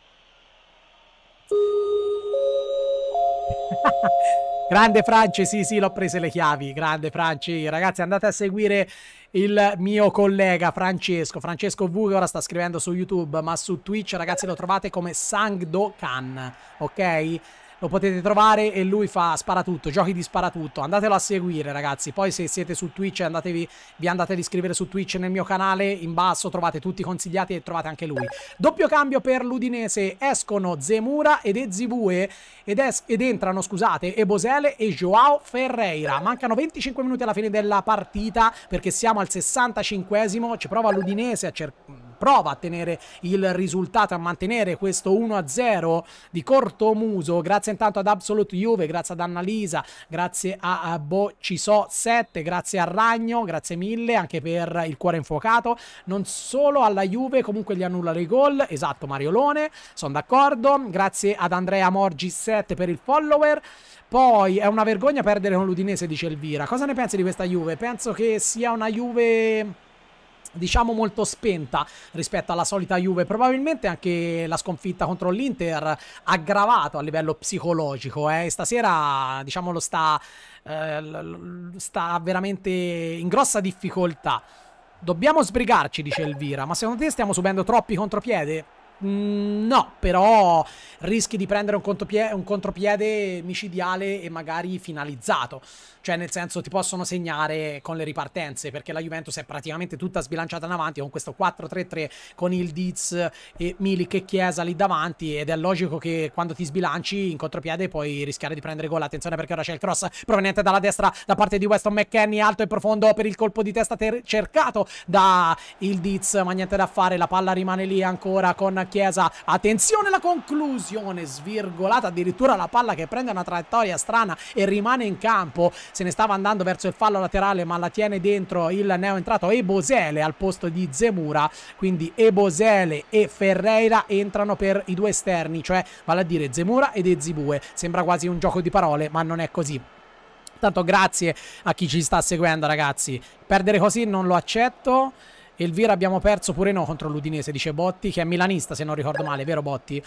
Grande Franci, sì, sì, l'ho prese le chiavi. Grande Franci, ragazzi, andate a seguire il mio collega Francesco, Francesco V che ora sta scrivendo su YouTube, ma su Twitch, ragazzi, lo trovate come Sangdo Can, ok? lo potete trovare e lui fa sparatutto, giochi di sparatutto, andatelo a seguire ragazzi, poi se siete su Twitch andatevi, vi andate ad iscrivere su Twitch nel mio canale, in basso trovate tutti i consigliati e trovate anche lui. Doppio cambio per l'Udinese, escono Zemura ed Ezibue ed, es ed entrano, scusate, Ebosele e Joao Ferreira, mancano 25 minuti alla fine della partita perché siamo al 65esimo, ci prova l'Udinese a cercare prova a tenere il risultato, a mantenere questo 1-0 di Corto Muso. Grazie intanto ad Absolute Juve, grazie ad Annalisa, grazie a, a Bocciso7, grazie a Ragno, grazie mille anche per il cuore infuocato. Non solo alla Juve, comunque gli annulla i gol. Esatto, Mariolone, sono d'accordo. Grazie ad Andrea Morgi7 per il follower. Poi è una vergogna perdere con l'Udinese, dice Elvira. Cosa ne pensi di questa Juve? Penso che sia una Juve diciamo molto spenta rispetto alla solita Juve probabilmente anche la sconfitta contro l'Inter ha gravato a livello psicologico eh. stasera diciamo lo sta, eh, sta veramente in grossa difficoltà dobbiamo sbrigarci dice Elvira ma secondo te stiamo subendo troppi contropiede? Mm, no, però rischi di prendere un, un, contropiede micidiale e magari finalizzato. Cioè, nel senso, ti possono segnare con le ripartenze, perché la Juventus è praticamente tutta sbilanciata in avanti con questo 4-3-3 con il Diz e Milik e Chiesa lì davanti. Ed è logico che quando ti sbilanci in contropiede puoi rischiare di prendere gol. Attenzione perché ora c'è il cross proveniente dalla destra da parte di Weston McKenney, alto e profondo per il colpo di testa cercato da il Diz, ma niente da fare. La palla rimane lì ancora con Chiesa, attenzione alla conclusione, svirgolata addirittura la palla che prende una traiettoria strana e rimane in campo, se ne stava andando verso il fallo laterale ma la tiene dentro il neo entrato Ebosele al posto di Zemura, quindi Ebosele e Ferreira entrano per i due esterni, cioè vale a dire Zemura ed Ezibue, sembra quasi un gioco di parole ma non è così. Tanto grazie a chi ci sta seguendo ragazzi, perdere così non lo accetto. Elvira abbiamo perso pure no contro l'Udinese, dice Botti, che è milanista se non ricordo male, vero Botti?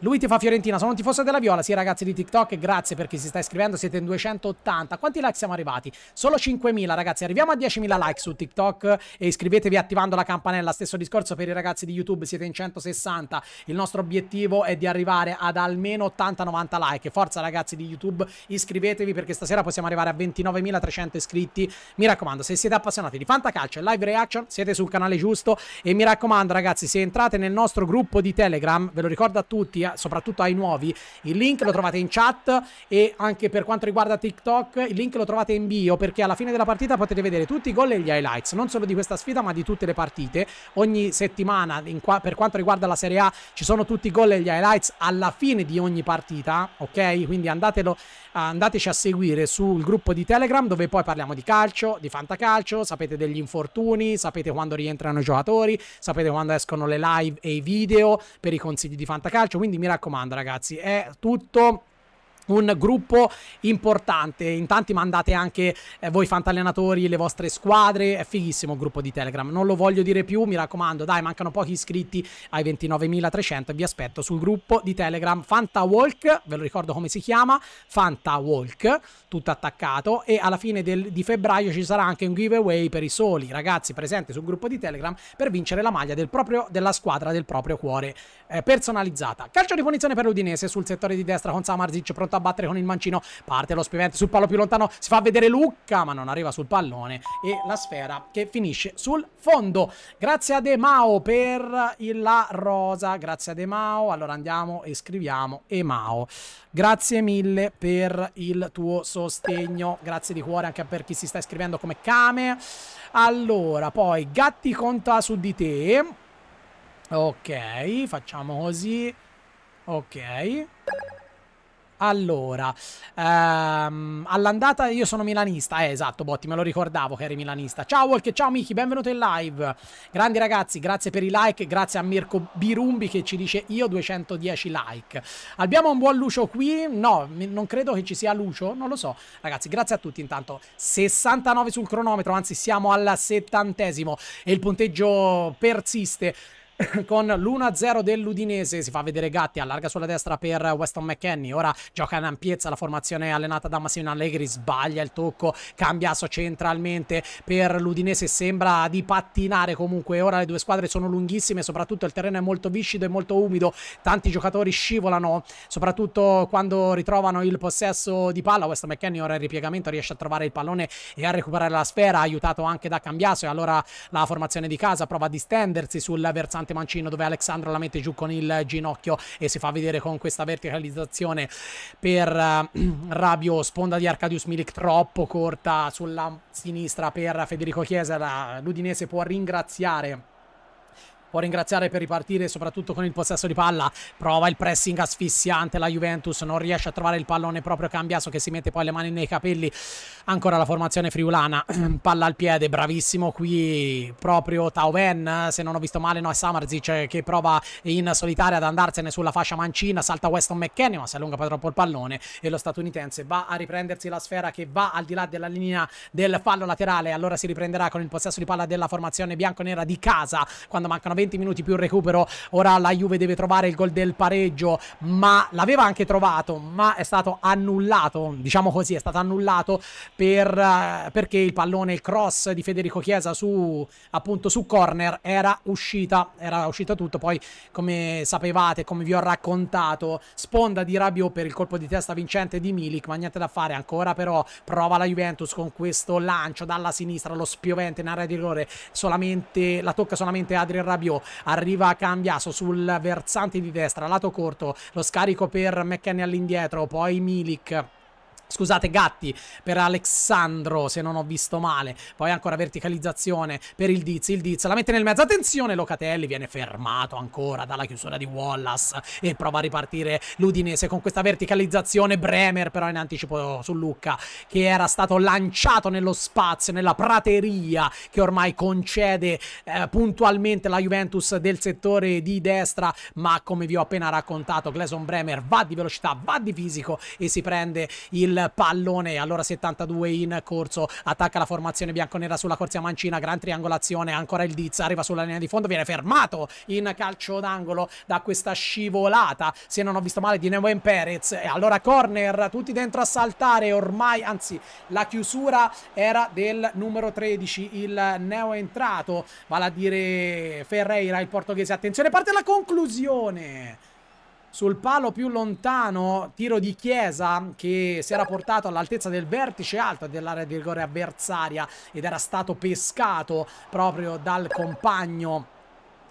Lui ti fa Fiorentina, sono un tifoso della Viola, sì ragazzi di TikTok, grazie per chi si sta iscrivendo, siete in 280. Quanti like siamo arrivati? Solo 5.000 ragazzi, arriviamo a 10.000 like su TikTok e iscrivetevi attivando la campanella, stesso discorso per i ragazzi di YouTube, siete in 160. Il nostro obiettivo è di arrivare ad almeno 80-90 like. Forza ragazzi di YouTube, iscrivetevi perché stasera possiamo arrivare a 29.300 iscritti. Mi raccomando, se siete appassionati di fantacalcio e live reaction, siete sul canale canale giusto e mi raccomando ragazzi se entrate nel nostro gruppo di Telegram, ve lo ricordo a tutti, eh, soprattutto ai nuovi, il link lo trovate in chat e anche per quanto riguarda TikTok il link lo trovate in bio perché alla fine della partita potete vedere tutti i gol e gli highlights, non solo di questa sfida ma di tutte le partite. Ogni settimana qua, per quanto riguarda la Serie A ci sono tutti i gol e gli highlights alla fine di ogni partita, ok? Quindi andatelo, andateci a seguire sul gruppo di Telegram dove poi parliamo di calcio, di fantacalcio, sapete degli infortuni, sapete quando rientra rientrano i giocatori, sapete quando escono le live e i video per i consigli di fantacalcio, quindi mi raccomando ragazzi, è tutto un gruppo importante. In tanti mandate anche eh, voi fantallenatori le vostre squadre, è fighissimo il gruppo di Telegram. Non lo voglio dire più, mi raccomando, dai, mancano pochi iscritti ai 29.300 vi aspetto sul gruppo di Telegram Fanta Walk, ve lo ricordo come si chiama, Fanta Walk, tutto attaccato e alla fine del, di febbraio ci sarà anche un giveaway per i soli ragazzi presenti sul gruppo di Telegram per vincere la maglia del proprio, della squadra del proprio cuore eh, personalizzata. Calcio di punizione per l'Udinese sul settore di destra con Samarzic pronto a battere con il mancino. Parte lo spivente sul palo più lontano, si fa vedere Lucca ma non arriva sul pallone e la sfera che finisce sul fondo. Grazie a De Mao per la rosa, grazie a De Mao. Allora andiamo e scriviamo E Mao. Grazie mille per il tuo sostegno, grazie di cuore anche per chi si sta iscrivendo come Kame. Allora, poi Gatti conta su di te. Ok, facciamo così. Ok. Allora, ehm, all'andata io sono milanista, eh esatto Botti, me lo ricordavo che eri milanista Ciao Walk, ciao Miki, benvenuto in live Grandi ragazzi, grazie per i like, grazie a Mirko Birumbi che ci dice io 210 like Abbiamo un buon Lucio qui? No, non credo che ci sia Lucio, non lo so Ragazzi, grazie a tutti intanto 69 sul cronometro, anzi siamo al settantesimo E il punteggio persiste con l'1-0 dell'Udinese. Si fa vedere Gatti, allarga sulla destra per Weston McKenney. Ora gioca in ampiezza la formazione allenata da Massimo Allegri. Sbaglia il tocco, cambiasso centralmente per l'Udinese. Sembra di pattinare comunque. Ora le due squadre sono lunghissime, soprattutto il terreno è molto viscido e molto umido. Tanti giocatori scivolano, soprattutto quando ritrovano il possesso di palla. Weston McKenney ora in ripiegamento riesce a trovare il pallone e a recuperare la sfera, aiutato anche da cambiasso. E allora la formazione di casa prova a distendersi sul versante Dante Mancino dove Alexandro la mette giù con il ginocchio e si fa vedere con questa verticalizzazione per uh, eh, Rabio, sponda di Arcadius Milik troppo corta sulla sinistra per Federico Chiesa, l'Udinese può ringraziare può ringraziare per ripartire soprattutto con il possesso di palla prova il pressing asfissiante la Juventus non riesce a trovare il pallone proprio cambiato che si mette poi le mani nei capelli ancora la formazione friulana palla al piede bravissimo qui proprio Tauven se non ho visto male no è Samarzic che prova in solitaria ad andarsene sulla fascia mancina salta Weston McKennie ma si allunga poi troppo il pallone e lo statunitense va a riprendersi la sfera che va al di là della linea del fallo laterale allora si riprenderà con il possesso di palla della formazione bianconera di casa quando mancano 20 minuti più recupero. Ora la Juve deve trovare il gol del pareggio, ma l'aveva anche trovato, ma è stato annullato, diciamo così, è stato annullato per, eh, perché il pallone, il cross di Federico Chiesa su, appunto, su corner era uscita, era uscita tutto. Poi, come sapevate, come vi ho raccontato, sponda di Rabiot per il colpo di testa vincente di Milik, ma niente da fare ancora, però prova la Juventus con questo lancio dalla sinistra, lo spiovente in area di rigore, solamente, la tocca solamente Adrian Rabiot Fabio arriva a Cambiaso sul versante di destra, lato corto, lo scarico per McKenny all'indietro, poi Milik Scusate, gatti per Alexandro, se non ho visto male. Poi ancora verticalizzazione per il Diz. Il Diz la mette nel mezzo. Attenzione, Locatelli viene fermato ancora dalla chiusura di Wallace e prova a ripartire l'Udinese con questa verticalizzazione. Bremer però in anticipo su Lucca che era stato lanciato nello spazio, nella prateria che ormai concede eh, puntualmente la Juventus del settore di destra. Ma come vi ho appena raccontato, Gleison Bremer va di velocità, va di fisico e si prende il pallone. Allora 72 in corso, attacca la formazione bianconera sulla corsia mancina, gran triangolazione, ancora il Diz, arriva sulla linea di fondo, viene fermato in calcio d'angolo da questa scivolata, se non ho visto male, di Neuen Perez. E allora corner, tutti dentro a saltare, ormai, anzi la chiusura era del numero 13, il neo entrato, vale a dire Ferreira, il portoghese. Attenzione, parte la conclusione sul palo più lontano tiro di Chiesa che si era portato all'altezza del vertice alto dell'area di rigore avversaria ed era stato pescato proprio dal compagno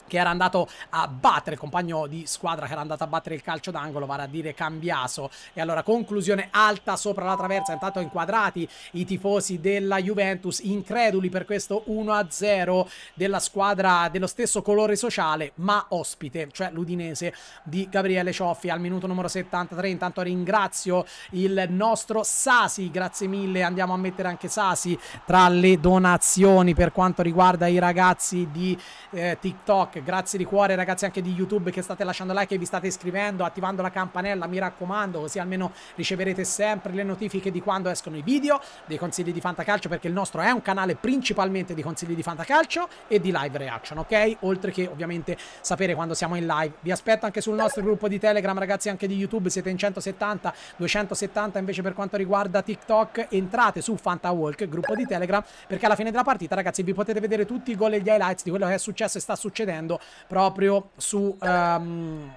che era andato a battere, il compagno di squadra che era andato a battere il calcio d'angolo, vale a dire Cambiaso. E allora conclusione alta sopra la traversa, intanto inquadrati i tifosi della Juventus, increduli per questo 1-0 della squadra dello stesso colore sociale, ma ospite, cioè l'Udinese di Gabriele Cioffi al minuto numero 73. Intanto ringrazio il nostro Sasi, grazie mille, andiamo a mettere anche Sasi tra le donazioni per quanto riguarda i ragazzi di eh, TikTok like. Grazie di cuore ragazzi anche di YouTube che state lasciando like e vi state iscrivendo, attivando la campanella, mi raccomando, così almeno riceverete sempre le notifiche di quando escono i video, dei consigli di Fantacalcio, perché il nostro è un canale principalmente di consigli di Fantacalcio e di live reaction, ok? Oltre che ovviamente sapere quando siamo in live. Vi aspetto anche sul nostro gruppo di Telegram, ragazzi, anche di YouTube, siete in 170, 270 invece per quanto riguarda TikTok, entrate su Fantawalk, gruppo di Telegram, perché alla fine della partita, ragazzi, vi potete vedere tutti i gol e gli highlights di quello che è successo e sta succedendo giocando proprio su... Um,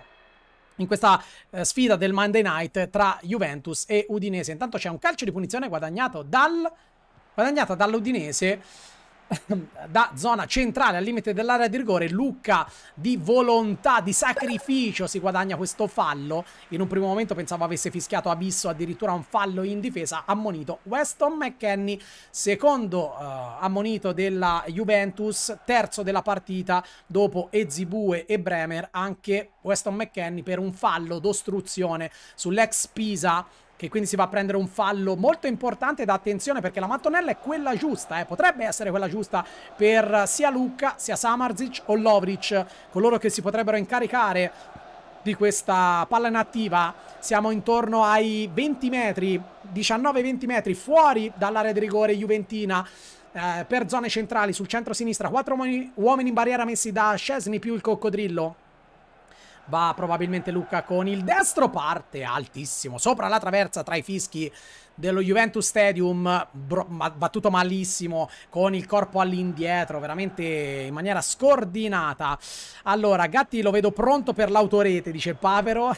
in questa eh, sfida del Monday Night tra Juventus e Udinese. Intanto c'è un calcio di punizione guadagnato dal, guadagnata dall'Udinese da zona centrale al limite dell'area di rigore. Lucca di volontà, di sacrificio si guadagna questo fallo. In un primo momento pensavo avesse fischiato Abisso addirittura un fallo in difesa. Ammonito Weston McKenney, secondo uh, ammonito della Juventus, terzo della partita dopo Ezibue e Bremer. Anche Weston McKenney per un fallo d'ostruzione sull'ex Pisa che quindi si va a prendere un fallo molto importante da attenzione perché la mattonella è quella giusta, eh, potrebbe essere quella giusta per sia Lucca, sia Samarzic o Lovric, coloro che si potrebbero incaricare di questa palla inattiva. Siamo intorno ai 20 metri, 19-20 metri fuori dall'area di rigore Juventina. Eh, per zone centrali sul centro-sinistra, quattro uomini in barriera messi da Scesni più il coccodrillo va probabilmente Luca con il destro, parte altissimo, sopra la traversa tra i fischi dello Juventus Stadium bro, battuto malissimo con il corpo all'indietro veramente in maniera scordinata allora Gatti lo vedo pronto per l'autorete dice Pavero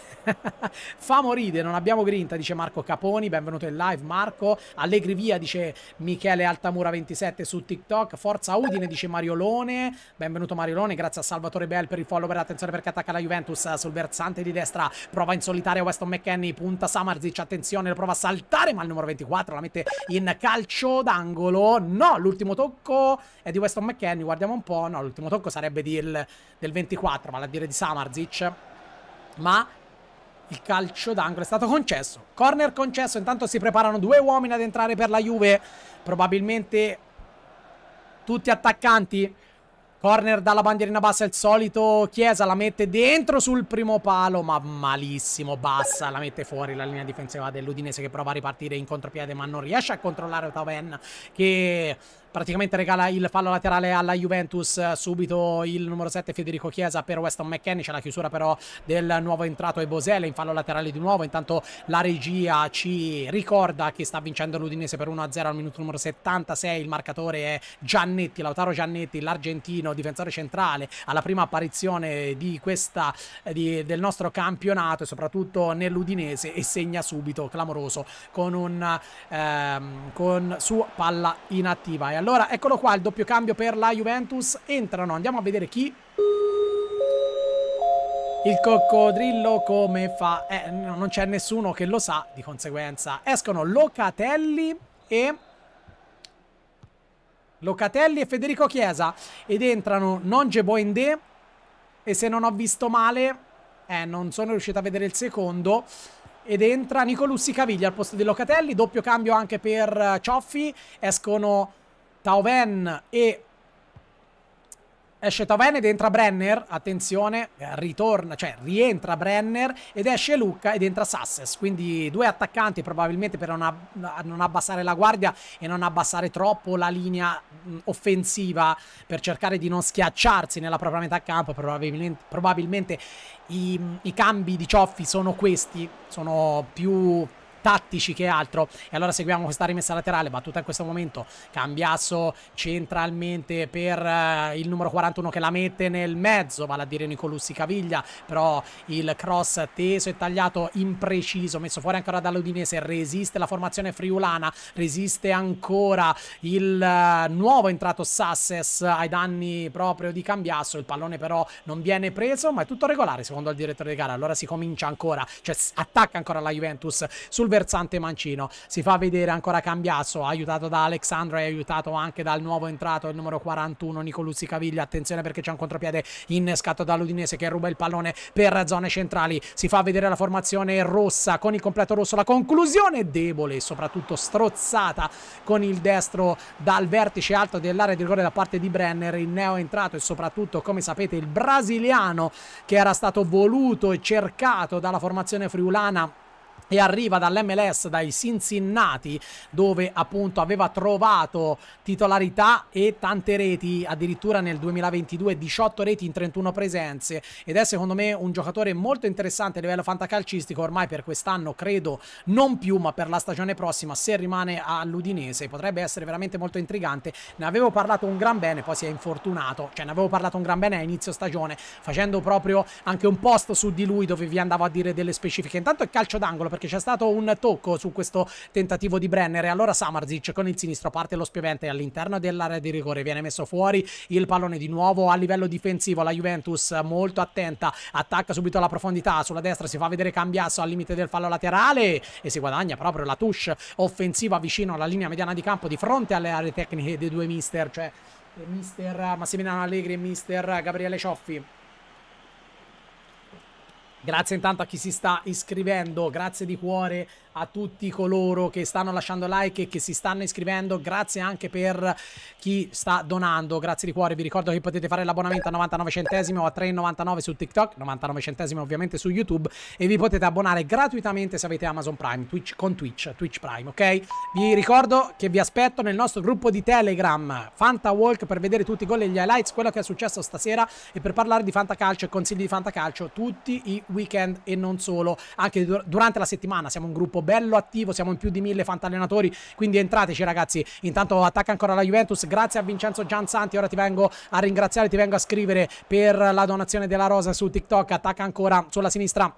fa morire non abbiamo grinta dice Marco Caponi benvenuto in live Marco Allegri via dice Michele Altamura 27 su TikTok Forza Udine dice Mariolone benvenuto Mariolone grazie a Salvatore Bell per il follow per l'attenzione perché attacca la Juventus sul versante di destra prova in solitaria Weston McKennie punta Samarzic attenzione prova a saltare ma il numero 24, la mette in calcio d'angolo. No, l'ultimo tocco è di Weston McKennie, guardiamo un po'. No, l'ultimo tocco sarebbe del, del 24, vale a dire di Samarzic. Ma il calcio d'angolo è stato concesso. Corner concesso, intanto si preparano due uomini ad entrare per la Juve. Probabilmente tutti attaccanti. Corner dalla bandierina bassa, il solito Chiesa la mette dentro sul primo palo, ma malissimo, bassa, la mette fuori la linea difensiva dell'Udinese che prova a ripartire in contropiede ma non riesce a controllare Otaven che praticamente regala il fallo laterale alla Juventus, eh, subito il numero 7 Federico Chiesa per Weston McKennie, c'è la chiusura però del nuovo entrato e Bosele in fallo laterale di nuovo, intanto la regia ci ricorda che sta vincendo l'Udinese per 1-0 al minuto numero 76, il marcatore è Giannetti, Lautaro Giannetti, l'argentino difensore centrale alla prima apparizione di questa, eh, di, del nostro campionato e soprattutto nell'Udinese e segna subito, clamoroso, con un, ehm, con, su palla inattiva. E allora, eccolo qua, il doppio cambio per la Juventus. Entrano, andiamo a vedere chi... Il coccodrillo come fa? Eh, non c'è nessuno che lo sa, di conseguenza. Escono Locatelli e... Locatelli e Federico Chiesa. Ed entrano Nonge Boende. E se non ho visto male... Eh, non sono riuscito a vedere il secondo ed entra Nicolussi Caviglia al posto di Locatelli, doppio cambio anche per eh, Cioffi, escono Tauven e... Esce Tauven ed entra Brenner, attenzione, eh, ritorna, cioè rientra Brenner ed esce Lucca ed entra Sasses, quindi due attaccanti probabilmente per non, ab non abbassare la guardia e non abbassare troppo la linea mh, mm, offensiva per cercare di non schiacciarsi nella propria metà campo, probabilmente, probabilmente i, i cambi di Cioffi sono questi, sono più tattici che altro. E allora seguiamo questa rimessa laterale, battuta in questo momento, Cambiasso centralmente per eh, il numero 41 che la mette nel mezzo, vale a dire Nicolussi Caviglia, però il cross teso e tagliato impreciso, messo fuori ancora dall'Udinese, resiste la formazione friulana, resiste ancora il eh, nuovo entrato Sasses ai danni proprio di Cambiasso, il pallone però non viene preso, ma è tutto regolare secondo il direttore di gara, allora si comincia ancora, cioè attacca ancora la Juventus sul versante mancino. Si fa vedere ancora Cambiasso, aiutato da Alexandro e aiutato anche dal nuovo entrato, il numero 41, Nicolussi Caviglia. Attenzione perché c'è un contropiede innescato dall'Udinese che ruba il pallone per zone centrali. Si fa vedere la formazione rossa con il completo rosso. La conclusione debole soprattutto strozzata con il destro dal vertice alto dell'area di rigore da parte di Brenner. Il neo entrato e soprattutto, come sapete, il brasiliano che era stato voluto e cercato dalla formazione friulana e arriva dall'MLS, dai Cincinnati, dove appunto aveva trovato titolarità e tante reti, addirittura nel 2022 18 reti in 31 presenze ed è secondo me un giocatore molto interessante a livello fantacalcistico, ormai per quest'anno credo non più, ma per la stagione prossima se rimane all'Udinese potrebbe essere veramente molto intrigante. Ne avevo parlato un gran bene, poi si è infortunato, cioè ne avevo parlato un gran bene a inizio stagione, facendo proprio anche un post su di lui dove vi andavo a dire delle specifiche. Intanto è calcio d'angolo perché perché c'è stato un tocco su questo tentativo di Brenner e allora Samarzic con il sinistro parte lo spiovente all'interno dell'area di rigore viene messo fuori il pallone di nuovo a livello difensivo la Juventus molto attenta attacca subito la profondità sulla destra si fa vedere Cambiasso al limite del fallo laterale e si guadagna proprio la touche offensiva vicino alla linea mediana di campo di fronte alle aree tecniche dei due mister cioè mister eh, Massimiliano Allegri e mister Gabriele Cioffi Grazie intanto a chi si sta iscrivendo, grazie di cuore a tutti coloro che stanno lasciando like e che si stanno iscrivendo. Grazie anche per chi sta donando. Grazie di cuore. Vi ricordo che potete fare l'abbonamento a 99 centesimi o a 3,99 su TikTok, 99 centesimi ovviamente su YouTube e vi potete abbonare gratuitamente se avete Amazon Prime Twitch, con Twitch, Twitch Prime, ok? Vi ricordo che vi aspetto nel nostro gruppo di Telegram, Fanta Walk per vedere tutti i gol e gli highlights, quello che è successo stasera e per parlare di Fanta Calcio e consigli di Fanta Calcio tutti i weekend e non solo, anche durante la settimana. Siamo un gruppo bello attivo, siamo in più di mille fantallenatori, quindi entrateci ragazzi. Intanto attacca ancora la Juventus, grazie a Vincenzo Gianzanti, ora ti vengo a ringraziare, ti vengo a scrivere per la donazione della rosa su TikTok, attacca ancora sulla sinistra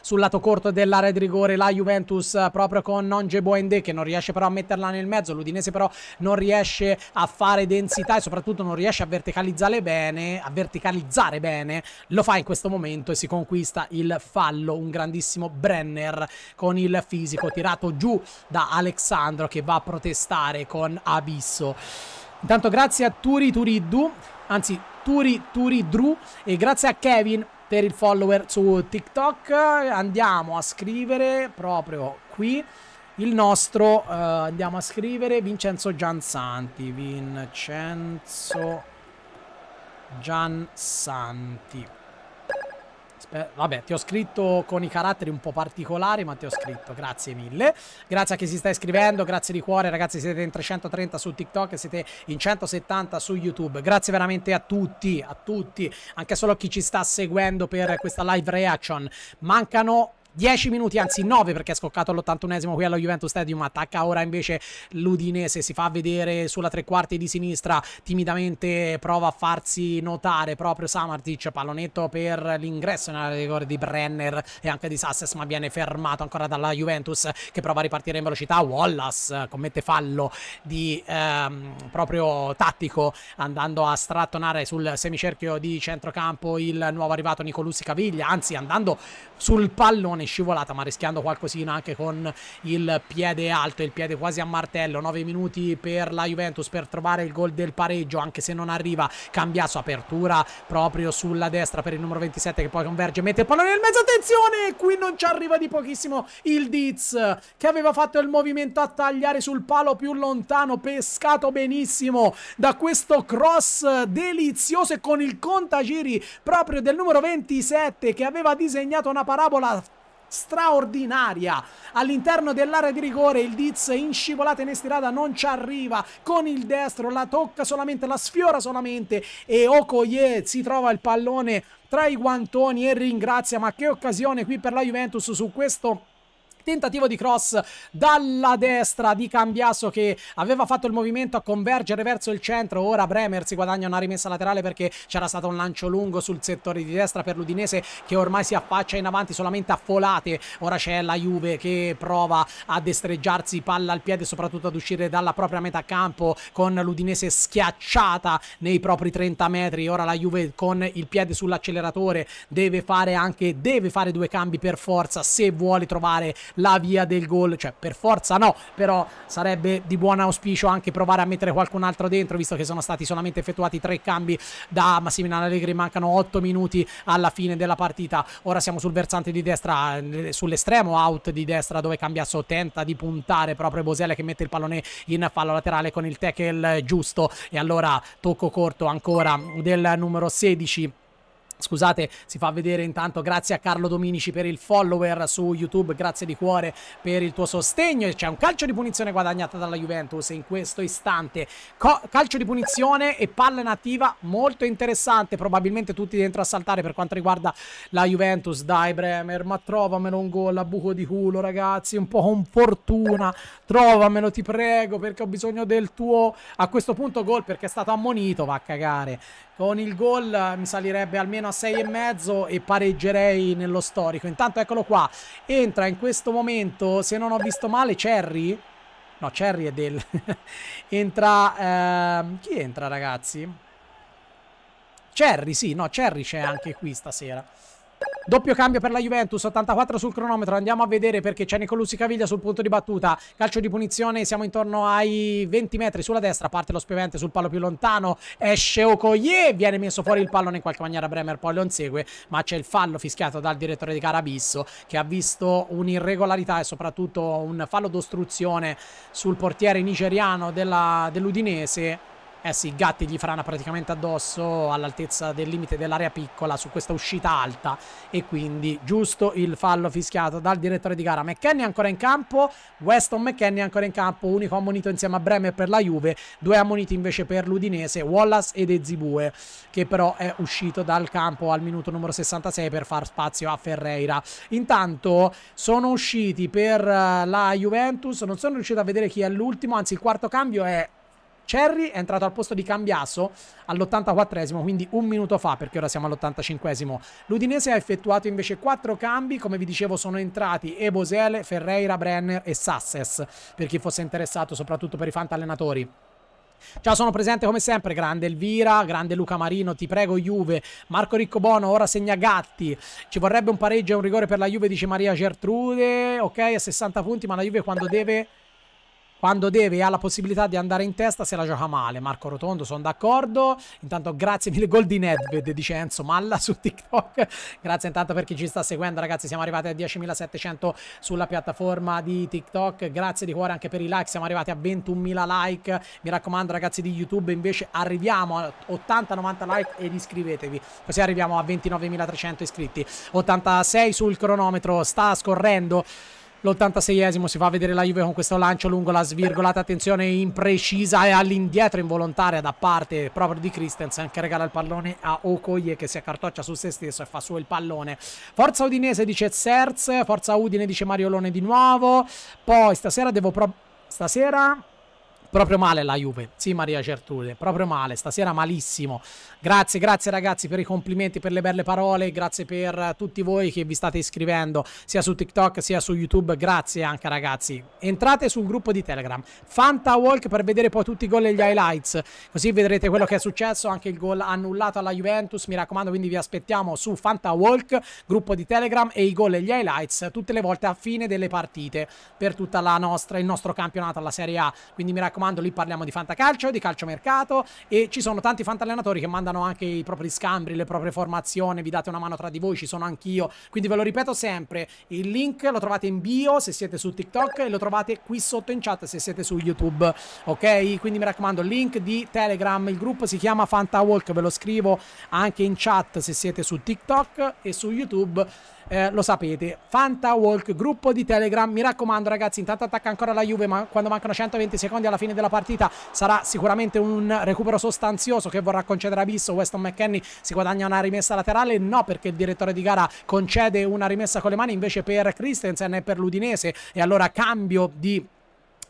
sul lato corto dell'area di rigore la Juventus eh, proprio con Nonge Boende che non riesce però a metterla nel mezzo, l'Udinese però non riesce a fare densità e soprattutto non riesce a verticalizzare bene, a verticalizzare bene, lo fa in questo momento e si conquista il fallo, un grandissimo Brenner con il fisico tirato giù da Alexandro che va a protestare con Abisso. Intanto grazie a Turi Turiddu, anzi Turi Turidru e grazie a Kevin per il follower su TikTok. Andiamo a scrivere proprio qui il nostro, uh, andiamo a scrivere Vincenzo Giansanti. Vincenzo Giansanti. Eh, vabbè, ti ho scritto con i caratteri un po' particolari, ma ti ho scritto. Grazie mille. Grazie a chi si sta iscrivendo, grazie di cuore, ragazzi. Siete in 330 su TikTok e siete in 170 su YouTube. Grazie veramente a tutti, a tutti, anche solo a chi ci sta seguendo per questa live reaction. Mancano 10 minuti, anzi 9 perché è scoccato all'81esimo qui allo Juventus Stadium, attacca ora invece l'Udinese, si fa vedere sulla tre quarti di sinistra, timidamente prova a farsi notare proprio Samartic, pallonetto per l'ingresso in di rigore di Brenner e anche di Sasses ma viene fermato ancora dalla Juventus che prova a ripartire in velocità, Wallace eh, commette fallo di ehm, proprio tattico andando a strattonare sul semicerchio di centrocampo il nuovo arrivato Nicolussi Caviglia, anzi andando sul pallone in scivolata, ma rischiando qualcosina anche con il piede alto, il piede quasi a martello. 9 minuti per la Juventus per trovare il gol del pareggio, anche se non arriva. cambia su apertura proprio sulla destra per il numero 27 che poi converge, mette il pallone nel mezzo. Attenzione, qui non ci arriva di pochissimo il Diz che aveva fatto il movimento a tagliare sul palo più lontano, pescato benissimo da questo cross delizioso e con il contagiri proprio del numero 27 che aveva disegnato una parabola straordinaria all'interno dell'area di rigore il Diz in scivolata in estirata non ci arriva con il destro la tocca solamente la sfiora solamente e Okoye si trova il pallone tra i guantoni e ringrazia ma che occasione qui per la Juventus su questo tentativo di cross dalla destra di Cambiasso che aveva fatto il movimento a convergere verso il centro, ora Bremer si guadagna una rimessa laterale perché c'era stato un lancio lungo sul settore di destra per l'Udinese che ormai si affaccia in avanti solamente a folate, ora c'è la Juve che prova a destreggiarsi palla al piede soprattutto ad uscire dalla propria metà campo con l'Udinese schiacciata nei propri 30 metri, ora la Juve con il piede sull'acceleratore deve fare anche deve fare due cambi per forza se vuole trovare la via del gol, cioè per forza no, però sarebbe di buon auspicio anche provare a mettere qualcun altro dentro, visto che sono stati solamente effettuati tre cambi da Massimiliano Allegri, mancano otto minuti alla fine della partita. Ora siamo sul versante di destra, eh, sull'estremo out di destra dove Cambiasso tenta di puntare proprio Bosele che mette il pallone in fallo laterale con il tackle giusto e allora tocco corto ancora del numero 16 Scusate, si fa vedere intanto grazie a Carlo Dominici per il follower su YouTube, grazie di cuore per il tuo sostegno. C'è un calcio di punizione guadagnata dalla Juventus in questo istante. Co calcio di punizione e palla nativa molto interessante, probabilmente tutti dentro a saltare per quanto riguarda la Juventus. Dai Bremer, ma trovamelo un gol a buco di culo ragazzi, un po' con fortuna. Trovamelo ti prego perché ho bisogno del tuo... A questo punto gol perché è stato ammonito, va a cagare. Con il gol eh, mi salirebbe almeno almeno a 6 e mezzo e pareggerei nello storico. Intanto eccolo qua, entra in questo momento, se non ho visto male, Cherry. No, Cherry è del... entra... Eh... Chi entra, ragazzi? Cherry, sì, no, Cherry c'è anche qui stasera. Doppio cambio per la Juventus, 84 sul cronometro, andiamo a vedere perché c'è Nicolussi Caviglia sul punto di battuta, calcio di punizione, siamo intorno ai 20 metri sulla destra, parte lo spiovente sul palo più lontano, esce Okoye, viene messo fuori il pallone in qualche maniera Bremer poi lo insegue, ma c'è il fallo fischiato dal direttore di Carabisso che ha visto un'irregolarità e soprattutto un fallo d'ostruzione sul portiere nigeriano dell'Udinese. Eh sì, Gatti gli frana praticamente addosso all'altezza del limite dell'area piccola su questa uscita alta e quindi giusto il fallo fischiato dal direttore di gara. McKenny ancora in campo, Weston McKenny ancora in campo, unico ammonito insieme a Bremer per la Juve, due ammoniti invece per l'Udinese, Wallace ed Ezibue che però è uscito dal campo al minuto numero 66 per far spazio a Ferreira. Intanto sono usciti per eh, la Juventus, non sono riuscito a vedere chi è l'ultimo, anzi il quarto cambio è Cherry è entrato al posto di Cambiasso all'84esimo, quindi un minuto fa, perché ora siamo all'85esimo. L'Udinese ha effettuato invece quattro cambi, come vi dicevo sono entrati Ebosele, Ferreira, Brenner e Sasses, per chi fosse interessato, soprattutto per i fantallenatori. Ciao, sono presente come sempre, grande Elvira, grande Luca Marino, ti prego Juve, Marco Riccobono, ora segna Gatti, ci vorrebbe un pareggio e un rigore per la Juve, dice Maria Gertrude, ok, a 60 punti, ma la Juve quando deve quando deve e ha la possibilità di andare in testa se la gioca male. Marco Rotondo, sono d'accordo. Intanto grazie mille, Goldin Edved, Nedved di Cenzo Malla su TikTok. grazie intanto per chi ci sta seguendo, ragazzi. Siamo arrivati a 10.700 sulla piattaforma di TikTok. Grazie di cuore anche per i like. Siamo arrivati a 21.000 like. Mi raccomando, ragazzi di YouTube, invece arriviamo a 80-90 like ed iscrivetevi. Così arriviamo a 29.300 iscritti. 86 sul cronometro, sta scorrendo. L'86esimo si fa vedere la Juve con questo lancio lungo, la svirgolata attenzione imprecisa e all'indietro involontaria da parte proprio di Christensen che regala il pallone a Okoye che si accartoccia su se stesso e fa su il pallone. Forza Udinese dice Serz, Forza Udine dice Mariolone di nuovo, poi stasera devo... Stasera Proprio male la Juve. Sì, Maria Gertrude, proprio male. Stasera malissimo. Grazie, grazie ragazzi per i complimenti, per le belle parole. Grazie per tutti voi che vi state iscrivendo sia su TikTok sia su YouTube. Grazie anche ragazzi. Entrate sul gruppo di Telegram. Fanta Walk per vedere poi tutti i gol e gli highlights. Così vedrete quello che è successo. Anche il gol annullato alla Juventus. Mi raccomando, quindi vi aspettiamo su Fanta Walk, gruppo di Telegram e i gol e gli highlights tutte le volte a fine delle partite per tutta la nostra, il nostro campionato, alla Serie A. Quindi mi raccomando raccomando, lì parliamo di fantacalcio, di calciomercato e ci sono tanti fantallenatori che mandano anche i propri scambi, le proprie formazioni, vi date una mano tra di voi, ci sono anch'io. Quindi ve lo ripeto sempre, il link lo trovate in bio se siete su TikTok e lo trovate qui sotto in chat se siete su YouTube, ok? Quindi mi raccomando, link di Telegram, il gruppo si chiama Fanta Walk, ve lo scrivo anche in chat se siete su TikTok e su YouTube eh, lo sapete. Fanta Walk, gruppo di Telegram. Mi raccomando, ragazzi, intanto attacca ancora la Juve, ma quando mancano 120 secondi alla fine della partita sarà sicuramente un recupero sostanzioso che vorrà concedere a Bisso. Weston McKenney si guadagna una rimessa laterale? No, perché il direttore di gara concede una rimessa con le mani invece per Christensen e per l'Udinese. E allora cambio di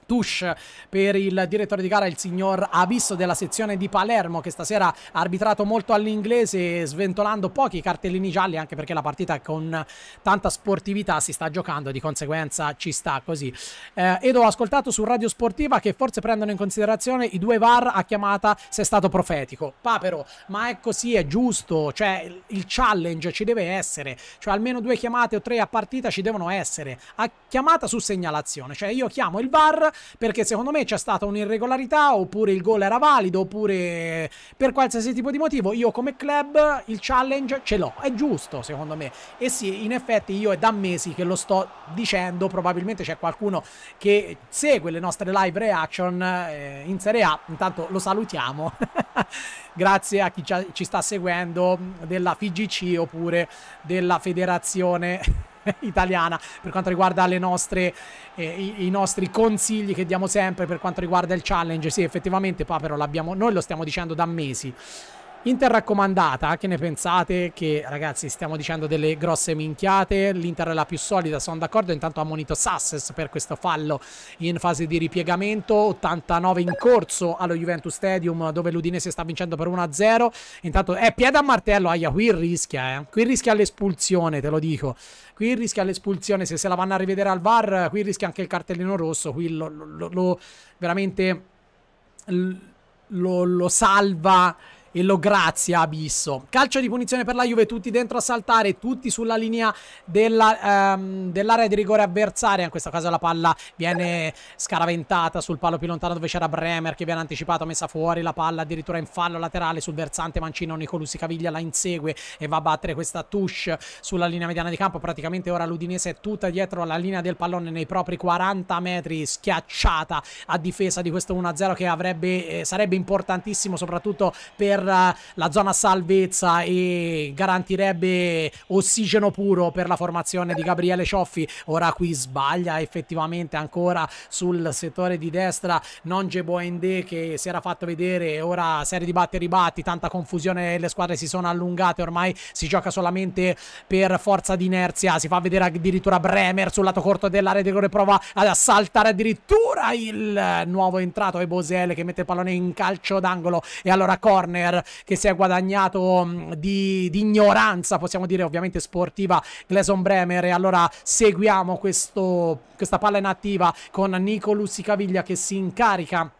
Touche per il direttore di gara il signor Abisso della sezione di Palermo che stasera ha arbitrato molto all'inglese sventolando pochi cartellini gialli anche perché la partita con tanta sportività si sta giocando di conseguenza ci sta così eh, ed ho ascoltato su Radio Sportiva che forse prendono in considerazione i due VAR a chiamata se è stato profetico papero ma è così è giusto cioè il challenge ci deve essere cioè almeno due chiamate o tre a partita ci devono essere a chiamata su segnalazione cioè io chiamo il VAR perché secondo me c'è stata un'irregolarità oppure il gol era valido oppure per qualsiasi tipo di motivo io come club il challenge ce l'ho, è giusto secondo me e sì in effetti io è da mesi che lo sto dicendo, probabilmente c'è qualcuno che segue le nostre live reaction eh, in Serie A, intanto lo salutiamo. grazie a chi ci sta seguendo della FIGC oppure della federazione italiana per quanto riguarda le nostre, eh, i, i, nostri consigli che diamo sempre per quanto riguarda il challenge. Sì, effettivamente, però l'abbiamo, noi lo stiamo dicendo da mesi. Inter raccomandata, che ne pensate? Che ragazzi stiamo dicendo delle grosse minchiate, l'Inter è la più solida, sono d'accordo, intanto ha monito Sasses per questo fallo in fase di ripiegamento, 89 in corso allo Juventus Stadium dove l'Udinese sta vincendo per 1-0, intanto è eh, piede a martello, aia, qui rischia, eh. qui rischia l'espulsione, te lo dico, qui rischia l'espulsione, se se la vanno a rivedere al VAR, qui rischia anche il cartellino rosso, qui lo, lo, lo veramente lo, lo salva e lo grazia Abisso. Calcio di punizione per la Juve, tutti dentro a saltare, tutti sulla linea ehm, dell'area um, dell di rigore avversaria. In questo caso la palla viene scaraventata sul palo più lontano dove c'era Bremer che viene anticipato, messa fuori la palla addirittura in fallo laterale sul versante Mancino. Nicolussi Caviglia la insegue e va a battere questa touche sulla linea mediana di campo. Praticamente ora l'Udinese è tutta dietro alla linea del pallone nei propri 40 metri, schiacciata a difesa di questo 1-0 che avrebbe, eh, sarebbe importantissimo soprattutto per per eh, la zona salvezza e garantirebbe ossigeno puro per la formazione di Gabriele Cioffi. Ora qui sbaglia effettivamente ancora sul settore di destra Nonge Boende che si era fatto vedere. Ora serie di batti e ribatti, tanta confusione, le squadre si sono allungate, ormai si gioca solamente per forza d'inerzia. Si fa vedere addirittura Bremer sul lato corto dell'area di rigore, prova ad assaltare addirittura il nuovo entrato e Bosel che mette il pallone in calcio d'angolo e allora corner Sinner che si è guadagnato mm, di, di ignoranza, possiamo dire ovviamente sportiva, Gleson Bremer. E allora seguiamo questo, questa palla inattiva con Nico Lussicaviglia che si incarica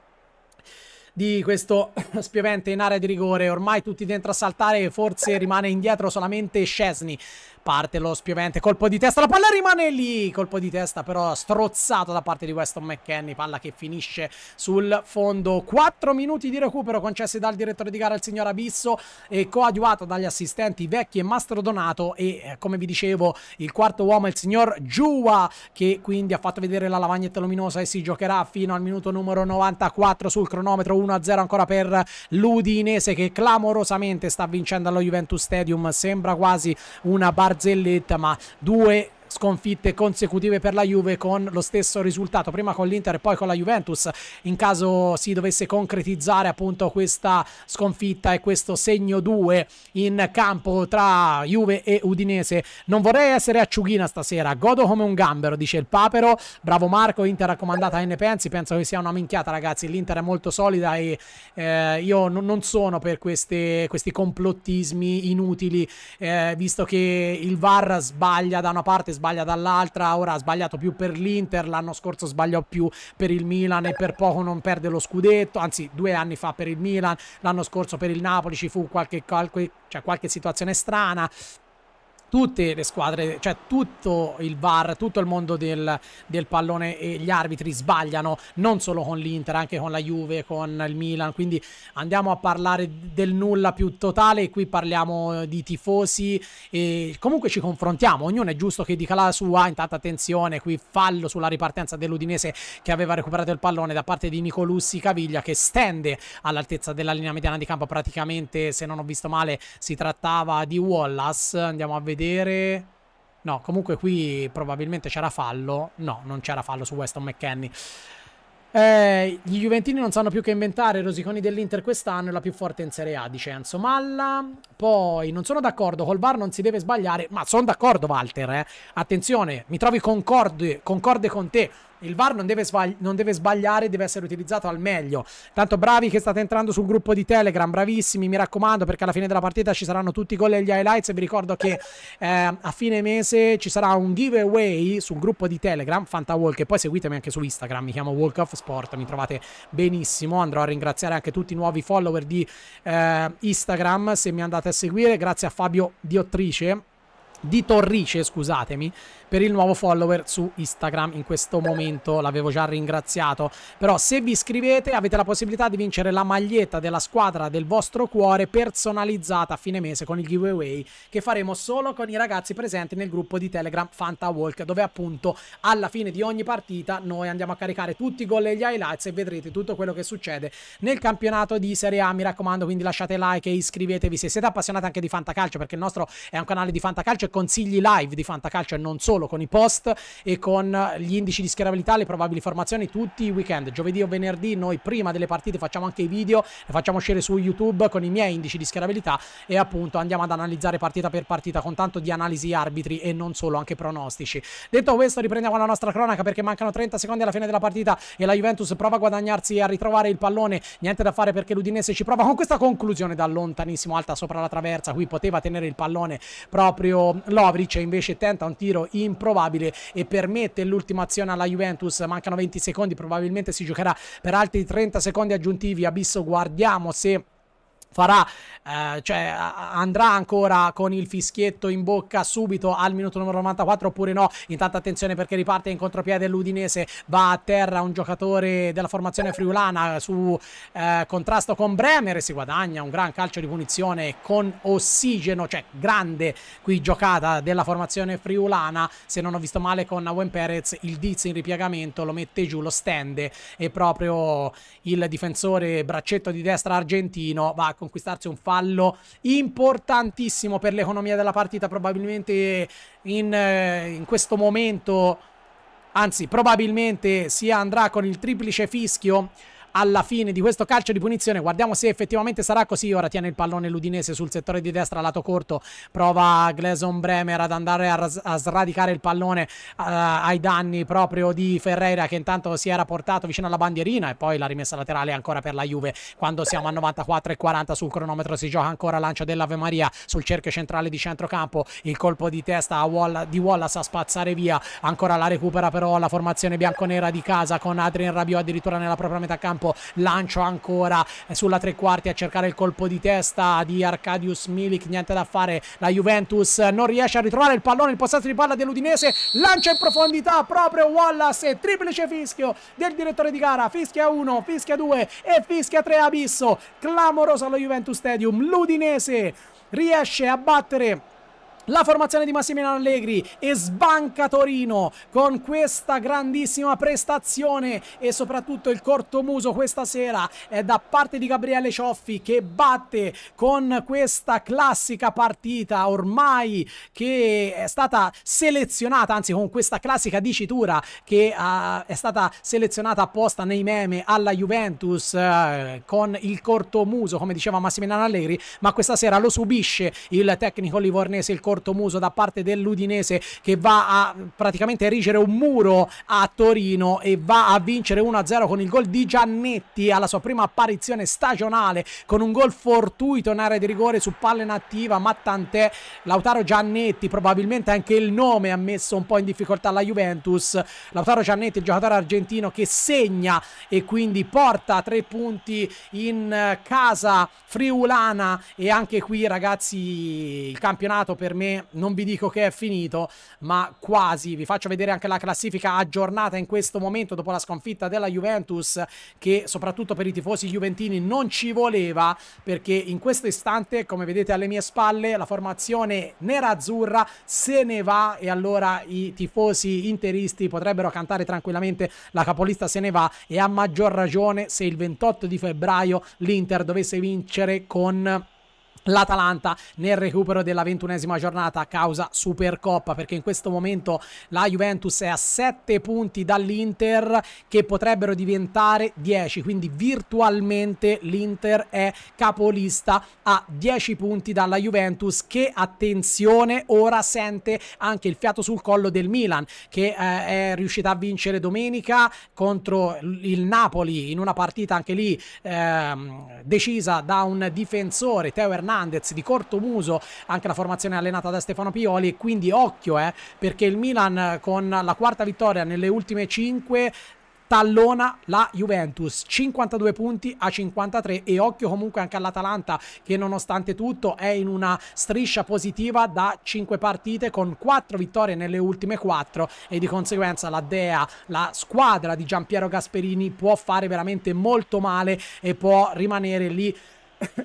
di questo spiovente in area di rigore. Ormai tutti dentro a saltare, forse rimane indietro solamente Scesni parte lo spiovente colpo di testa, la palla rimane lì, colpo di testa però strozzato da parte di Weston McKennie, palla che finisce sul fondo, 4 minuti di recupero concessi dal direttore di gara il signor Abisso e coadiuvato dagli assistenti Vecchi e Mastro Donato e eh, come vi dicevo il quarto uomo è il signor Giua che quindi ha fatto vedere la lavagnetta luminosa e si giocherà fino al minuto numero 94 sul cronometro 1-0 ancora per l'Udinese che clamorosamente sta vincendo allo Juventus Stadium, sembra quasi una barra Barzelletta, ma due sconfitte consecutive per la Juve con lo stesso risultato, prima con l'Inter e poi con la Juventus, in caso si dovesse concretizzare appunto questa sconfitta e questo segno 2 in campo tra Juve e Udinese. Non vorrei essere acciughina stasera, godo come un gambero, dice il Papero, bravo Marco, Inter raccomandata a N Pensi, penso che sia una minchiata ragazzi, l'Inter è molto solida e eh, io non sono per queste, questi complottismi inutili, eh, visto che il VAR sbaglia da una parte, sbaglia sbaglia dall'altra, ora ha sbagliato più per l'Inter, l'anno scorso sbagliò più per il Milan e per poco non perde lo scudetto, anzi due anni fa per il Milan, l'anno scorso per il Napoli ci fu qualche, qualche, cioè qualche situazione strana, tutte le squadre, cioè tutto il VAR, tutto il mondo del, del, pallone e gli arbitri sbagliano, non solo con l'Inter, anche con la Juve, con il Milan, quindi andiamo a parlare del nulla più totale, qui parliamo di tifosi e comunque ci confrontiamo, ognuno è giusto che dica la sua, intanto attenzione, qui fallo sulla ripartenza dell'Udinese che aveva recuperato il pallone da parte di Nicolussi Caviglia che stende all'altezza della linea mediana di campo praticamente, se non ho visto male, si trattava di Wallace, andiamo a vedere vedere... No, comunque qui probabilmente c'era fallo. No, non c'era fallo su Weston McKennie. Eh, gli Juventini non sanno più che inventare, rosiconi dell'Inter quest'anno è la più forte in Serie A, dice Enzo Malla. Poi non sono d'accordo, col VAR non si deve sbagliare, ma sono d'accordo Walter, eh. attenzione, mi trovi concorde, concorde con te, il VAR non deve, non deve, sbagliare, deve essere utilizzato al meglio. Tanto bravi che state entrando sul gruppo di Telegram, bravissimi, mi raccomando, perché alla fine della partita ci saranno tutti i gol e gli highlights. E vi ricordo che eh, a fine mese ci sarà un giveaway sul gruppo di Telegram, FantaWalk, e poi seguitemi anche su Instagram, mi chiamo Walk of Sport, mi trovate benissimo. Andrò a ringraziare anche tutti i nuovi follower di eh, Instagram, se mi andate a seguire. Grazie a Fabio Diottrice, di Torrice, scusatemi, per il nuovo follower su Instagram in questo momento, l'avevo già ringraziato. Però se vi iscrivete avete la possibilità di vincere la maglietta della squadra del vostro cuore personalizzata a fine mese con il giveaway che faremo solo con i ragazzi presenti nel gruppo di Telegram Fanta Walk dove appunto alla fine di ogni partita noi andiamo a caricare tutti i gol e gli highlights e vedrete tutto quello che succede nel campionato di Serie A. Mi raccomando, quindi lasciate like e iscrivetevi se siete appassionati anche di Fanta Calcio perché il nostro è un canale di Fanta Calcio e consigli live di Fanta Calcio e non solo solo con i post e con gli indici di schierabilità, le probabili formazioni tutti i weekend, giovedì o venerdì noi prima delle partite facciamo anche i video, le facciamo uscire su YouTube con i miei indici di schierabilità e appunto andiamo ad analizzare partita per partita con tanto di analisi arbitri e non solo, anche pronostici. Detto questo riprendiamo la nostra cronaca perché mancano 30 secondi alla fine della partita e la Juventus prova a guadagnarsi e a ritrovare il pallone, niente da fare perché l'Udinese ci prova con questa conclusione da lontanissimo, alta sopra la traversa, qui poteva tenere il pallone proprio Lovric e invece tenta un tiro in improbabile e permette l'ultima azione alla Juventus, mancano 20 secondi, probabilmente si giocherà per altri 30 secondi aggiuntivi, Abisso guardiamo se farà, eh, cioè andrà ancora con il fischietto in bocca subito al minuto numero 94 oppure no? Intanto attenzione perché riparte in contropiede l'Udinese, va a terra un giocatore della formazione friulana su eh, contrasto con Bremer e si guadagna un gran calcio di punizione con ossigeno, cioè grande qui giocata della formazione friulana, se non ho visto male con Nawen Perez, il Diz in ripiegamento lo mette giù, lo stende e proprio il difensore braccetto di destra argentino va a conquistarsi un fallo importantissimo per l'economia della partita, probabilmente in, eh, in questo momento, anzi probabilmente si andrà con il triplice fischio alla fine di questo calcio di punizione. Guardiamo se effettivamente sarà così. Ora tiene il pallone l'Udinese sul settore di destra, lato corto. Prova Gleson Bremer ad andare a, a sradicare il pallone uh, ai danni proprio di Ferreira che intanto si era portato vicino alla bandierina e poi la rimessa laterale ancora per la Juve. Quando siamo a 94 e 40 sul cronometro si gioca ancora lancio dell'Ave Maria sul cerchio centrale di centrocampo. Il colpo di testa Wall di Wallace a spazzare via. Ancora la recupera però la formazione bianconera di casa con Adrian Rabiot addirittura nella propria metà campo campo, lancio ancora eh, sulla tre quarti a cercare il colpo di testa di Arcadius Milik, niente da fare, la Juventus non riesce a ritrovare il pallone, il possesso di palla dell'Udinese, lancia in profondità proprio Wallace, triplice fischio del direttore di gara, fischia 1, fischia 2 e fischia 3 Abisso, clamoroso allo Juventus Stadium, l'Udinese riesce a battere la formazione di Massimiliano Allegri e sbanca Torino con questa grandissima prestazione e soprattutto il cortomuso questa sera è da parte di Gabriele Cioffi che batte con questa classica partita ormai che è stata selezionata anzi con questa classica dicitura che uh, è stata selezionata apposta nei meme alla Juventus uh, con il cortomuso come diceva Massimiliano Allegri ma questa sera lo subisce il tecnico livornese il cortomuso muso da parte dell'Udinese che va a praticamente erigere un muro a Torino e va a vincere 1-0 con il gol di Giannetti alla sua prima apparizione stagionale con un gol fortuito in area di rigore su palla inattiva ma tant'è Lautaro Giannetti probabilmente anche il nome ha messo un po' in difficoltà la Juventus Lautaro Giannetti il giocatore argentino che segna e quindi porta tre punti in eh, casa friulana e anche qui ragazzi il campionato per me me non vi dico che è finito, ma quasi. Vi faccio vedere anche la classifica aggiornata in questo momento dopo la sconfitta della Juventus che soprattutto per i tifosi juventini non ci voleva perché in questo istante, come vedete alle mie spalle, la formazione nera-azzurra se ne va e allora i tifosi interisti potrebbero cantare tranquillamente la capolista se ne va e a maggior ragione se il 28 di febbraio l'Inter dovesse vincere con l'Atalanta nel recupero della ventunesima giornata a causa Supercoppa perché in questo momento la Juventus è a 7 punti dall'Inter che potrebbero diventare 10 quindi virtualmente l'Inter è capolista a 10 punti dalla Juventus che attenzione ora sente anche il fiato sul collo del Milan che eh, è riuscita a vincere domenica contro il Napoli in una partita anche lì eh, decisa da un difensore Teo Hernandez Hernandez, di muso anche la formazione allenata da Stefano Pioli quindi occhio eh, perché il Milan eh, con la quarta vittoria nelle ultime 5 tallona la Juventus 52 punti a 53 e occhio comunque anche all'Atalanta che nonostante tutto è in una striscia positiva da 5 partite con 4 vittorie nelle ultime 4 e di conseguenza la Dea la squadra di Giampiero Gasperini può fare veramente molto male e può rimanere lì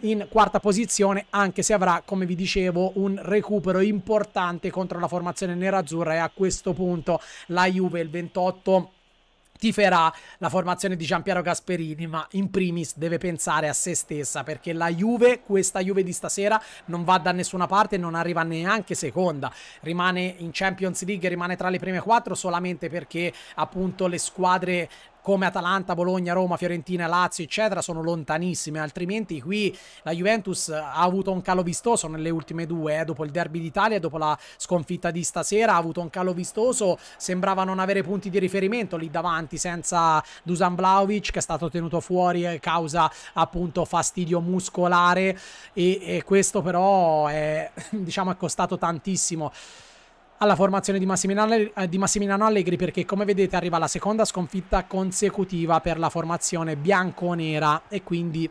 in quarta posizione, anche se avrà, come vi dicevo, un recupero importante contro la formazione nerazzurra e a questo punto la Juve il 28 tiferà la formazione di Giampiero Gasperini, ma in primis deve pensare a se stessa perché la Juve, questa Juve di stasera, non va da nessuna parte, non arriva neanche seconda, rimane in Champions League, rimane tra le prime quattro solamente perché appunto le squadre come Atalanta, Bologna, Roma, Fiorentina, Lazio, eccetera, sono lontanissime, altrimenti qui la Juventus ha avuto un calo vistoso nelle ultime due, eh, dopo il derby d'Italia dopo la sconfitta di stasera, ha avuto un calo vistoso, sembrava non avere punti di riferimento lì davanti, senza Dusan Vlaovic che è stato tenuto fuori eh, causa appunto fastidio muscolare e, e questo però è, diciamo, è costato tantissimo alla formazione di Massimiliano, eh, di Massimiliano, Allegri perché come vedete arriva la seconda sconfitta consecutiva per la formazione bianconera e quindi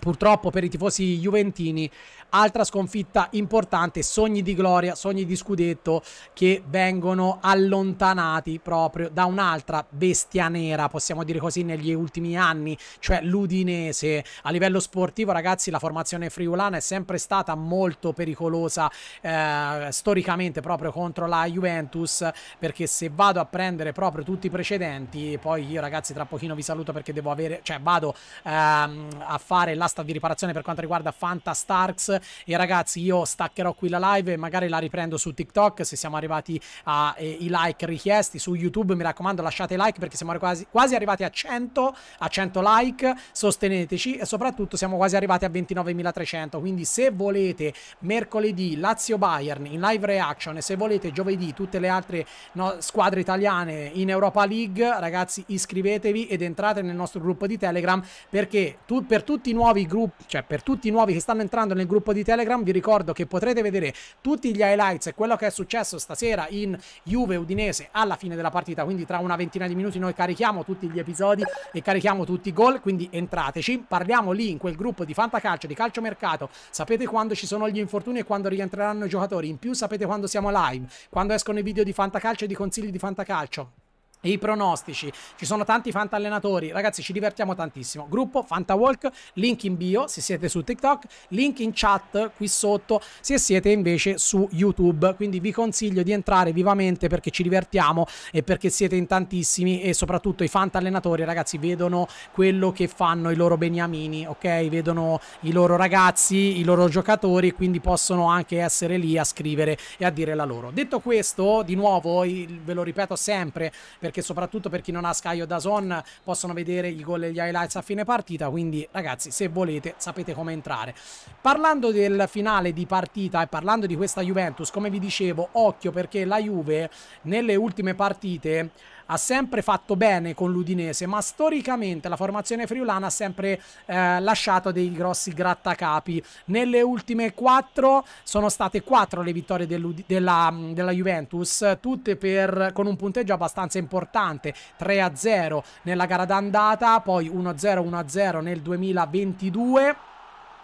purtroppo per i tifosi juventini altra sconfitta importante sogni di gloria sogni di scudetto che vengono allontanati proprio da un'altra bestia nera possiamo dire così negli ultimi anni cioè l'Udinese a livello sportivo ragazzi la formazione friulana è sempre stata molto pericolosa eh, storicamente proprio contro la Juventus perché se vado a prendere proprio tutti i precedenti poi io ragazzi tra pochino vi saluto perché devo avere cioè vado ehm, a fare la basta di riparazione per quanto riguarda Fanta Starks e ragazzi io staccherò qui la live e magari la riprendo su TikTok se siamo arrivati ai eh, like richiesti su YouTube mi raccomando lasciate like perché siamo quasi, quasi arrivati a 100 a 100 like sosteneteci e soprattutto siamo quasi arrivati a 29.300 quindi se volete mercoledì Lazio Bayern in live reaction e se volete giovedì tutte le altre no, squadre italiane in Europa League ragazzi iscrivetevi ed entrate nel nostro gruppo di Telegram perché tu, per tutti i nuovi nuovi gruppi, cioè per tutti i nuovi che stanno entrando nel gruppo di Telegram, vi ricordo che potrete vedere tutti gli highlights e quello che è successo stasera in Juve Udinese alla fine della partita. Quindi tra una ventina di minuti noi carichiamo tutti gli episodi e carichiamo tutti i gol. Quindi entrateci, parliamo lì in quel gruppo di fantacalcio, di Calcio Mercato. Sapete quando ci sono gli infortuni e quando rientreranno i giocatori. In più sapete quando siamo live, quando escono i video di fantacalcio e di consigli di fantacalcio e i pronostici, ci sono tanti fantallenatori, ragazzi ci divertiamo tantissimo, gruppo Fanta Walk, link in bio se siete su TikTok, link in chat qui sotto se siete invece su YouTube, quindi vi consiglio di entrare vivamente perché ci divertiamo e perché siete in tantissimi e soprattutto i fantallenatori ragazzi vedono quello che fanno i loro beniamini, ok? Vedono i loro ragazzi, i loro giocatori, quindi possono anche essere lì a scrivere e a dire la loro. Detto questo, di nuovo ve lo ripeto sempre perché perché soprattutto per chi non ha Sky o Dazon possono vedere i gol e gli highlights a fine partita, quindi ragazzi se volete sapete come entrare. Parlando del finale di partita e parlando di questa Juventus, come vi dicevo, occhio perché la Juve nelle ultime partite ha sempre fatto bene con l'Udinese, ma storicamente la formazione friulana ha sempre eh, lasciato dei grossi grattacapi. Nelle ultime quattro sono state quattro le vittorie della, della, Juventus, tutte per, con un punteggio abbastanza importante, 3-0 nella gara d'andata, poi 1-0, 1-0 nel 2022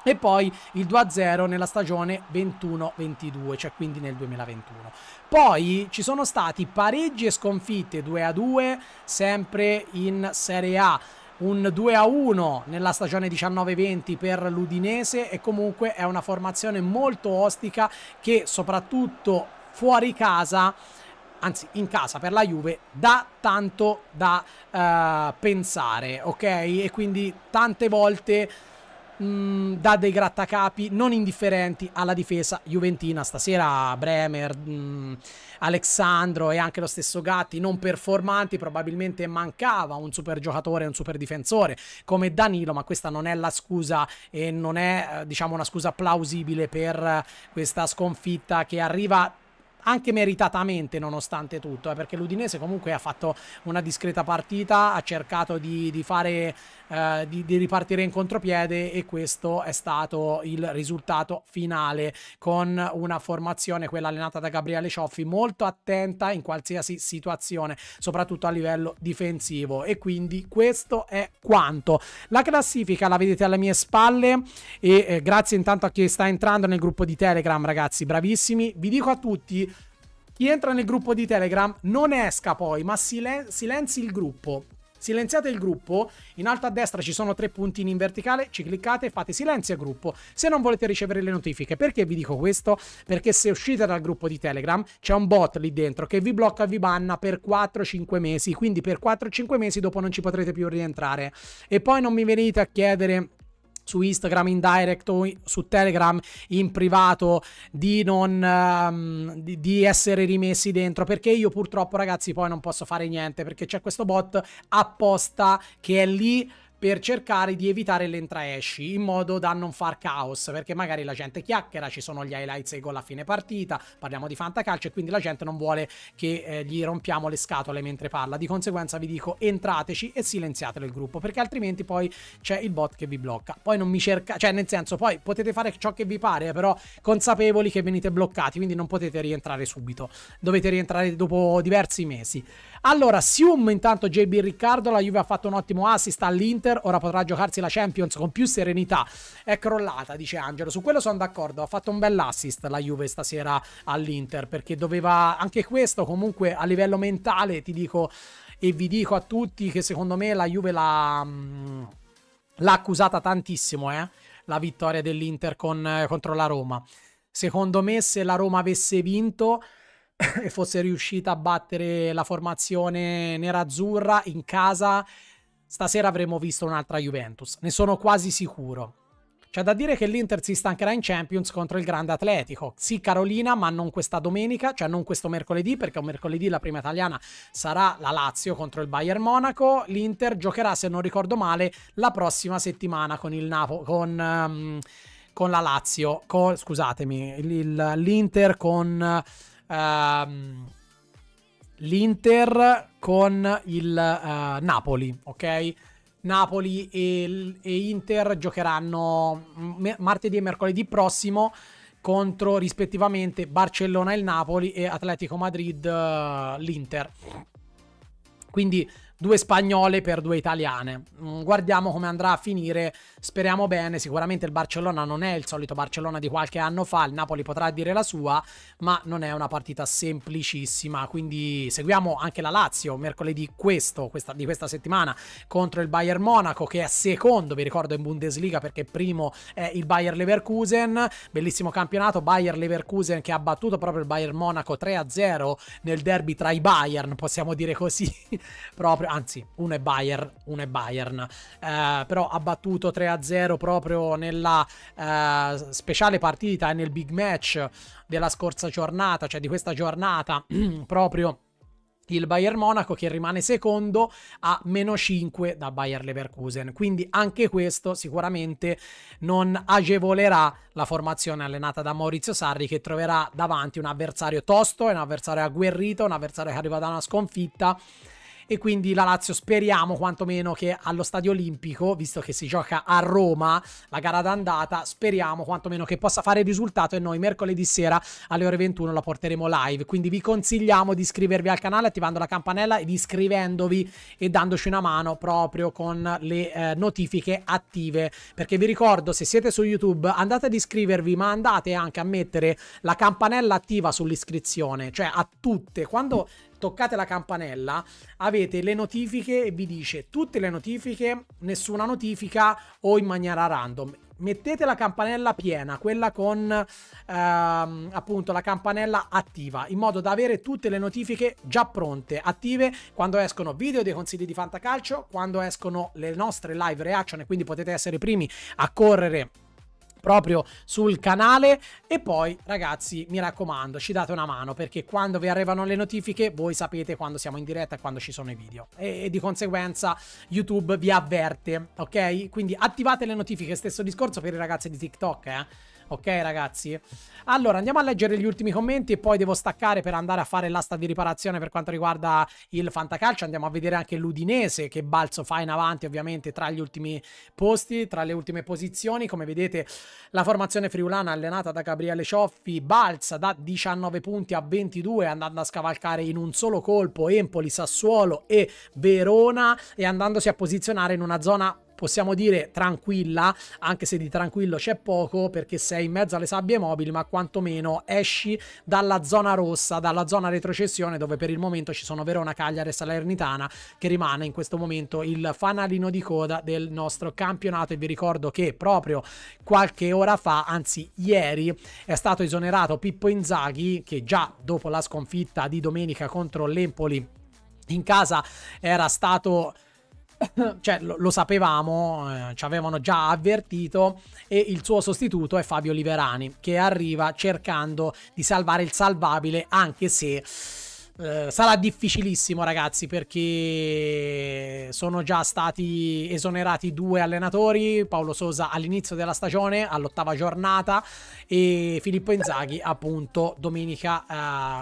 e poi il 2-0 nella stagione 21-22, cioè quindi nel 2021. Poi ci sono stati pareggi e sconfitte 2 a 2 sempre in Serie A un 2 a 1 nella stagione 19-20 per l'Udinese e comunque è una formazione molto ostica che soprattutto fuori casa anzi in casa per la Juve dà tanto da uh, pensare ok e quindi tante volte mh, mm, dà dei grattacapi non indifferenti alla difesa juventina. Stasera Bremer, mh, mm, Alexandro e anche lo stesso Gatti non performanti, probabilmente mancava un super giocatore, un super difensore come Danilo, ma questa non è la scusa e non è eh, diciamo una scusa plausibile per eh, questa sconfitta che arriva anche meritatamente nonostante tutto, eh, perché l'Udinese comunque ha fatto una discreta partita, ha cercato di, di fare, eh, di, di ripartire in contropiede e questo è stato il risultato finale con una formazione, quella allenata da Gabriele Cioffi, molto attenta in qualsiasi situazione, soprattutto a livello difensivo e quindi questo è quanto. La classifica la vedete alle mie spalle e eh, grazie intanto a chi sta entrando nel gruppo di Telegram ragazzi, bravissimi. Vi dico a tutti chi entra nel gruppo di Telegram non esca poi, ma silen silenzi il gruppo. Silenziate il gruppo, in alto a destra ci sono tre puntini in verticale, ci cliccate e fate silenzio gruppo se non volete ricevere le notifiche. Perché vi dico questo? Perché se uscite dal gruppo di Telegram c'è un bot lì dentro che vi blocca e vi banna per 4-5 mesi, quindi per 4-5 mesi dopo non ci potrete più rientrare. E poi non mi venite a chiedere su Instagram in direct o su Telegram in privato di non um, di, di, essere rimessi dentro perché io purtroppo ragazzi poi non posso fare niente perché c'è questo bot apposta che è lì per cercare di evitare l'entra-esci in modo da non far caos, perché magari la gente chiacchiera, ci sono gli highlights e gol a fine partita, parliamo di fantacalcio e quindi la gente non vuole che eh, gli rompiamo le scatole mentre parla. Di conseguenza vi dico entrateci e silenziatelo il gruppo, perché altrimenti poi c'è il bot che vi blocca. Poi non mi cerca, cioè nel senso, poi potete fare ciò che vi pare, però consapevoli che venite bloccati, quindi non potete rientrare subito. Dovete rientrare dopo diversi mesi. Allora, Sium intanto JB Riccardo, la Juve ha fatto un ottimo assist all'Inter, ora potrà giocarsi la Champions con più serenità. È crollata, dice Angelo. Su quello sono d'accordo, ha fatto un bell'assist la Juve stasera all'Inter perché doveva anche questo comunque a livello mentale, ti dico e vi dico a tutti che secondo me la Juve l'ha, mm, l'ha accusata tantissimo, eh? la vittoria dell'Inter con, eh, contro la Roma. Secondo me se la Roma avesse vinto e fosse riuscita a battere la formazione nerazzurra in casa, stasera avremmo visto un'altra Juventus. Ne sono quasi sicuro. C'è da dire che l'Inter si stancherà in Champions contro il grande Atletico. Sì, Carolina, ma non questa domenica, cioè non questo mercoledì, perché un mercoledì la prima italiana sarà la Lazio contro il Bayern Monaco. L'Inter giocherà, se non ricordo male, la prossima settimana con il Napoli. Con, um, con, la Lazio. Con, scusatemi, l'Inter con. Uh, uh, l'Inter con il uh, Napoli, ok? Napoli e, e Inter giocheranno m- martedì e mercoledì prossimo contro rispettivamente Barcellona e il Napoli e Atletico Madrid uh, l'Inter. Quindi due spagnole per due italiane. Mm, guardiamo come andrà a finire, speriamo bene, sicuramente il Barcellona non è il solito Barcellona di qualche anno fa, il Napoli potrà dire la sua, ma non è una partita semplicissima, quindi seguiamo anche la Lazio mercoledì questo, questa, di questa settimana contro il Bayern Monaco che è secondo, vi ricordo, in Bundesliga perché primo è il Bayern Leverkusen, bellissimo campionato, Bayern Leverkusen che ha battuto proprio il Bayern Monaco 3-0 nel derby tra i Bayern, possiamo dire così, proprio anzi, uno è Bayern, uno è Bayern, eh, però ha battuto 3-0 proprio nella eh, speciale partita e nel big match della scorsa giornata, cioè di questa giornata, proprio il Bayern Monaco che rimane secondo a meno 5 da Bayern Leverkusen. Quindi anche questo sicuramente non agevolerà la formazione allenata da Maurizio Sarri che troverà davanti un avversario tosto, un avversario agguerrito, un avversario che arriva da una sconfitta e quindi la Lazio speriamo quantomeno che allo Stadio Olimpico, visto che si gioca a Roma la gara d'andata, speriamo quantomeno che possa fare il risultato e noi mercoledì sera alle ore 21 la porteremo live. Quindi vi consigliamo di iscrivervi al canale attivando la campanella ed iscrivendovi e dandoci una mano proprio con le eh, notifiche attive. Perché vi ricordo, se siete su YouTube andate ad iscrivervi, ma andate anche a mettere la campanella attiva sull'iscrizione, cioè a tutte. Quando toccate la campanella, avete le notifiche e vi dice tutte le notifiche, nessuna notifica o in maniera random. Mettete la campanella piena, quella con ehm, appunto la campanella attiva, in modo da avere tutte le notifiche già pronte, attive quando escono video dei consigli di Fantacalcio, quando escono le nostre live reaction e quindi potete essere i primi a correre proprio sul canale e poi ragazzi mi raccomando ci date una mano perché quando vi arrivano le notifiche voi sapete quando siamo in diretta e quando ci sono i video e, e di conseguenza YouTube vi avverte ok quindi attivate le notifiche stesso discorso per i ragazzi di TikTok eh ok ragazzi? Allora andiamo a leggere gli ultimi commenti e poi devo staccare per andare a fare l'asta di riparazione per quanto riguarda il fantacalcio, andiamo a vedere anche l'Udinese che balzo fa in avanti ovviamente tra gli ultimi posti, tra le ultime posizioni, come vedete la formazione friulana allenata da Gabriele Cioffi balza da 19 punti a 22 andando a scavalcare in un solo colpo Empoli, Sassuolo e Verona e andandosi a posizionare in una zona possiamo dire tranquilla, anche se di tranquillo c'è poco perché sei in mezzo alle sabbie mobili, ma quantomeno esci dalla zona rossa, dalla zona retrocessione dove per il momento ci sono Verona, Cagliari e Salernitana che rimane in questo momento il fanalino di coda del nostro campionato e vi ricordo che proprio qualche ora fa, anzi ieri, è stato esonerato Pippo Inzaghi che già dopo la sconfitta di domenica contro l'Empoli in casa era stato cioè lo, lo sapevamo, eh, ci avevano già avvertito e il suo sostituto è Fabio Liverani che arriva cercando di salvare il salvabile anche se eh, sarà difficilissimo, ragazzi, perché sono già stati esonerati due allenatori, Paolo Sosa all'inizio della stagione, all'ottava giornata, e Filippo Inzaghi, appunto, domenica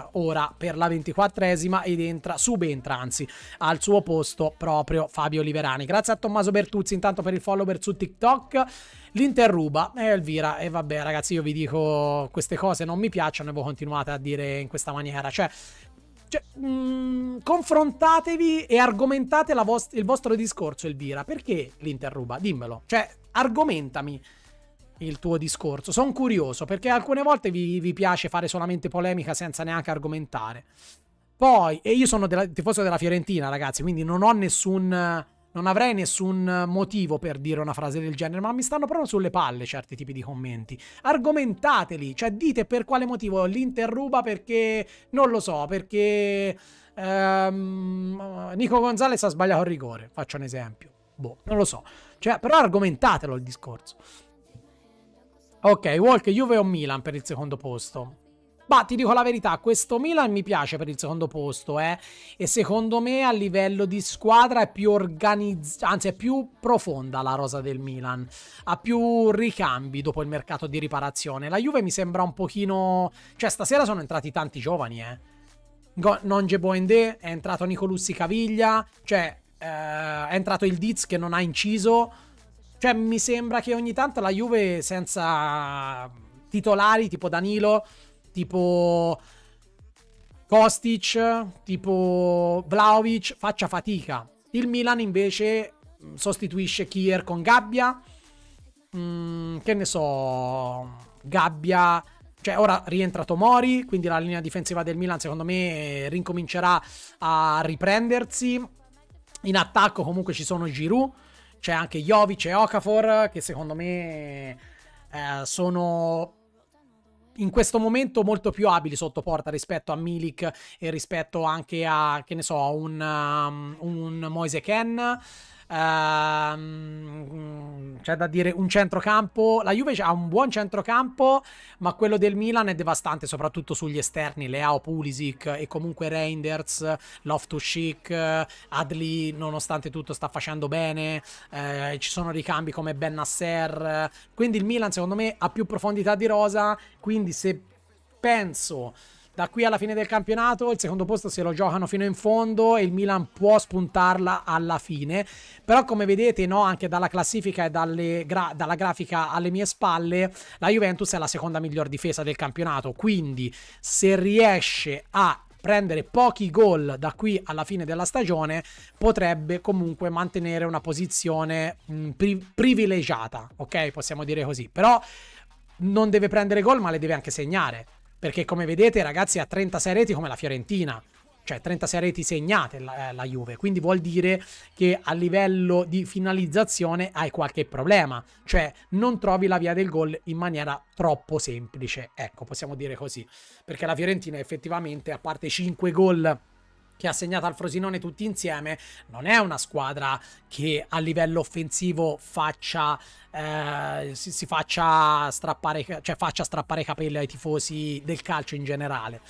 eh, ora per la ventiquattresima ed entra, subentra anzi, al suo posto proprio Fabio Liberani. Grazie a Tommaso Bertuzzi intanto per il follower su TikTok. L'interruba ruba e eh, Elvira, e vabbè ragazzi io vi dico queste cose non mi piacciono e voi continuate a dire in questa maniera, cioè cioè, mh, mm, confrontatevi e argomentate vost- il vostro discorso, Elvira. Perché l'interruba? Dimmelo. Cioè, argomentami il tuo discorso. Sono curioso, perché alcune volte vi, vi piace fare solamente polemica senza neanche argomentare. Poi, e io sono della, tifoso della Fiorentina, ragazzi, quindi non ho nessun non avrei nessun motivo per dire una frase del genere, ma mi stanno proprio sulle palle certi tipi di commenti. Argomentateli, cioè dite per quale motivo l'Inter ruba perché non lo so, perché ehm, Nico Gonzalez ha sbagliato il rigore, faccio un esempio. Boh, non lo so. Cioè, però argomentatelo il discorso. Ok, Walk, Juve o Milan per il secondo posto? Bah, ti dico la verità, questo Milan mi piace per il secondo posto, eh. E secondo me a livello di squadra è più organizzata, anzi è più profonda la rosa del Milan. Ha più ricambi dopo il mercato di riparazione. La Juve mi sembra un pochino... Cioè, stasera sono entrati tanti giovani, eh. Go- Nonge Boende, è entrato Nicolussi Caviglia, cioè eh, è entrato il Diz che non ha inciso. Cioè, mi sembra che ogni tanto la Juve senza titolari tipo Danilo tipo Kostic, tipo Vlaovic, faccia fatica. Il Milan invece mm, sostituisce Kier con Gabbia. Mm, che ne so, Gabbia... Cioè, ora rientra Tomori, quindi la linea difensiva del Milan secondo me eh, rincomincerà a riprendersi. In attacco comunque ci sono Giroud, c'è anche Jovic e Okafor che secondo me eh, sono in questo momento molto più abili sotto porta rispetto a Milik e rispetto anche a, che ne so, un, um, un Moise Ken. Ehm, mm, c'è da dire un centrocampo. La Juve ha un buon centrocampo, ma quello del Milan è devastante, soprattutto sugli esterni. Leao, Pulisic e comunque Reinders, Loftus Chic, Adli, nonostante tutto, sta facendo bene. Eh, ci sono ricambi come Ben Nasser. Quindi il Milan, secondo me, ha più profondità di rosa. Quindi se penso da qui alla fine del campionato il secondo posto se lo giocano fino in fondo e il Milan può spuntarla alla fine però come vedete no, anche dalla classifica e gra dalla grafica alle mie spalle la Juventus è la seconda miglior difesa del campionato quindi se riesce a prendere pochi gol da qui alla fine della stagione potrebbe comunque mantenere una posizione mh, mm, pri privilegiata ok possiamo dire così però non deve prendere gol ma le deve anche segnare perché come vedete ragazzi ha 36 reti come la Fiorentina, cioè 36 reti segnate la, eh, la, Juve, quindi vuol dire che a livello di finalizzazione hai qualche problema, cioè non trovi la via del gol in maniera troppo semplice, ecco possiamo dire così, perché la Fiorentina effettivamente a parte 5 gol che ha segnato al Frosinone tutti insieme, non è una squadra che a livello offensivo faccia, eh, si, si, faccia strappare, cioè faccia strappare i capelli ai tifosi del calcio in generale.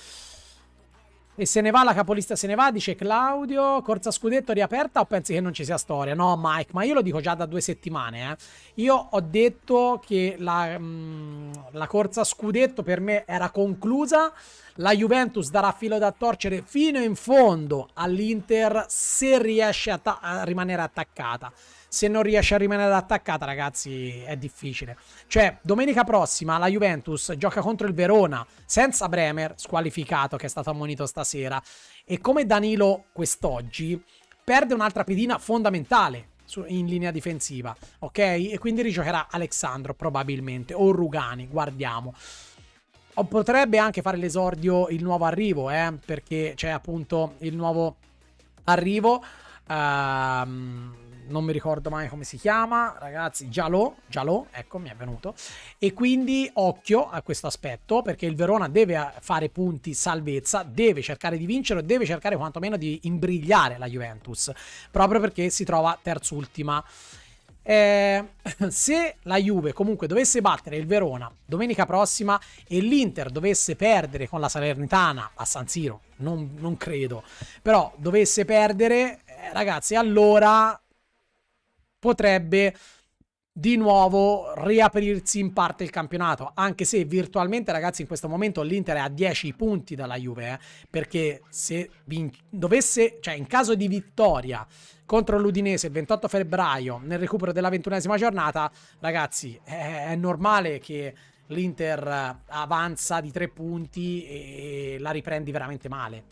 E se ne va la capolista, se ne va, dice Claudio, corsa scudetto riaperta o pensi che non ci sia storia? No Mike, ma io lo dico già da due settimane, eh. Io ho detto che la, mh, mm, la corsa scudetto per me era conclusa, la Juventus darà filo da torcere fino in fondo all'Inter se riesce a, a rimanere attaccata se non riesce a rimanere attaccata, ragazzi, è difficile. Cioè, domenica prossima la Juventus gioca contro il Verona senza Bremer, squalificato, che è stato ammonito stasera. E come Danilo quest'oggi, perde un'altra pedina fondamentale in linea difensiva, ok? E quindi rigiocherà Alexandro probabilmente, o Rugani, guardiamo. O potrebbe anche fare l'esordio il nuovo arrivo, eh? perché c'è appunto il nuovo arrivo. Ehm, non mi ricordo mai come si chiama, ragazzi, Giallo, Giallo, ecco, mi è venuto. E quindi occhio a questo aspetto, perché il Verona deve eh, fare punti salvezza, deve cercare di vincere, deve cercare quantomeno di imbrigliare la Juventus, proprio perché si trova terzultima. Eh, se la Juve comunque dovesse battere il Verona domenica prossima e l'Inter dovesse perdere con la Salernitana a San Siro, non, non credo, però dovesse perdere, eh, ragazzi, allora potrebbe di nuovo riaprirsi in parte il campionato, anche se virtualmente ragazzi in questo momento l'Inter è a 10 punti dalla Juve, eh, perché se dovesse, cioè in caso di vittoria contro l'Udinese il 28 febbraio nel recupero della ventunesima giornata, ragazzi è, è normale che l'Inter avanza di 3 punti e la riprendi veramente male.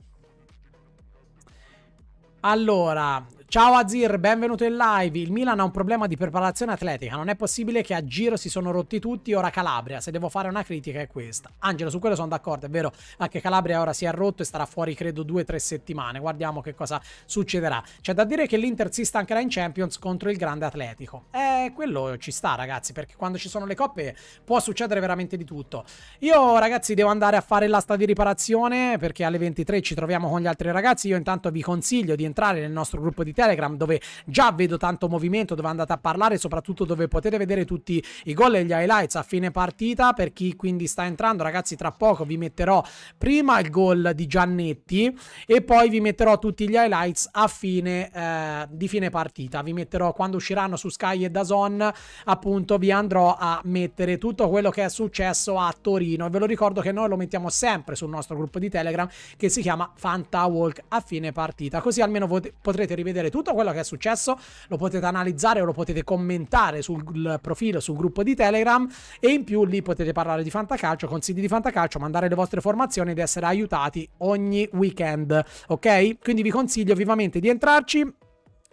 Allora, Ciao Azir, benvenuto in live. Il Milan ha un problema di preparazione atletica. Non è possibile che a giro si sono rotti tutti, ora Calabria. Se devo fare una critica è questa. Angelo, su quello sono d'accordo, è vero. Anche Calabria ora si è rotto e starà fuori credo due o tre settimane. Guardiamo che cosa succederà. C'è da dire che l'Inter si stancherà in Champions contro il grande atletico. Eh, quello ci sta ragazzi, perché quando ci sono le coppe può succedere veramente di tutto. Io ragazzi devo andare a fare l'asta di riparazione perché alle 23 ci troviamo con gli altri ragazzi. Io intanto vi consiglio di entrare nel nostro gruppo di Telegram Telegram dove già vedo tanto movimento, dove andate a parlare, soprattutto dove potete vedere tutti i gol e gli highlights a fine partita. Per chi quindi sta entrando, ragazzi, tra poco vi metterò prima il gol di Giannetti e poi vi metterò tutti gli highlights a fine, eh, di fine partita. Vi metterò quando usciranno su Sky e Dazon, appunto, vi andrò a mettere tutto quello che è successo a Torino. ve lo ricordo che noi lo mettiamo sempre sul nostro gruppo di Telegram che si chiama Fanta Walk a fine partita, così almeno potrete rivedere leggere tutto quello che è successo, lo potete analizzare o lo potete commentare sul profilo, sul gruppo di Telegram e in più lì potete parlare di fantacalcio, consigli di fantacalcio, mandare le vostre formazioni ed essere aiutati ogni weekend, ok? Quindi vi consiglio vivamente di entrarci.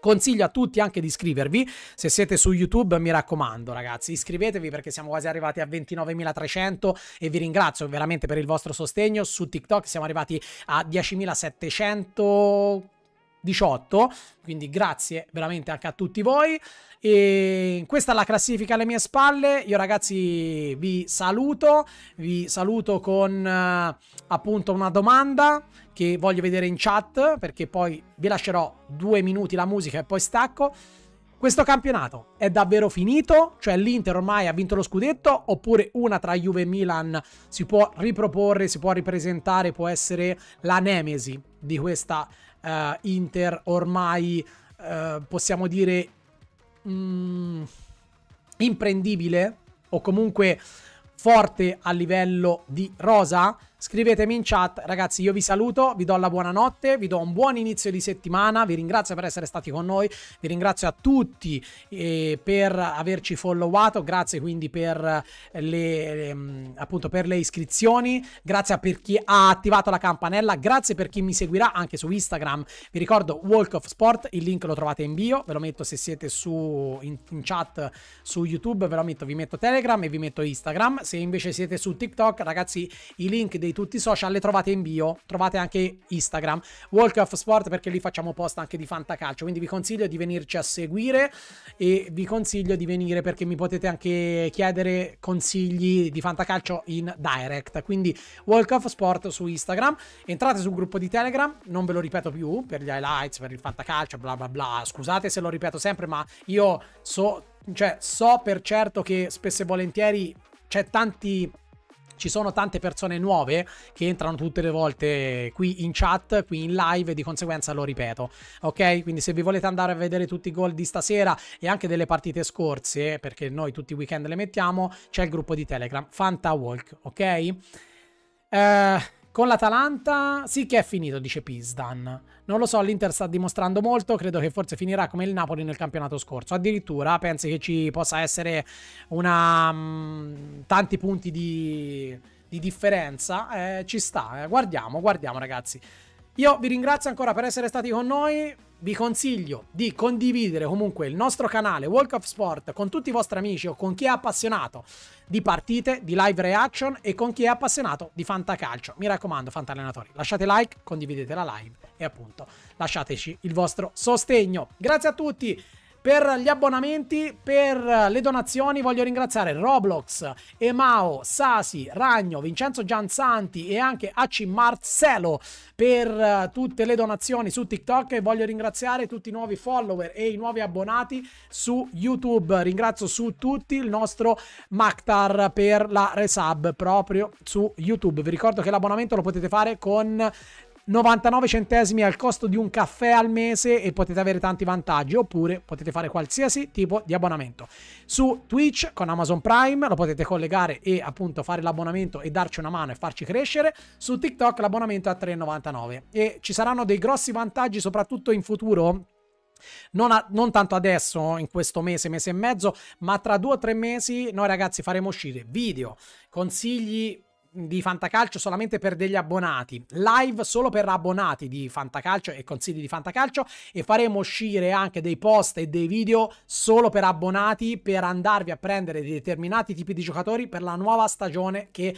Consiglio a tutti anche di iscrivervi. Se siete su YouTube, mi raccomando, ragazzi, iscrivetevi perché siamo quasi arrivati a 29.300 e vi ringrazio veramente per il vostro sostegno. Su TikTok siamo arrivati a 10.700 18, quindi grazie veramente anche a tutti voi. E questa è la classifica alle mie spalle. Io ragazzi vi saluto, vi saluto con eh, appunto una domanda che voglio vedere in chat perché poi vi lascerò due minuti la musica e poi stacco. Questo campionato è davvero finito? Cioè l'Inter ormai ha vinto lo scudetto oppure una tra Juve e Milan si può riproporre, si può ripresentare, può essere la nemesi di questa uh, Inter ormai uh, possiamo dire mm, imprendibile o comunque forte a livello di rosa Scrivetemi in chat, ragazzi, io vi saluto, vi do la buonanotte, vi do un buon inizio di settimana, vi ringrazio per essere stati con noi, vi ringrazio a tutti eh, per averci followato, grazie quindi per eh, le, ehm, appunto per le iscrizioni, grazie per chi ha attivato la campanella, grazie per chi mi seguirà anche su Instagram. Vi ricordo Walk of Sport, il link lo trovate in bio, ve lo metto se siete su, in, in chat su YouTube, ve lo metto, vi metto Telegram e vi metto Instagram. Se invece siete su TikTok, ragazzi, i link dei tutti i social le trovate in bio, trovate anche Instagram, Walk of Sport perché lì facciamo post anche di fantacalcio, quindi vi consiglio di venirci a seguire e vi consiglio di venire perché mi potete anche chiedere consigli di fantacalcio in direct, quindi Walk of Sport su Instagram, entrate sul gruppo di Telegram, non ve lo ripeto più per gli highlights, per il fantacalcio, bla bla bla, scusate se lo ripeto sempre, ma io so, cioè, so per certo che spesso e volentieri c'è tanti ci sono tante persone nuove che entrano tutte le volte qui in chat, qui in live e di conseguenza lo ripeto, ok? Quindi se vi volete andare a vedere tutti i gol di stasera e anche delle partite scorse, perché noi tutti i weekend le mettiamo, c'è il gruppo di Telegram, Fanta Walk, ok? Eh... Con l'Atalanta sì che è finito, dice Pisdan. Non lo so, l'Inter sta dimostrando molto, credo che forse finirà come il Napoli nel campionato scorso. Addirittura pensi che ci possa essere una... Mm, tanti punti di, di differenza? Eh, ci sta, eh. guardiamo, guardiamo ragazzi. Io vi ringrazio ancora per essere stati con noi vi consiglio di condividere comunque il nostro canale Walk of Sport con tutti i vostri amici o con chi è appassionato di partite, di live reaction e con chi è appassionato di fantacalcio. Mi raccomando, fantallenatori, lasciate like, condividete la live e appunto lasciateci il vostro sostegno. Grazie a tutti! per gli abbonamenti, per le donazioni. Voglio ringraziare Roblox, Emao, Sasi, Ragno, Vincenzo Gianzanti e anche AC Marcello per eh, tutte le donazioni su TikTok e voglio ringraziare tutti i nuovi follower e i nuovi abbonati su YouTube. Ringrazio su tutti il nostro Maktar per la resub proprio su YouTube. Vi ricordo che l'abbonamento lo potete fare con 99 centesimi al costo di un caffè al mese e potete avere tanti vantaggi oppure potete fare qualsiasi tipo di abbonamento su Twitch con Amazon Prime lo potete collegare e appunto fare l'abbonamento e darci una mano e farci crescere su TikTok l'abbonamento è a 3,99 e ci saranno dei grossi vantaggi soprattutto in futuro non, a, non, tanto adesso, in questo mese, mese e mezzo, ma tra due o tre mesi noi ragazzi faremo uscire video, consigli di Fantacalcio solamente per degli abbonati, live solo per abbonati di Fantacalcio e consigli di Fantacalcio e faremo uscire anche dei post e dei video solo per abbonati per andarvi a prendere determinati tipi di giocatori per la nuova stagione che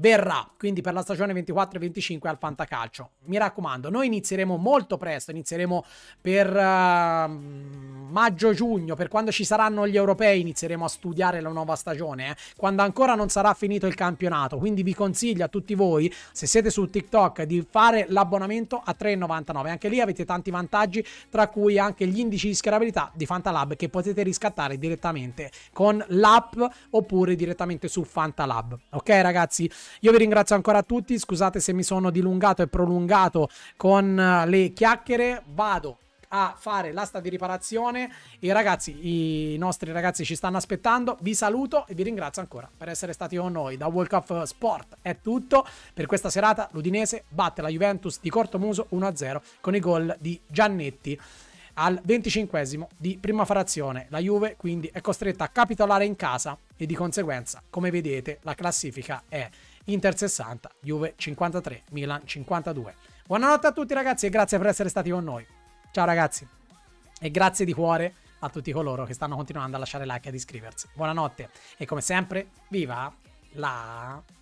verrà, quindi per la stagione 24-25 al Fantacalcio. Mi raccomando, noi inizieremo molto presto, inizieremo per uh, ehm, maggio-giugno, per quando ci saranno gli europei inizieremo a studiare la nuova stagione, eh, quando ancora non sarà finito il campionato, quindi vi consiglio a tutti voi, se siete su TikTok, di fare l'abbonamento a 3,99, anche lì avete tanti vantaggi, tra cui anche gli indici di scalabilità di Fantalab che potete riscattare direttamente con l'app oppure direttamente su Fantalab. Ok ragazzi? Io vi ringrazio ancora a tutti, scusate se mi sono dilungato e prolungato con eh, le chiacchiere, vado a fare l'asta di riparazione. I ragazzi, i nostri ragazzi ci stanno aspettando. Vi saluto e vi ringrazio ancora per essere stati con noi. Da World Cup Sport è tutto. Per questa serata l'Udinese batte la Juventus di Cortomuso 1-0 con i gol di Giannetti al 25 di prima frazione. La Juve quindi è costretta a capitolare in casa e di conseguenza, come vedete, la classifica è Inter 60, Juve 53, Milan 52. Buonanotte a tutti ragazzi e grazie per essere stati con noi. Ciao ragazzi e grazie di cuore a tutti coloro che stanno continuando a lasciare like e ad iscriversi. Buonanotte e come sempre viva la...